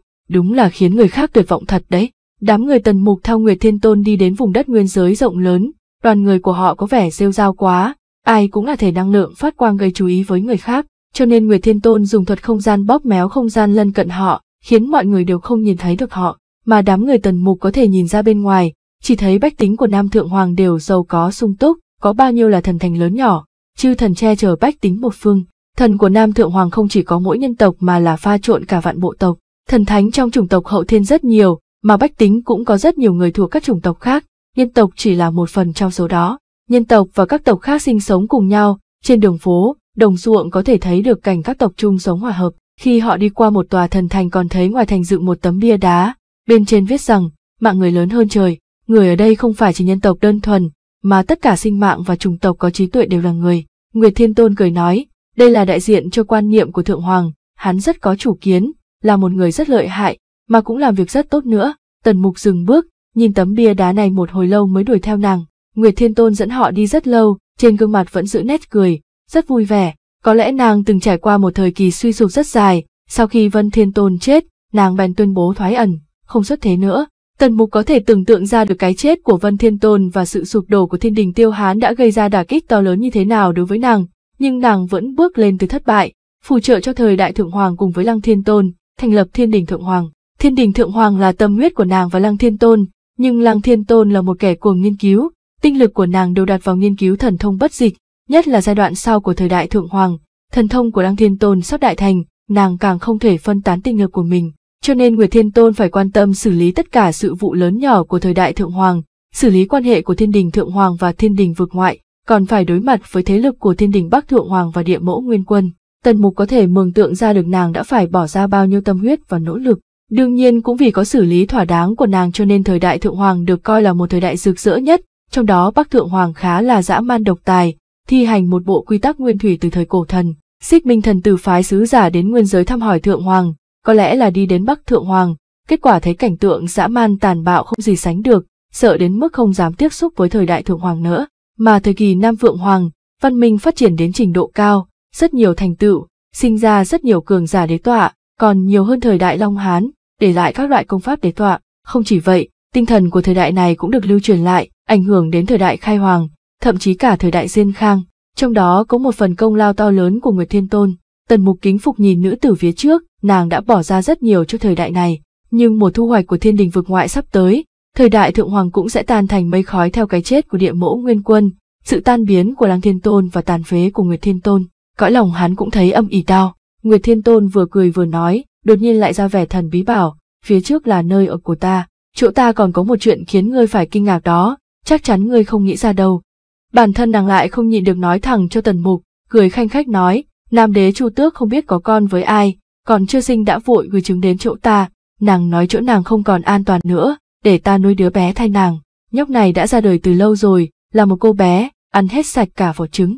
Đúng là khiến người khác tuyệt vọng thật đấy. Đám người tần mục theo Nguyệt Thiên Tôn đi đến vùng đất nguyên giới rộng lớn, đoàn người của họ có vẻ rêu rao quá, ai cũng là thể năng lượng phát quang gây chú ý với người khác cho nên người Thiên Tôn dùng thuật không gian bóp méo không gian lân cận họ, khiến mọi người đều không nhìn thấy được họ, mà đám người tần mục có thể nhìn ra bên ngoài, chỉ thấy bách tính của Nam Thượng Hoàng đều giàu có sung túc, có bao nhiêu là thần thành lớn nhỏ, chư thần che chở bách tính một phương. Thần của Nam Thượng Hoàng không chỉ có mỗi nhân tộc mà là pha trộn cả vạn bộ tộc, thần thánh trong chủng tộc hậu thiên rất nhiều, mà bách tính cũng có rất nhiều người thuộc các chủng tộc khác, nhân tộc chỉ là một phần trong số đó. Nhân tộc và các tộc khác sinh sống cùng nhau, trên đường phố, đồng ruộng có thể thấy được cảnh các tộc chung sống hòa hợp. Khi họ đi qua một tòa thần thành còn thấy ngoài thành dựng một tấm bia đá, bên trên viết rằng, mạng người lớn hơn trời, người ở đây không phải chỉ nhân tộc đơn thuần, mà tất cả sinh mạng và chủng tộc có trí tuệ đều là người. Nguyệt Thiên Tôn cười nói, đây là đại diện cho quan niệm của Thượng Hoàng, hắn rất có chủ kiến, là một người rất lợi hại, mà cũng làm việc rất tốt nữa. Tần Mục dừng bước, nhìn tấm bia đá này một hồi lâu mới đuổi theo nàng. Nguyệt Thiên Tôn dẫn họ đi rất lâu, trên gương mặt vẫn giữ nét cười, rất vui vẻ. Có lẽ nàng từng trải qua một thời kỳ suy sụp rất dài, sau khi Vân Thiên Tôn chết, nàng bèn tuyên bố thoái ẩn, không xuất thế nữa. Tần Mục có thể tưởng tượng ra được cái chết của Vân Thiên Tôn và sự sụp đổ của thiên đình Tiêu Hán đã gây ra đả kích to lớn như thế nào đối với nàng, nhưng nàng vẫn bước lên từ thất bại, phù trợ cho thời đại Thượng Hoàng cùng với Lăng Thiên Tôn, thành lập thiên đình Thượng Hoàng. Thiên đình Thượng Hoàng là tâm huyết của nàng và Lăng Thiên Tôn, nhưng Lăng Thiên Tôn là một kẻ cuồng nghiên cứu, tinh lực của nàng đều đặt vào nghiên cứu thần thông bất dịch, nhất là giai đoạn sau của thời đại thượng hoàng, thần thông của đăng Thiên Tôn sắp đại thành, nàng càng không thể phân tán tinh lực của mình, cho nên Nguyệt Thiên Tôn phải quan tâm xử lý tất cả sự vụ lớn nhỏ của thời đại thượng hoàng, xử lý quan hệ của thiên đình thượng hoàng và thiên đình vực ngoại, còn phải đối mặt với thế lực của thiên đình Bắc thượng hoàng và địa mẫu nguyên quân. Tần Mục có thể mường tượng ra được nàng đã phải bỏ ra bao nhiêu tâm huyết và nỗ lực. Đương nhiên cũng vì có xử lý thỏa đáng của nàng cho nên thời đại thượng hoàng được coi là một thời đại rực rỡ nhất, trong đó Bắc thượng hoàng khá là dã man độc tài, thi hành một bộ quy tắc nguyên thủy từ thời cổ thần. Xích Minh thần từ phái sứ giả đến nguyên giới thăm hỏi Thượng Hoàng, có lẽ là đi đến Bắc Thượng Hoàng, kết quả thấy cảnh tượng dã man tàn bạo không gì sánh được, sợ đến mức không dám tiếp xúc với thời đại Thượng Hoàng nữa. Mà thời kỳ Nam Vượng Hoàng, văn minh phát triển đến trình độ cao, rất nhiều thành tựu, sinh ra rất nhiều cường giả đế tọa, còn nhiều hơn thời đại Long Hán, để lại các loại công pháp đế tọa. Không chỉ vậy, tinh thần của thời đại này cũng được lưu truyền lại, ảnh hưởng đến thời đại khai hoàng, thậm chí cả thời đại Diên Khang, trong đó có một phần công lao to lớn của Nguyệt Thiên Tôn. Tần Mục kính phục nhìn nữ tử phía trước, nàng đã bỏ ra rất nhiều cho thời đại này, nhưng mùa thu hoạch của thiên đình vực ngoại sắp tới, thời đại thượng hoàng cũng sẽ tan thành mây khói theo cái chết của địa mẫu Nguyên Quân, sự tan biến của Lăng Thiên Tôn và tàn phế của Nguyệt Thiên Tôn. Cõi lòng hắn cũng thấy âm ỉ đau. Nguyệt Thiên Tôn vừa cười vừa nói, đột nhiên lại ra vẻ thần bí bảo, phía trước là nơi ở của ta, chỗ ta còn có một chuyện khiến ngươi phải kinh ngạc đó, chắc chắn ngươi không nghĩ ra đâu. Bản thân nàng lại không nhịn được nói thẳng cho tần mục, cười khanh khách nói, nam đế chu tước không biết có con với ai, còn chưa sinh đã vội gửi chứng đến chỗ ta, nàng nói chỗ nàng không còn an toàn nữa, để ta nuôi đứa bé thay nàng. Nhóc này đã ra đời từ lâu rồi, là một cô bé, ăn hết sạch cả vỏ trứng.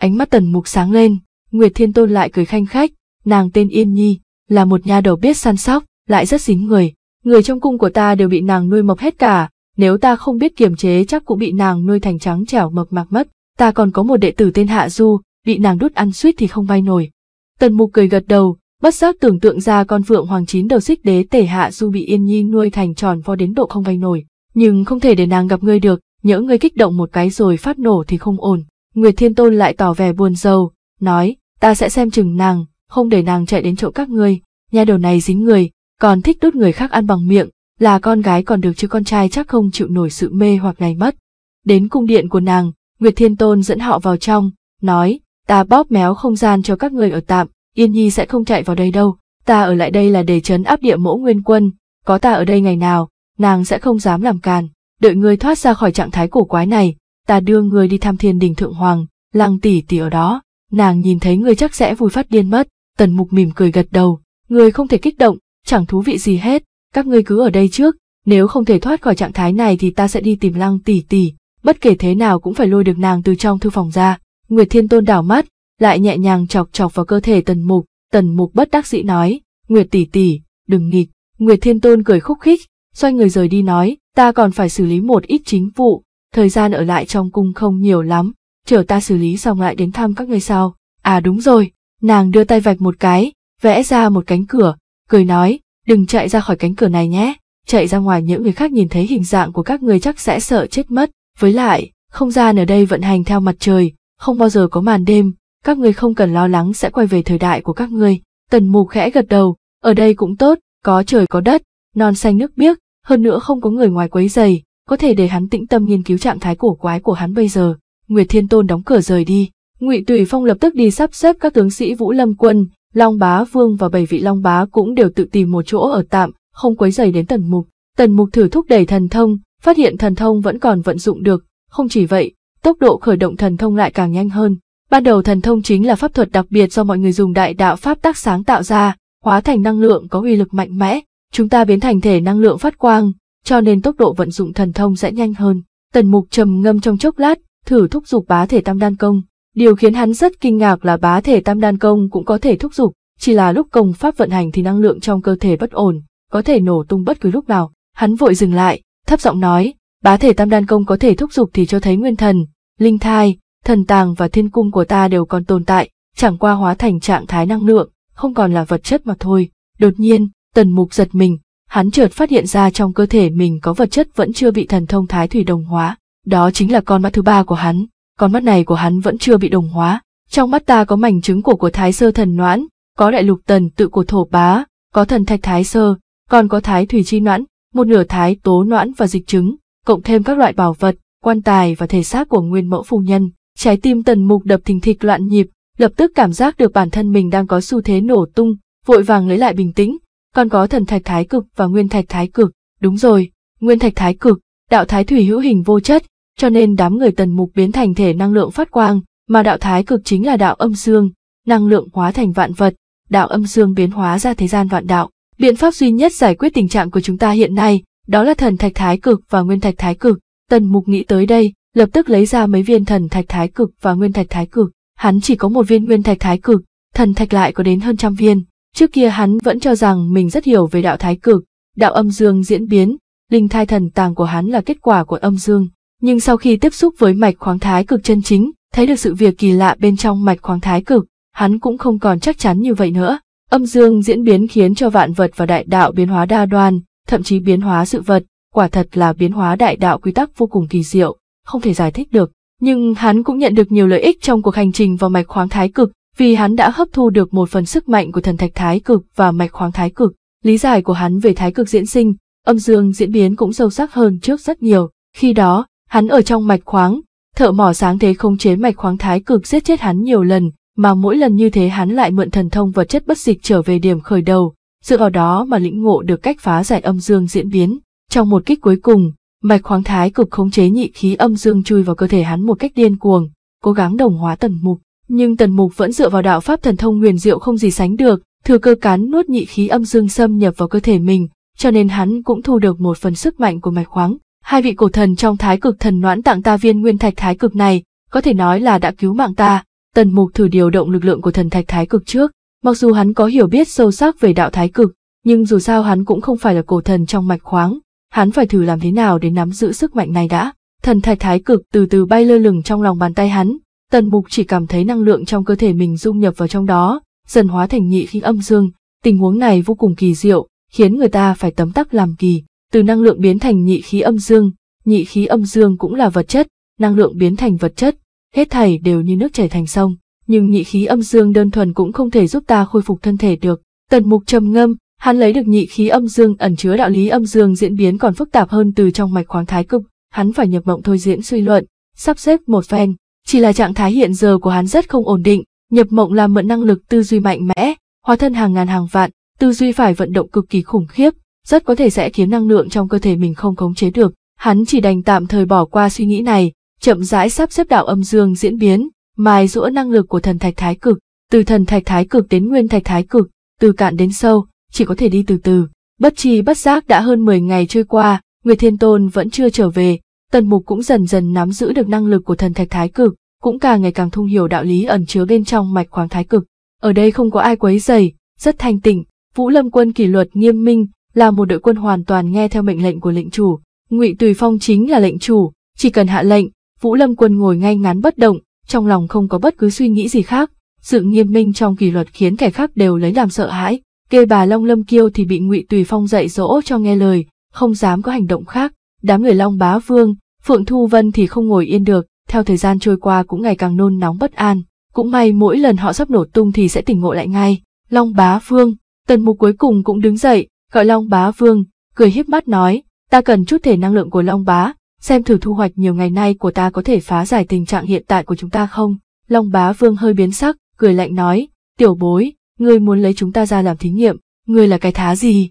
Ánh mắt tần mục sáng lên, Nguyệt Thiên Tôn lại cười khanh khách, nàng tên Yên Nhi, là một nha đầu biết săn sóc, lại rất dính người. Người trong cung của ta đều bị nàng nuôi mập hết cả, nếu ta không biết kiềm chế chắc cũng bị nàng nuôi thành trắng trẻo mập mạc mất. Ta còn có một đệ tử tên Hạ Du, bị nàng đút ăn suýt thì không bay nổi. Tần mục cười gật đầu, bất giác tưởng tượng ra con phượng hoàng chín đầu xích đế tể Hạ Du bị yên nhi nuôi thành tròn vo đến độ không bay nổi. Nhưng không thể để nàng gặp ngươi được, nhỡ ngươi kích động một cái rồi phát nổ thì không ổn. Nguyệt Thiên Tôn lại tỏ vẻ buồn rầu, nói, ta sẽ xem chừng nàng, không để nàng chạy đến chỗ các ngươi, Nhà đầu này dính người, còn thích đút người khác ăn bằng miệng, là con gái còn được chứ con trai chắc không chịu nổi sự mê hoặc này mất. Đến cung điện của nàng, Nguyệt Thiên Tôn dẫn họ vào trong, nói, ta bóp méo không gian cho các người ở tạm, Yên Nhi sẽ không chạy vào đây đâu, ta ở lại đây là để chấn áp địa mẫu nguyên quân, có ta ở đây ngày nào, nàng sẽ không dám làm càn, đợi người thoát ra khỏi trạng thái cổ quái này, ta đưa người đi thăm thiên đình thượng hoàng, lăng tỷ tỷ ở đó, nàng nhìn thấy người chắc sẽ vui phát điên mất, tần mục mỉm cười gật đầu, người không thể kích động, chẳng thú vị gì hết, các ngươi cứ ở đây trước, nếu không thể thoát khỏi trạng thái này thì ta sẽ đi tìm lăng tỷ tỷ, bất kể thế nào cũng phải lôi được nàng từ trong thư phòng ra. Nguyệt Thiên Tôn đảo mắt, lại nhẹ nhàng chọc chọc vào cơ thể tần mục, tần mục bất đắc dĩ nói, Nguyệt tỷ tỷ, đừng nghịch. Nguyệt Thiên Tôn cười khúc khích, xoay người rời đi nói, ta còn phải xử lý một ít chính vụ, thời gian ở lại trong cung không nhiều lắm, chờ ta xử lý xong lại đến thăm các ngươi sau. À đúng rồi, nàng đưa tay vạch một cái, vẽ ra một cánh cửa, cười nói, đừng chạy ra khỏi cánh cửa này nhé, chạy ra ngoài những người khác nhìn thấy hình dạng của các người chắc sẽ sợ chết mất, với lại, không gian ở đây vận hành theo mặt trời, không bao giờ có màn đêm, các người không cần lo lắng sẽ quay về thời đại của các người. Tần mù khẽ gật đầu, ở đây cũng tốt, có trời có đất, non xanh nước biếc, hơn nữa không có người ngoài quấy dày, có thể để hắn tĩnh tâm nghiên cứu trạng thái cổ quái của hắn bây giờ. Nguyệt Thiên Tôn đóng cửa rời đi, Ngụy Tùy Phong lập tức đi sắp xếp các tướng sĩ Vũ Lâm quân, Long Bá Vương và bảy vị Long Bá cũng đều tự tìm một chỗ ở tạm, không quấy rầy đến Tần Mục. Tần Mục thử thúc đẩy thần thông, phát hiện thần thông vẫn còn vận dụng được, không chỉ vậy, tốc độ khởi động thần thông lại càng nhanh hơn. Ban đầu thần thông chính là pháp thuật đặc biệt do mọi người dùng đại đạo pháp tác sáng tạo ra, hóa thành năng lượng có uy lực mạnh mẽ, chúng ta biến thành thể năng lượng phát quang, cho nên tốc độ vận dụng thần thông sẽ nhanh hơn. Tần Mục trầm ngâm trong chốc lát, thử thúc giục bá thể tam đan công, Điều khiến hắn rất kinh ngạc là bá thể tam đan công cũng có thể thúc giục, chỉ là lúc công pháp vận hành thì năng lượng trong cơ thể bất ổn, có thể nổ tung bất cứ lúc nào. Hắn vội dừng lại, thấp giọng nói, bá thể tam đan công có thể thúc giục thì cho thấy nguyên thần, linh thai, thần tàng và thiên cung của ta đều còn tồn tại, chẳng qua hóa thành trạng thái năng lượng, không còn là vật chất mà thôi. Đột nhiên, tần mục giật mình, hắn chợt phát hiện ra trong cơ thể mình có vật chất vẫn chưa bị thần thông thái thủy đồng hóa, đó chính là con mã thứ ba của hắn con mắt này của hắn vẫn chưa bị đồng hóa. Trong mắt ta có mảnh trứng cổ của Thái Sơ Thần Noãn, có đại lục tần tự của Thổ Bá, có thần thạch Thái Sơ, còn có Thái Thủy Chi Noãn, một nửa Thái Tố Noãn và dịch trứng, cộng thêm các loại bảo vật, quan tài và thể xác của nguyên mẫu phu nhân. Trái tim tần mục đập thình thịch loạn nhịp, lập tức cảm giác được bản thân mình đang có xu thế nổ tung, vội vàng lấy lại bình tĩnh. Còn có thần thạch thái cực và nguyên thạch thái cực, đúng rồi, nguyên thạch thái cực, đạo thái thủy hữu hình vô chất, cho nên đám người tần mục biến thành thể năng lượng phát quang, mà đạo thái cực chính là đạo âm dương, năng lượng hóa thành vạn vật, đạo âm dương biến hóa ra thế gian vạn đạo. Biện pháp duy nhất giải quyết tình trạng của chúng ta hiện nay, đó là thần thạch thái cực và nguyên thạch thái cực. Tần mục nghĩ tới đây, lập tức lấy ra mấy viên thần thạch thái cực và nguyên thạch thái cực. Hắn chỉ có một viên nguyên thạch thái cực, thần thạch lại có đến hơn trăm viên. Trước kia hắn vẫn cho rằng mình rất hiểu về đạo thái cực, đạo âm dương diễn biến, linh thai thần tàng của hắn là kết quả của âm dương nhưng sau khi tiếp xúc với mạch khoáng thái cực chân chính, thấy được sự việc kỳ lạ bên trong mạch khoáng thái cực, hắn cũng không còn chắc chắn như vậy nữa. Âm dương diễn biến khiến cho vạn vật và đại đạo biến hóa đa đoan, thậm chí biến hóa sự vật, quả thật là biến hóa đại đạo quy tắc vô cùng kỳ diệu, không thể giải thích được. Nhưng hắn cũng nhận được nhiều lợi ích trong cuộc hành trình vào mạch khoáng thái cực, vì hắn đã hấp thu được một phần sức mạnh của thần thạch thái cực và mạch khoáng thái cực. Lý giải của hắn về thái cực diễn sinh, âm dương diễn biến cũng sâu sắc hơn trước rất nhiều. Khi đó, Hắn ở trong mạch khoáng, thợ mỏ sáng thế không chế mạch khoáng thái cực giết chết hắn nhiều lần, mà mỗi lần như thế hắn lại mượn thần thông vật chất bất dịch trở về điểm khởi đầu, dựa vào đó mà lĩnh ngộ được cách phá giải âm dương diễn biến. Trong một kích cuối cùng, mạch khoáng thái cực khống chế nhị khí âm dương chui vào cơ thể hắn một cách điên cuồng, cố gắng đồng hóa tần mục, nhưng tần mục vẫn dựa vào đạo pháp thần thông huyền diệu không gì sánh được, thừa cơ cán nuốt nhị khí âm dương xâm nhập vào cơ thể mình, cho nên hắn cũng thu được một phần sức mạnh của mạch khoáng. Hai vị cổ thần trong thái cực thần noãn tặng ta viên nguyên thạch thái cực này, có thể nói là đã cứu mạng ta. Tần Mục thử điều động lực lượng của thần thạch thái cực trước, mặc dù hắn có hiểu biết sâu sắc về đạo thái cực, nhưng dù sao hắn cũng không phải là cổ thần trong mạch khoáng, hắn phải thử làm thế nào để nắm giữ sức mạnh này đã. Thần thạch thái cực từ từ bay lơ lửng trong lòng bàn tay hắn, Tần Mục chỉ cảm thấy năng lượng trong cơ thể mình dung nhập vào trong đó, dần hóa thành nhị khí âm dương, tình huống này vô cùng kỳ diệu, khiến người ta phải tấm tắc làm kỳ. Từ năng lượng biến thành nhị khí âm dương, nhị khí âm dương cũng là vật chất, năng lượng biến thành vật chất, hết thảy đều như nước chảy thành sông, nhưng nhị khí âm dương đơn thuần cũng không thể giúp ta khôi phục thân thể được. Tần Mục trầm ngâm, hắn lấy được nhị khí âm dương ẩn chứa đạo lý âm dương diễn biến còn phức tạp hơn từ trong mạch khoáng thái cực, hắn phải nhập mộng thôi diễn suy luận, sắp xếp một phen, chỉ là trạng thái hiện giờ của hắn rất không ổn định, nhập mộng là mượn năng lực tư duy mạnh mẽ, hóa thân hàng ngàn hàng vạn, tư duy phải vận động cực kỳ khủng khiếp, rất có thể sẽ khiến năng lượng trong cơ thể mình không khống chế được. Hắn chỉ đành tạm thời bỏ qua suy nghĩ này, chậm rãi sắp xếp đạo âm dương diễn biến, mài rũa năng lực của thần thạch thái cực, từ thần thạch thái cực đến nguyên thạch thái cực, từ cạn đến sâu, chỉ có thể đi từ từ. Bất chi bất giác đã hơn 10 ngày trôi qua, người Thiên Tôn vẫn chưa trở về, Tần Mục cũng dần dần nắm giữ được năng lực của thần thạch thái cực, cũng càng ngày càng thông hiểu đạo lý ẩn chứa bên trong mạch khoáng thái cực. Ở đây không có ai quấy rầy, rất thanh tịnh, Vũ Lâm Quân kỷ luật nghiêm minh, là một đội quân hoàn toàn nghe theo mệnh lệnh của lệnh chủ. Ngụy Tùy Phong chính là lệnh chủ, chỉ cần hạ lệnh, Vũ Lâm quân ngồi ngay ngắn bất động, trong lòng không có bất cứ suy nghĩ gì khác. Sự nghiêm minh trong kỷ luật khiến kẻ khác đều lấy làm sợ hãi. Kê bà Long Lâm Kiêu thì bị Ngụy Tùy Phong dạy dỗ cho nghe lời, không dám có hành động khác. Đám người Long Bá Vương, Phượng Thu Vân thì không ngồi yên được, theo thời gian trôi qua cũng ngày càng nôn nóng bất an. Cũng may mỗi lần họ sắp nổ tung thì sẽ tỉnh ngộ lại ngay. Long Bá Vương, Tần Mục cuối cùng cũng đứng dậy, gọi Long Bá Vương, cười híp mắt nói, ta cần chút thể năng lượng của Long Bá, xem thử thu hoạch nhiều ngày nay của ta có thể phá giải tình trạng hiện tại của chúng ta không. Long Bá Vương hơi biến sắc, cười lạnh nói, tiểu bối, ngươi muốn lấy chúng ta ra làm thí nghiệm, ngươi là cái thá gì?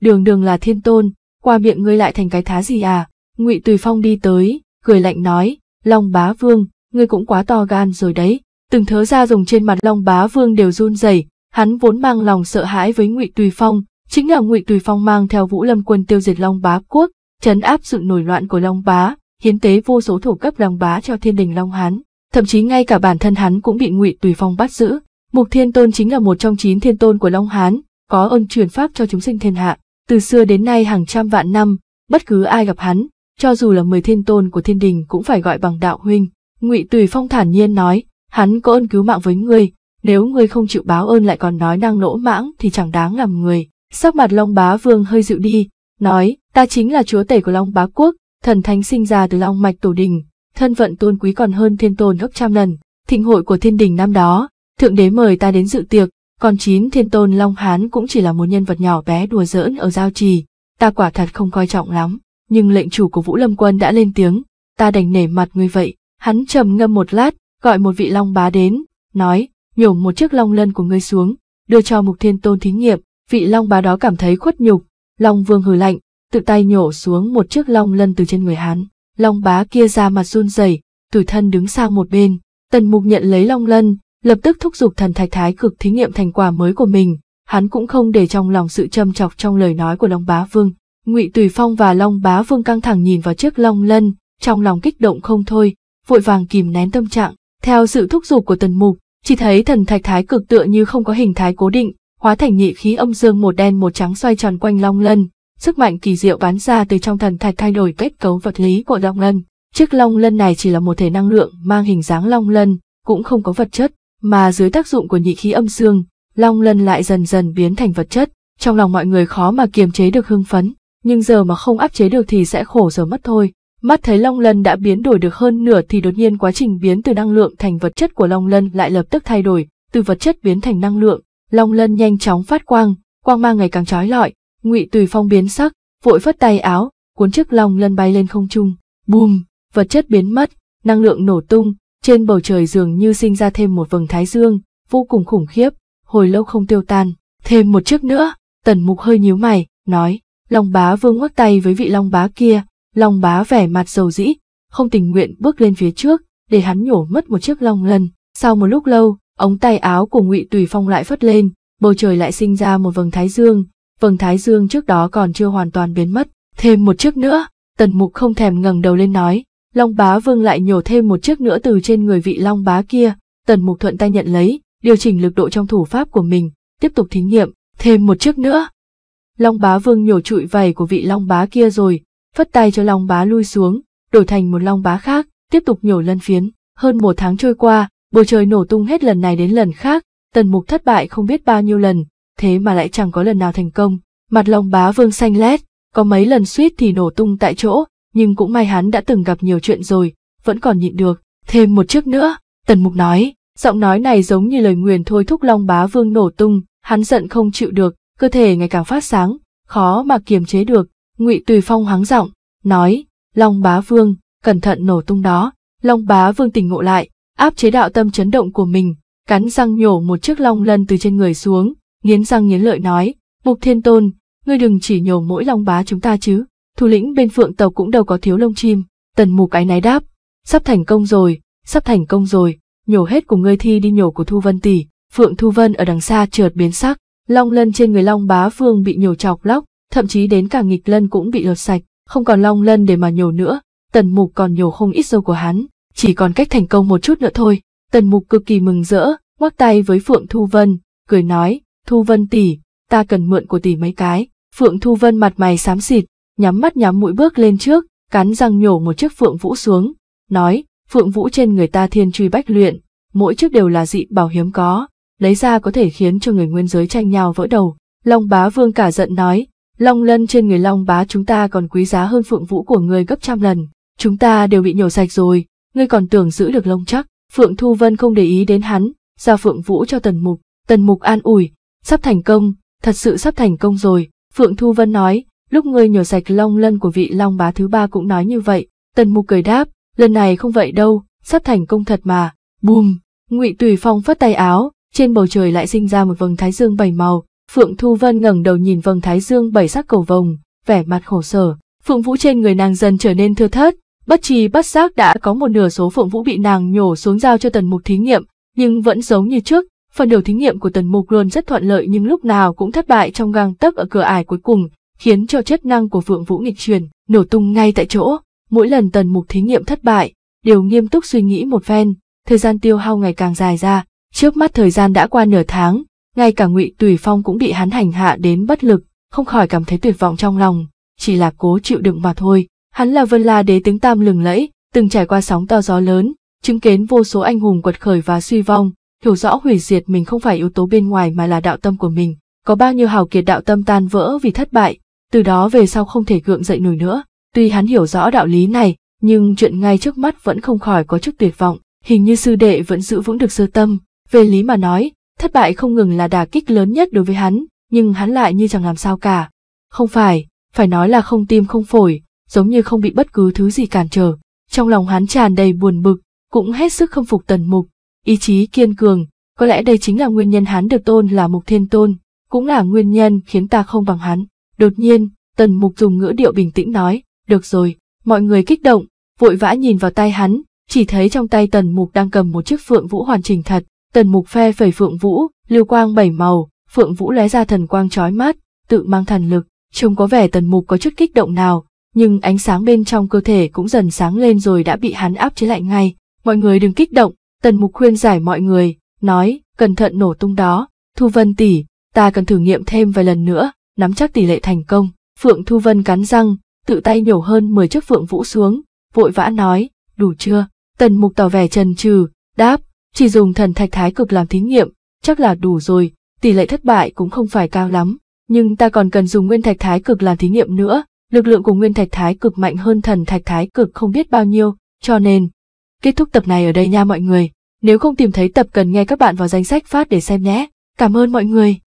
Đường đường là thiên tôn, qua miệng ngươi lại thành cái thá gì à? Ngụy Tùy Phong đi tới, cười lạnh nói, Long Bá Vương, ngươi cũng quá to gan rồi đấy. Từng thớ da dùng trên mặt Long Bá Vương đều run rẩy, hắn vốn mang lòng sợ hãi với Ngụy Tùy Phong, chính là ngụy tùy phong mang theo vũ lâm quân tiêu diệt long bá quốc chấn áp sự nổi loạn của long bá hiến tế vô số thủ cấp long bá cho thiên đình long hán thậm chí ngay cả bản thân hắn cũng bị ngụy tùy phong bắt giữ mục thiên tôn chính là một trong chín thiên tôn của long hán có ơn truyền pháp cho chúng sinh thiên hạ từ xưa đến nay hàng trăm vạn năm bất cứ ai gặp hắn cho dù là mười thiên tôn của thiên đình cũng phải gọi bằng đạo huynh ngụy tùy phong thản nhiên nói hắn có ơn cứu mạng với ngươi nếu ngươi không chịu báo ơn lại còn nói năng nỗ mãng thì chẳng đáng làm người Sắc mặt Long Bá Vương hơi dịu đi, nói, ta chính là chúa tể của Long Bá Quốc, thần thánh sinh ra từ Long Mạch Tổ Đình, thân phận tôn quý còn hơn thiên tôn gấp trăm lần, thịnh hội của thiên đình năm đó, thượng đế mời ta đến dự tiệc, còn chín thiên tôn Long Hán cũng chỉ là một nhân vật nhỏ bé đùa giỡn ở giao trì, ta quả thật không coi trọng lắm, nhưng lệnh chủ của Vũ Lâm Quân đã lên tiếng, ta đành nể mặt ngươi vậy, hắn trầm ngâm một lát, gọi một vị Long Bá đến, nói, nhổ một chiếc long lân của ngươi xuống, đưa cho mục thiên tôn thí nghiệm, Vị long bá đó cảm thấy khuất nhục, long vương hừ lạnh, tự tay nhổ xuống một chiếc long lân từ trên người hắn. Long bá kia ra mặt run rẩy, tủi thân đứng sang một bên, tần mục nhận lấy long lân, lập tức thúc giục thần thạch thái cực thí nghiệm thành quả mới của mình, hắn cũng không để trong lòng sự châm chọc trong lời nói của long bá vương. Ngụy Tùy Phong và Long Bá Vương căng thẳng nhìn vào chiếc long lân, trong lòng kích động không thôi, vội vàng kìm nén tâm trạng. Theo sự thúc giục của tần mục, chỉ thấy thần thạch thái cực tựa như không có hình thái cố định, hóa thành nhị khí âm dương một đen một trắng xoay tròn quanh Long Lân, sức mạnh kỳ diệu bắn ra từ trong thần thạch thay đổi kết cấu vật lý của Long Lân. Chiếc Long Lân này chỉ là một thể năng lượng mang hình dáng Long Lân, cũng không có vật chất, mà dưới tác dụng của nhị khí âm dương, Long Lân lại dần dần biến thành vật chất, trong lòng mọi người khó mà kiềm chế được hưng phấn, nhưng giờ mà không áp chế được thì sẽ khổ giờ mất thôi. Mắt thấy Long Lân đã biến đổi được hơn nửa thì đột nhiên quá trình biến từ năng lượng thành vật chất của Long Lân lại lập tức thay đổi, từ vật chất biến thành năng lượng, long lân nhanh chóng phát quang, quang mang ngày càng trói lọi, Ngụy Tùy Phong biến sắc, vội phất tay áo, cuốn chiếc long lân bay lên không trung, bùm, vật chất biến mất, năng lượng nổ tung, trên bầu trời dường như sinh ra thêm một vầng thái dương, vô cùng khủng khiếp, hồi lâu không tiêu tan, thêm một chiếc nữa, Tần Mục hơi nhíu mày, nói, Long Bá Vương ngoắc tay với vị Long Bá kia, Long Bá vẻ mặt dầu dĩ, không tình nguyện bước lên phía trước, để hắn nhổ mất một chiếc long lân, sau một lúc lâu, ống tay áo của ngụy tùy phong lại phất lên bầu trời lại sinh ra một vầng thái dương vầng thái dương trước đó còn chưa hoàn toàn biến mất thêm một chiếc nữa tần mục không thèm ngẩng đầu lên nói long bá vương lại nhổ thêm một chiếc nữa từ trên người vị long bá kia tần mục thuận tay nhận lấy điều chỉnh lực độ trong thủ pháp của mình tiếp tục thí nghiệm thêm một chiếc nữa long bá vương nhổ trụi vầy của vị long bá kia rồi phất tay cho long bá lui xuống đổi thành một long bá khác tiếp tục nhổ lân phiến hơn một tháng trôi qua Bầu trời nổ tung hết lần này đến lần khác, tần mục thất bại không biết bao nhiêu lần, thế mà lại chẳng có lần nào thành công. Mặt lòng bá vương xanh lét, có mấy lần suýt thì nổ tung tại chỗ, nhưng cũng may hắn đã từng gặp nhiều chuyện rồi, vẫn còn nhịn được. Thêm một chiếc nữa, tần mục nói, giọng nói này giống như lời nguyền thôi thúc long bá vương nổ tung, hắn giận không chịu được, cơ thể ngày càng phát sáng, khó mà kiềm chế được. Ngụy Tùy Phong hoáng giọng, nói, Long bá vương, cẩn thận nổ tung đó. Long bá vương tỉnh ngộ lại, áp chế đạo tâm chấn động của mình, cắn răng nhổ một chiếc long lân từ trên người xuống, nghiến răng nghiến lợi nói, Mục Thiên Tôn, ngươi đừng chỉ nhổ mỗi long bá chúng ta chứ, thủ lĩnh bên phượng tộc cũng đâu có thiếu lông chim, tần mục cái náy đáp, sắp thành công rồi, sắp thành công rồi, nhổ hết của ngươi thi đi nhổ của Thu Vân tỷ, Phượng Thu Vân ở đằng xa trượt biến sắc, long lân trên người long bá Phương bị nhổ chọc lóc, thậm chí đến cả nghịch lân cũng bị lột sạch, không còn long lân để mà nhổ nữa, tần mục còn nhổ không ít dâu của hắn, chỉ còn cách thành công một chút nữa thôi. Tần Mục cực kỳ mừng rỡ, ngoắc tay với Phượng Thu Vân, cười nói, Thu Vân tỷ, ta cần mượn của tỷ mấy cái. Phượng Thu Vân mặt mày xám xịt, nhắm mắt nhắm mũi bước lên trước, cắn răng nhổ một chiếc Phượng Vũ xuống, nói, Phượng Vũ trên người ta thiên truy bách luyện, mỗi chiếc đều là dị bảo hiếm có, lấy ra có thể khiến cho người nguyên giới tranh nhau vỡ đầu. Long bá vương cả giận nói, Long lân trên người Long bá chúng ta còn quý giá hơn Phượng Vũ của người gấp trăm lần, chúng ta đều bị nhổ sạch rồi, ngươi còn tưởng giữ được lông chắc. Phượng Thu Vân không để ý đến hắn, giao Phượng Vũ cho Tần Mục, Tần Mục an ủi, sắp thành công, thật sự sắp thành công rồi, Phượng Thu Vân nói, lúc ngươi nhổ sạch long lân của vị long bá thứ ba cũng nói như vậy, Tần Mục cười đáp, lần này không vậy đâu, sắp thành công thật mà, bùm, Ngụy Tùy Phong phất tay áo, trên bầu trời lại sinh ra một vầng thái dương bảy màu, Phượng Thu Vân ngẩng đầu nhìn vầng thái dương bảy sắc cầu vồng, vẻ mặt khổ sở, Phượng Vũ trên người nàng dần trở nên thưa thớt, Bất trì bất giác đã có một nửa số phượng vũ bị nàng nhổ xuống giao cho tần mục thí nghiệm, nhưng vẫn giống như trước, phần đầu thí nghiệm của tần mục luôn rất thuận lợi nhưng lúc nào cũng thất bại trong găng tấc ở cửa ải cuối cùng, khiến cho chất năng của phượng vũ nghịch truyền, nổ tung ngay tại chỗ. Mỗi lần tần mục thí nghiệm thất bại, đều nghiêm túc suy nghĩ một phen, thời gian tiêu hao ngày càng dài ra, trước mắt thời gian đã qua nửa tháng, ngay cả ngụy Tùy Phong cũng bị hắn hành hạ đến bất lực, không khỏi cảm thấy tuyệt vọng trong lòng, chỉ là cố chịu đựng mà thôi. Hắn là Vân La đế tính tam lừng lẫy, từng trải qua sóng to gió lớn, chứng kiến vô số anh hùng quật khởi và suy vong, hiểu rõ hủy diệt mình không phải yếu tố bên ngoài mà là đạo tâm của mình, có bao nhiêu hào kiệt đạo tâm tan vỡ vì thất bại, từ đó về sau không thể gượng dậy nổi nữa. Tuy hắn hiểu rõ đạo lý này, nhưng chuyện ngay trước mắt vẫn không khỏi có chút tuyệt vọng, hình như sư đệ vẫn giữ vững được sơ tâm, về lý mà nói, thất bại không ngừng là đà kích lớn nhất đối với hắn, nhưng hắn lại như chẳng làm sao cả. Không phải, phải nói là không tim không phổi, giống như không bị bất cứ thứ gì cản trở. Trong lòng hắn tràn đầy buồn bực, cũng hết sức khâm phục tần mục, ý chí kiên cường, có lẽ đây chính là nguyên nhân hắn được tôn là mục thiên tôn, cũng là nguyên nhân khiến ta không bằng hắn. Đột nhiên, tần mục dùng ngữ điệu bình tĩnh nói, được rồi, mọi người kích động, vội vã nhìn vào tay hắn, chỉ thấy trong tay tần mục đang cầm một chiếc phượng vũ hoàn chỉnh thật, tần mục phe phẩy phượng vũ, lưu quang bảy màu, phượng vũ lóe ra thần quang chói mắt, tự mang thần lực, trông có vẻ tần mục có chút kích động nào, nhưng ánh sáng bên trong cơ thể cũng dần sáng lên rồi đã bị hắn áp chế lại ngay. Mọi người đừng kích động, Tần Mục khuyên giải mọi người, nói, cẩn thận nổ tung đó, Thu Vân tỷ, ta cần thử nghiệm thêm vài lần nữa, nắm chắc tỷ lệ thành công. Phượng Thu Vân cắn răng, tự tay nhổ hơn 10 chiếc phượng vũ xuống, vội vã nói, đủ chưa? Tần Mục tỏ vẻ trần trừ, đáp, chỉ dùng thần thạch thái cực làm thí nghiệm, chắc là đủ rồi, tỷ lệ thất bại cũng không phải cao lắm, nhưng ta còn cần dùng nguyên thạch thái cực làm thí nghiệm nữa, lực lượng của nguyên thạch thái cực mạnh hơn thần thạch thái cực không biết bao nhiêu, cho nên kết thúc tập này ở đây nha mọi người. Nếu không tìm thấy tập cần nghe các bạn vào danh sách phát để xem nhé. Cảm ơn mọi người.